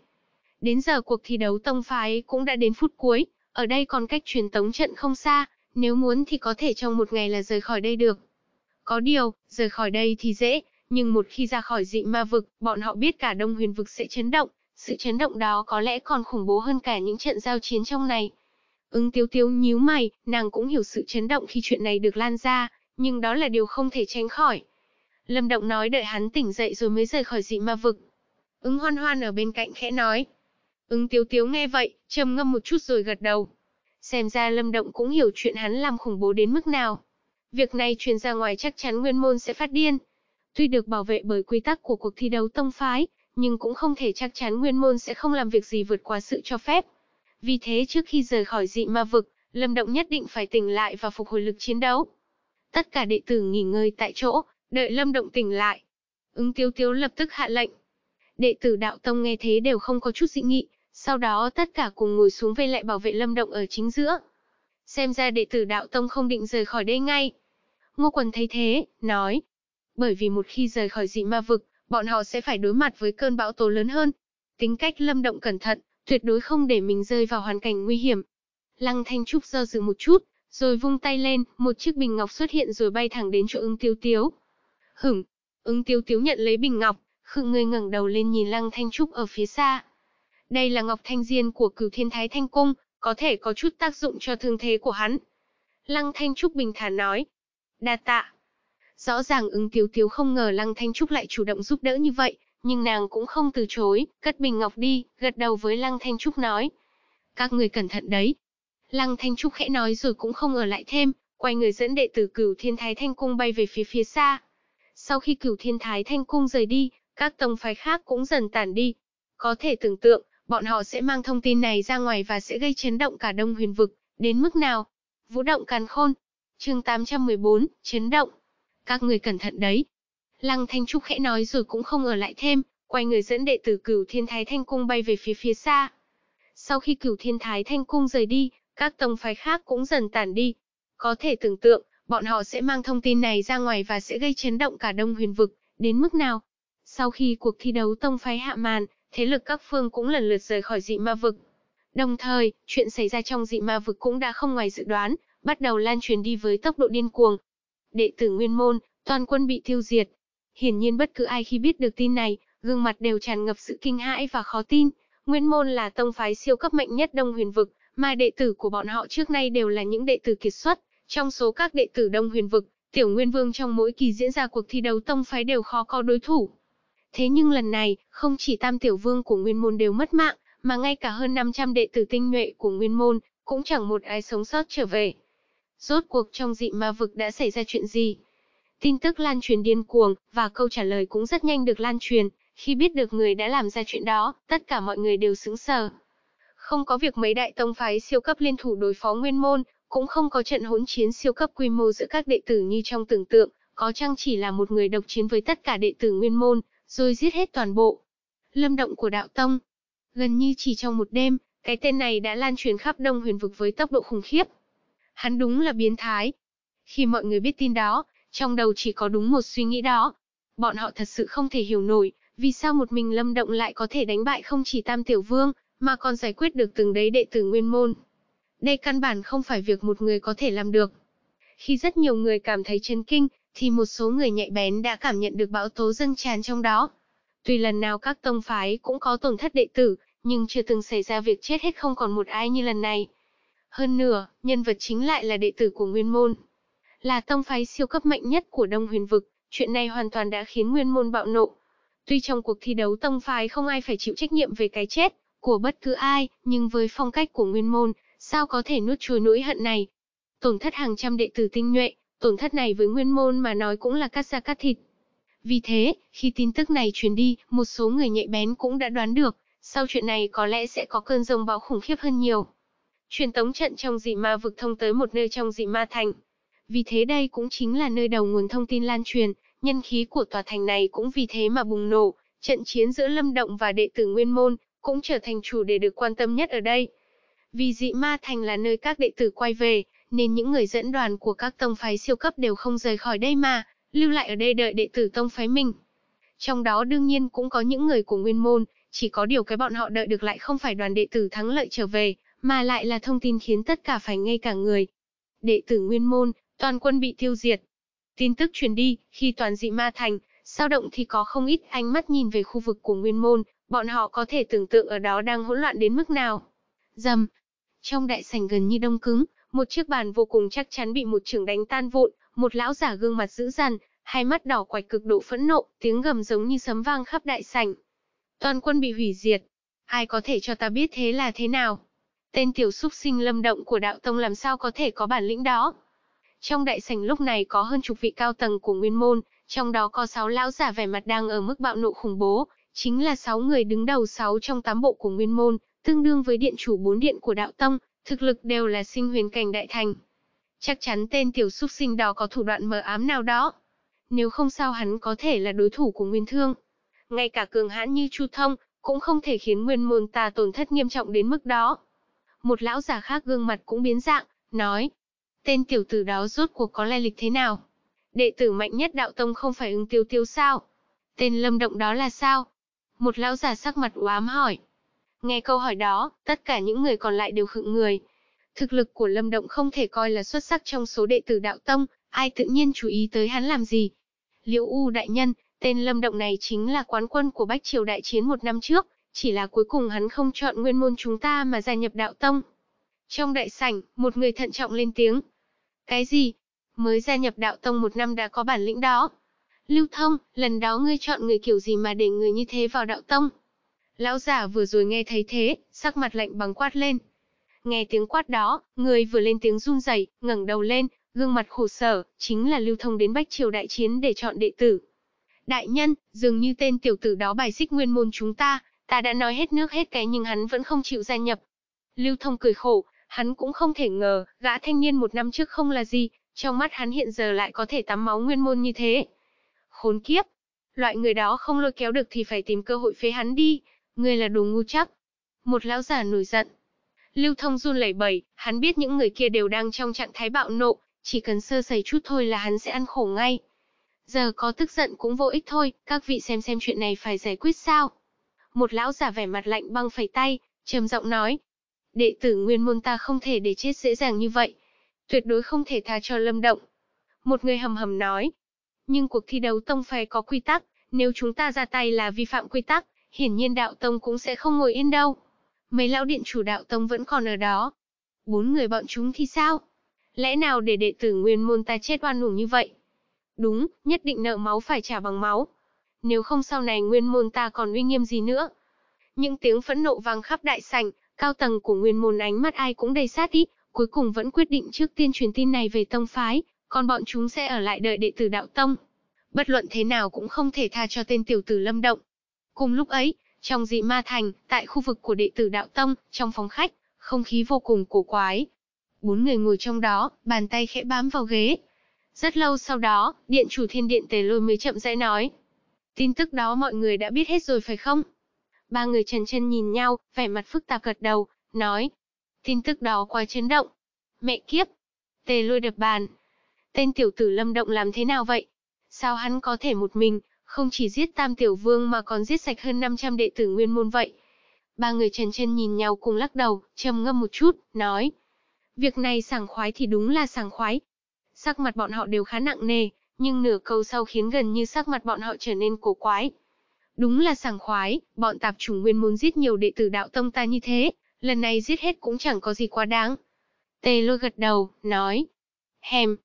Speaker 1: Đến giờ cuộc thi đấu tông phái cũng đã đến phút cuối, ở đây còn cách truyền tống trận không xa, nếu muốn thì có thể trong một ngày là rời khỏi đây được. Có điều, rời khỏi đây thì dễ, nhưng một khi ra khỏi dị ma vực, bọn họ biết cả đông huyền vực sẽ chấn động, sự chấn động đó có lẽ còn khủng bố hơn cả những trận giao chiến trong này. Ứng tiếu tiếu nhíu mày, nàng cũng hiểu sự chấn động khi chuyện này được lan ra, nhưng đó là điều không thể tránh khỏi. Lâm Động nói đợi hắn tỉnh dậy rồi mới rời khỏi dị ma vực. Ứng hoan hoan ở bên cạnh khẽ nói. Ứng tiếu tiếu nghe vậy, trầm ngâm một chút rồi gật đầu. Xem ra Lâm Động cũng hiểu chuyện hắn làm khủng bố đến mức nào. Việc này truyền ra ngoài chắc chắn Nguyên Môn sẽ phát điên. Tuy được bảo vệ bởi quy tắc của cuộc thi đấu tông phái, nhưng cũng không thể chắc chắn Nguyên Môn sẽ không làm việc gì vượt quá sự cho phép. Vì thế trước khi rời khỏi dị ma vực, Lâm Động nhất định phải tỉnh lại và phục hồi lực chiến đấu. Tất cả đệ tử nghỉ ngơi tại chỗ, đợi Lâm Động tỉnh lại. Ứng tiêu Tiếu lập tức hạ lệnh. Đệ tử đạo tông nghe thế đều không có chút dị nghị, sau đó tất cả cùng ngồi xuống vây lại bảo vệ Lâm Động ở chính giữa. Xem ra đệ tử đạo tông không định rời khỏi đây ngay. Ngô Quần thấy thế, nói. Bởi vì một khi rời khỏi dị ma vực, bọn họ sẽ phải đối mặt với cơn bão tố lớn hơn. Tính cách Lâm Động cẩn thận, tuyệt đối không để mình rơi vào hoàn cảnh nguy hiểm. Lăng Thanh Trúc do dự một chút, rồi vung tay lên, một chiếc bình ngọc xuất hiện rồi bay thẳng đến chỗ ưng tiêu tiếu. Hửng, ưng tiêu tiếu nhận lấy bình ngọc, khự người ngẩng đầu lên nhìn Lăng Thanh Trúc ở phía xa, đây là ngọc thanh diên của cửu thiên thái thanh cung, có thể có chút tác dụng cho thương thế của hắn. Lăng Thanh Trúc bình thản nói. Đa tạ. Rõ ràng ứng tiếu tiếu không ngờ Lăng Thanh Trúc lại chủ động giúp đỡ như vậy, nhưng nàng cũng không từ chối, cất bình ngọc đi, gật đầu với Lăng Thanh Trúc nói. Các người cẩn thận đấy. Lăng Thanh Trúc khẽ nói rồi cũng không ở lại thêm, quay người dẫn đệ tử cửu thiên thái thanh cung bay về phía phía xa. Sau khi cửu thiên thái thanh cung rời đi, các tông phái khác cũng dần tản đi. Có thể tưởng tượng, bọn họ sẽ mang thông tin này ra ngoài và sẽ gây chấn động cả đông huyền vực, đến mức nào? Vũ động càn khôn. chương 814, chấn động. Các người cẩn thận đấy. Lăng Thanh Trúc khẽ nói rồi cũng không ở lại thêm, quay người dẫn đệ tử cửu thiên thái thanh cung bay về phía phía xa. Sau khi cửu thiên thái thanh cung rời đi, các tông phái khác cũng dần tản đi. Có thể tưởng tượng, bọn họ sẽ mang thông tin này ra ngoài và sẽ gây chấn động cả đông huyền vực, đến mức nào? Sau khi cuộc thi đấu tông phái hạ màn, thế lực các phương cũng lần lượt rời khỏi dị ma vực. Đồng thời, chuyện xảy ra trong dị ma vực cũng đã không ngoài dự đoán, bắt đầu lan truyền đi với tốc độ điên cuồng. Đệ tử Nguyên Môn, toàn quân bị tiêu diệt. Hiển nhiên bất cứ ai khi biết được tin này, gương mặt đều tràn ngập sự kinh hãi và khó tin. Nguyên Môn là tông phái siêu cấp mạnh nhất Đông Huyền vực, mà đệ tử của bọn họ trước nay đều là những đệ tử kiệt xuất. Trong số các đệ tử Đông Huyền vực, Tiểu Nguyên Vương trong mỗi kỳ diễn ra cuộc thi đấu tông phái đều khó có đối thủ, Thế nhưng lần này, không chỉ tam tiểu vương của nguyên môn đều mất mạng, mà ngay cả hơn 500 đệ tử tinh nhuệ của nguyên môn, cũng chẳng một ai sống sót trở về. Rốt cuộc trong dị ma vực đã xảy ra chuyện gì? Tin tức lan truyền điên cuồng, và câu trả lời cũng rất nhanh được lan truyền, khi biết được người đã làm ra chuyện đó, tất cả mọi người đều sững sờ. Không có việc mấy đại tông phái siêu cấp liên thủ đối phó nguyên môn, cũng không có trận hỗn chiến siêu cấp quy mô giữa các đệ tử như trong tưởng tượng, có chăng chỉ là một người độc chiến với tất cả đệ tử nguyên môn, rồi giết hết toàn bộ. Lâm động của đạo tông. Gần như chỉ trong một đêm, cái tên này đã lan truyền khắp đông huyền vực với tốc độ khủng khiếp. Hắn đúng là biến thái. Khi mọi người biết tin đó, trong đầu chỉ có đúng một suy nghĩ đó. Bọn họ thật sự không thể hiểu nổi, vì sao một mình Lâm Động lại có thể đánh bại không chỉ Tam Tiểu Vương, mà còn giải quyết được từng đấy đệ tử nguyên môn. Đây căn bản không phải việc một người có thể làm được. Khi rất nhiều người cảm thấy chấn kinh, thì một số người nhạy bén đã cảm nhận được bão tố dâng tràn trong đó. Tuy lần nào các tông phái cũng có tổn thất đệ tử, nhưng chưa từng xảy ra việc chết hết không còn một ai như lần này. Hơn nữa, nhân vật chính lại là đệ tử của Nguyên Môn, là tông phái siêu cấp mạnh nhất của Đông Huyền Vực, chuyện này hoàn toàn đã khiến Nguyên Môn bạo nộ. Tuy trong cuộc thi đấu tông phái không ai phải chịu trách nhiệm về cái chết của bất cứ ai, nhưng với phong cách của Nguyên Môn, sao có thể nuốt chua nỗi hận này? Tổn thất hàng trăm đệ tử tinh nhuệ, Tổn thất này với nguyên môn mà nói cũng là cắt da cắt thịt. Vì thế, khi tin tức này truyền đi, một số người nhạy bén cũng đã đoán được, sau chuyện này có lẽ sẽ có cơn rông bão khủng khiếp hơn nhiều. Truyền tống trận trong dị ma vực thông tới một nơi trong dị ma thành. Vì thế đây cũng chính là nơi đầu nguồn thông tin lan truyền, nhân khí của tòa thành này cũng vì thế mà bùng nổ, trận chiến giữa Lâm Động và đệ tử Nguyên Môn cũng trở thành chủ đề được quan tâm nhất ở đây. Vì dị ma thành là nơi các đệ tử quay về, nên những người dẫn đoàn của các tông phái siêu cấp đều không rời khỏi đây mà, lưu lại ở đây đợi đệ tử tông phái mình. Trong đó đương nhiên cũng có những người của nguyên môn, chỉ có điều cái bọn họ đợi được lại không phải đoàn đệ tử thắng lợi trở về, mà lại là thông tin khiến tất cả phải ngây cả người. Đệ tử nguyên môn, toàn quân bị tiêu diệt. Tin tức truyền đi, khi toàn dị ma thành, sao động thì có không ít ánh mắt nhìn về khu vực của nguyên môn, bọn họ có thể tưởng tượng ở đó đang hỗn loạn đến mức nào. Dầm, trong đại sảnh gần như đông cứng, một chiếc bàn vô cùng chắc chắn bị một trưởng đánh tan vụn, một lão giả gương mặt dữ dằn, hai mắt đỏ quạch cực độ phẫn nộ, tiếng gầm giống như sấm vang khắp đại sảnh. Toàn quân bị hủy diệt. Ai có thể cho ta biết thế là thế nào? Tên tiểu súc sinh lâm động của đạo tông làm sao có thể có bản lĩnh đó? Trong đại sảnh lúc này có hơn chục vị cao tầng của nguyên môn, trong đó có sáu lão giả vẻ mặt đang ở mức bạo nộ khủng bố, chính là sáu người đứng đầu sáu trong tám bộ của nguyên môn, tương đương với điện chủ bốn điện của đạo tông, thực lực đều là sinh huyền cảnh đại thành. Chắc chắn tên tiểu xúc sinh đó có thủ đoạn mờ ám nào đó. Nếu không sao hắn có thể là đối thủ của Nguyên Thương. Ngay cả cường hãn như Chu Thông, cũng không thể khiến Nguyên Môn ta tổn thất nghiêm trọng đến mức đó. Một lão già khác gương mặt cũng biến dạng, nói. Tên tiểu tử đó rốt cuộc có lai lịch thế nào? Đệ tử mạnh nhất đạo tông không phải ứng tiêu tiêu sao? Tên lâm động đó là sao? Một lão già sắc mặt u ám hỏi. Nghe câu hỏi đó, tất cả những người còn lại đều khựng người. Thực lực của Lâm Động không thể coi là xuất sắc trong số đệ tử đạo tông, ai tự nhiên chú ý tới hắn làm gì. Liễu U đại nhân, tên Lâm Động này chính là quán quân của Bách Triều đại chiến một năm trước, chỉ là cuối cùng hắn không chọn nguyên môn chúng ta mà gia nhập đạo tông. Trong đại sảnh, một người thận trọng lên tiếng. Cái gì? Mới gia nhập đạo tông một năm đã có bản lĩnh đó. Lưu Thông, lần đó ngươi chọn người kiểu gì mà để người như thế vào đạo tông? Lão giả vừa rồi nghe thấy thế, sắc mặt lạnh bằng quát lên. Nghe tiếng quát đó, người vừa lên tiếng run rẩy, ngẩng đầu lên, gương mặt khổ sở, chính là lưu thông đến Bách Triều đại chiến để chọn đệ tử. Đại nhân, dường như tên tiểu tử đó bài xích nguyên môn chúng ta, ta đã nói hết nước hết cái nhưng hắn vẫn không chịu gia nhập. Lưu thông cười khổ, hắn cũng không thể ngờ, gã thanh niên một năm trước không là gì, trong mắt hắn hiện giờ lại có thể tắm máu nguyên môn như thế. Khốn kiếp, loại người đó không lôi kéo được thì phải tìm cơ hội phế hắn đi, Ngươi là đồ ngu chắc. Một lão giả nổi giận. Lưu thông run lẩy bẩy, hắn biết những người kia đều đang trong trạng thái bạo nộ, chỉ cần sơ sẩy chút thôi là hắn sẽ ăn khổ ngay. Giờ có tức giận cũng vô ích thôi, các vị xem xem chuyện này phải giải quyết sao. Một lão giả vẻ mặt lạnh băng phẩy tay, trầm giọng nói. Đệ tử nguyên môn ta không thể để chết dễ dàng như vậy. Tuyệt đối không thể tha cho lâm động. Một người hầm hầm nói. Nhưng cuộc thi đấu tông phái có quy tắc, nếu chúng ta ra tay là vi phạm quy tắc, hiển nhiên đạo tông cũng sẽ không ngồi yên đâu. Mấy lão điện chủ đạo tông vẫn còn ở đó. Bốn người bọn chúng thì sao? Lẽ nào để đệ tử nguyên môn ta chết oan uổng như vậy? Đúng, nhất định nợ máu phải trả bằng máu. Nếu không sau này nguyên môn ta còn uy nghiêm gì nữa? Những tiếng phẫn nộ vang khắp đại sảnh, cao tầng của nguyên môn ánh mắt ai cũng đầy sát ý, cuối cùng vẫn quyết định trước tiên truyền tin này về tông phái, còn bọn chúng sẽ ở lại đợi đệ tử đạo tông. Bất luận thế nào cũng không thể tha cho tên tiểu tử lâm động. Cùng lúc ấy, trong dị ma thành, tại khu vực của đệ tử đạo tông, trong phòng khách, không khí vô cùng cổ quái. Bốn người ngồi trong đó, bàn tay khẽ bám vào ghế. Rất lâu sau đó, điện chủ thiên điện tề lôi mới chậm rãi nói. Tin tức đó mọi người đã biết hết rồi phải không? Ba người trần chân nhìn nhau, vẻ mặt phức tạp gật đầu, nói. Tin tức đó quá chấn động. Mẹ kiếp! Tề lôi đập bàn. Tên tiểu tử lâm động làm thế nào vậy? Sao hắn có thể một mình, không chỉ giết tam tiểu vương mà còn giết sạch hơn 500 đệ tử nguyên môn vậy. Ba người trần chân nhìn nhau cùng lắc đầu, trầm ngâm một chút, nói. Việc này sảng khoái thì đúng là sảng khoái. Sắc mặt bọn họ đều khá nặng nề, nhưng nửa câu sau khiến gần như sắc mặt bọn họ trở nên cổ quái. Đúng là sảng khoái, bọn tạp chủng nguyên môn giết nhiều đệ tử đạo tông ta như thế, lần này giết hết cũng chẳng có gì quá đáng. tê lôi gật đầu, nói. Hèm.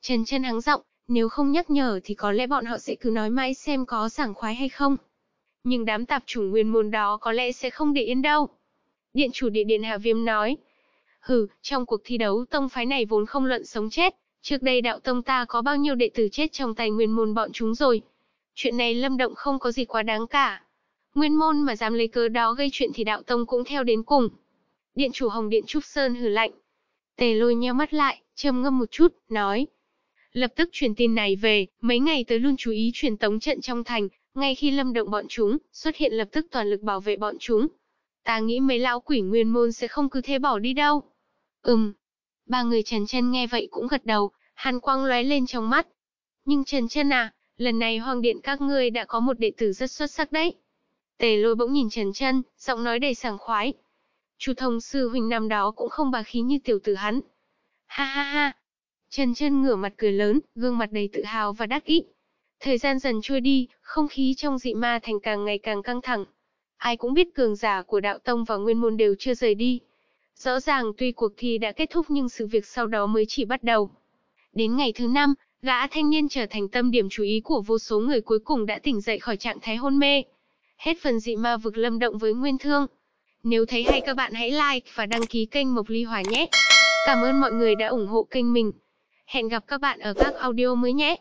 Speaker 1: Trần chân hắng giọng, nếu không nhắc nhở thì có lẽ bọn họ sẽ cứ nói mãi xem có sảng khoái hay không. Nhưng đám tạp chủng nguyên môn đó có lẽ sẽ không để yên đâu. Điện chủ địa điện hạ Viêm nói, hừ, trong cuộc thi đấu tông phái này vốn không luận sống chết, trước đây đạo tông ta có bao nhiêu đệ tử chết trong tay nguyên môn bọn chúng rồi. Chuyện này lâm động không có gì quá đáng cả. Nguyên môn mà dám lấy cớ đó gây chuyện thì đạo tông cũng theo đến cùng. Điện chủ Hồng Điện Trúc Sơn hừ lạnh. Tề lôi nheo mắt lại, trầm ngâm một chút, nói, Lập tức truyền tin này về, mấy ngày tới luôn chú ý truyền tống trận trong thành, ngay khi lâm động bọn chúng, xuất hiện lập tức toàn lực bảo vệ bọn chúng. Ta nghĩ mấy lão quỷ nguyên môn sẽ không cứ thế bỏ đi đâu. Ừm. Ba người Trần Trân nghe vậy cũng gật đầu, hàn quang lóe lên trong mắt. Nhưng Trần Trân à, lần này hoàng điện các ngươi đã có một đệ tử rất xuất sắc đấy. Tề lôi bỗng nhìn Trần Trân, giọng nói đầy sảng khoái. Chu thông sư huynh năm đó cũng không bà khí như tiểu tử hắn. Ha ha ha, Trần chân ngửa mặt cười lớn, gương mặt đầy tự hào và đắc ý. Thời gian dần trôi đi, không khí trong dị ma thành càng ngày càng căng thẳng. Ai cũng biết cường giả của đạo tông và nguyên môn đều chưa rời đi. Rõ ràng tuy cuộc thi đã kết thúc nhưng sự việc sau đó mới chỉ bắt đầu. Đến ngày thứ năm, gã thanh niên trở thành tâm điểm chú ý của vô số người cuối cùng đã tỉnh dậy khỏi trạng thái hôn mê. Hết phần dị ma vực lâm động với Nguyên Thương. Nếu thấy hay các bạn hãy like và đăng ký kênh Mộc Ly Hòa nhé. Cảm ơn mọi người đã ủng hộ kênh mình. Hẹn gặp các bạn ở các audio mới nhé.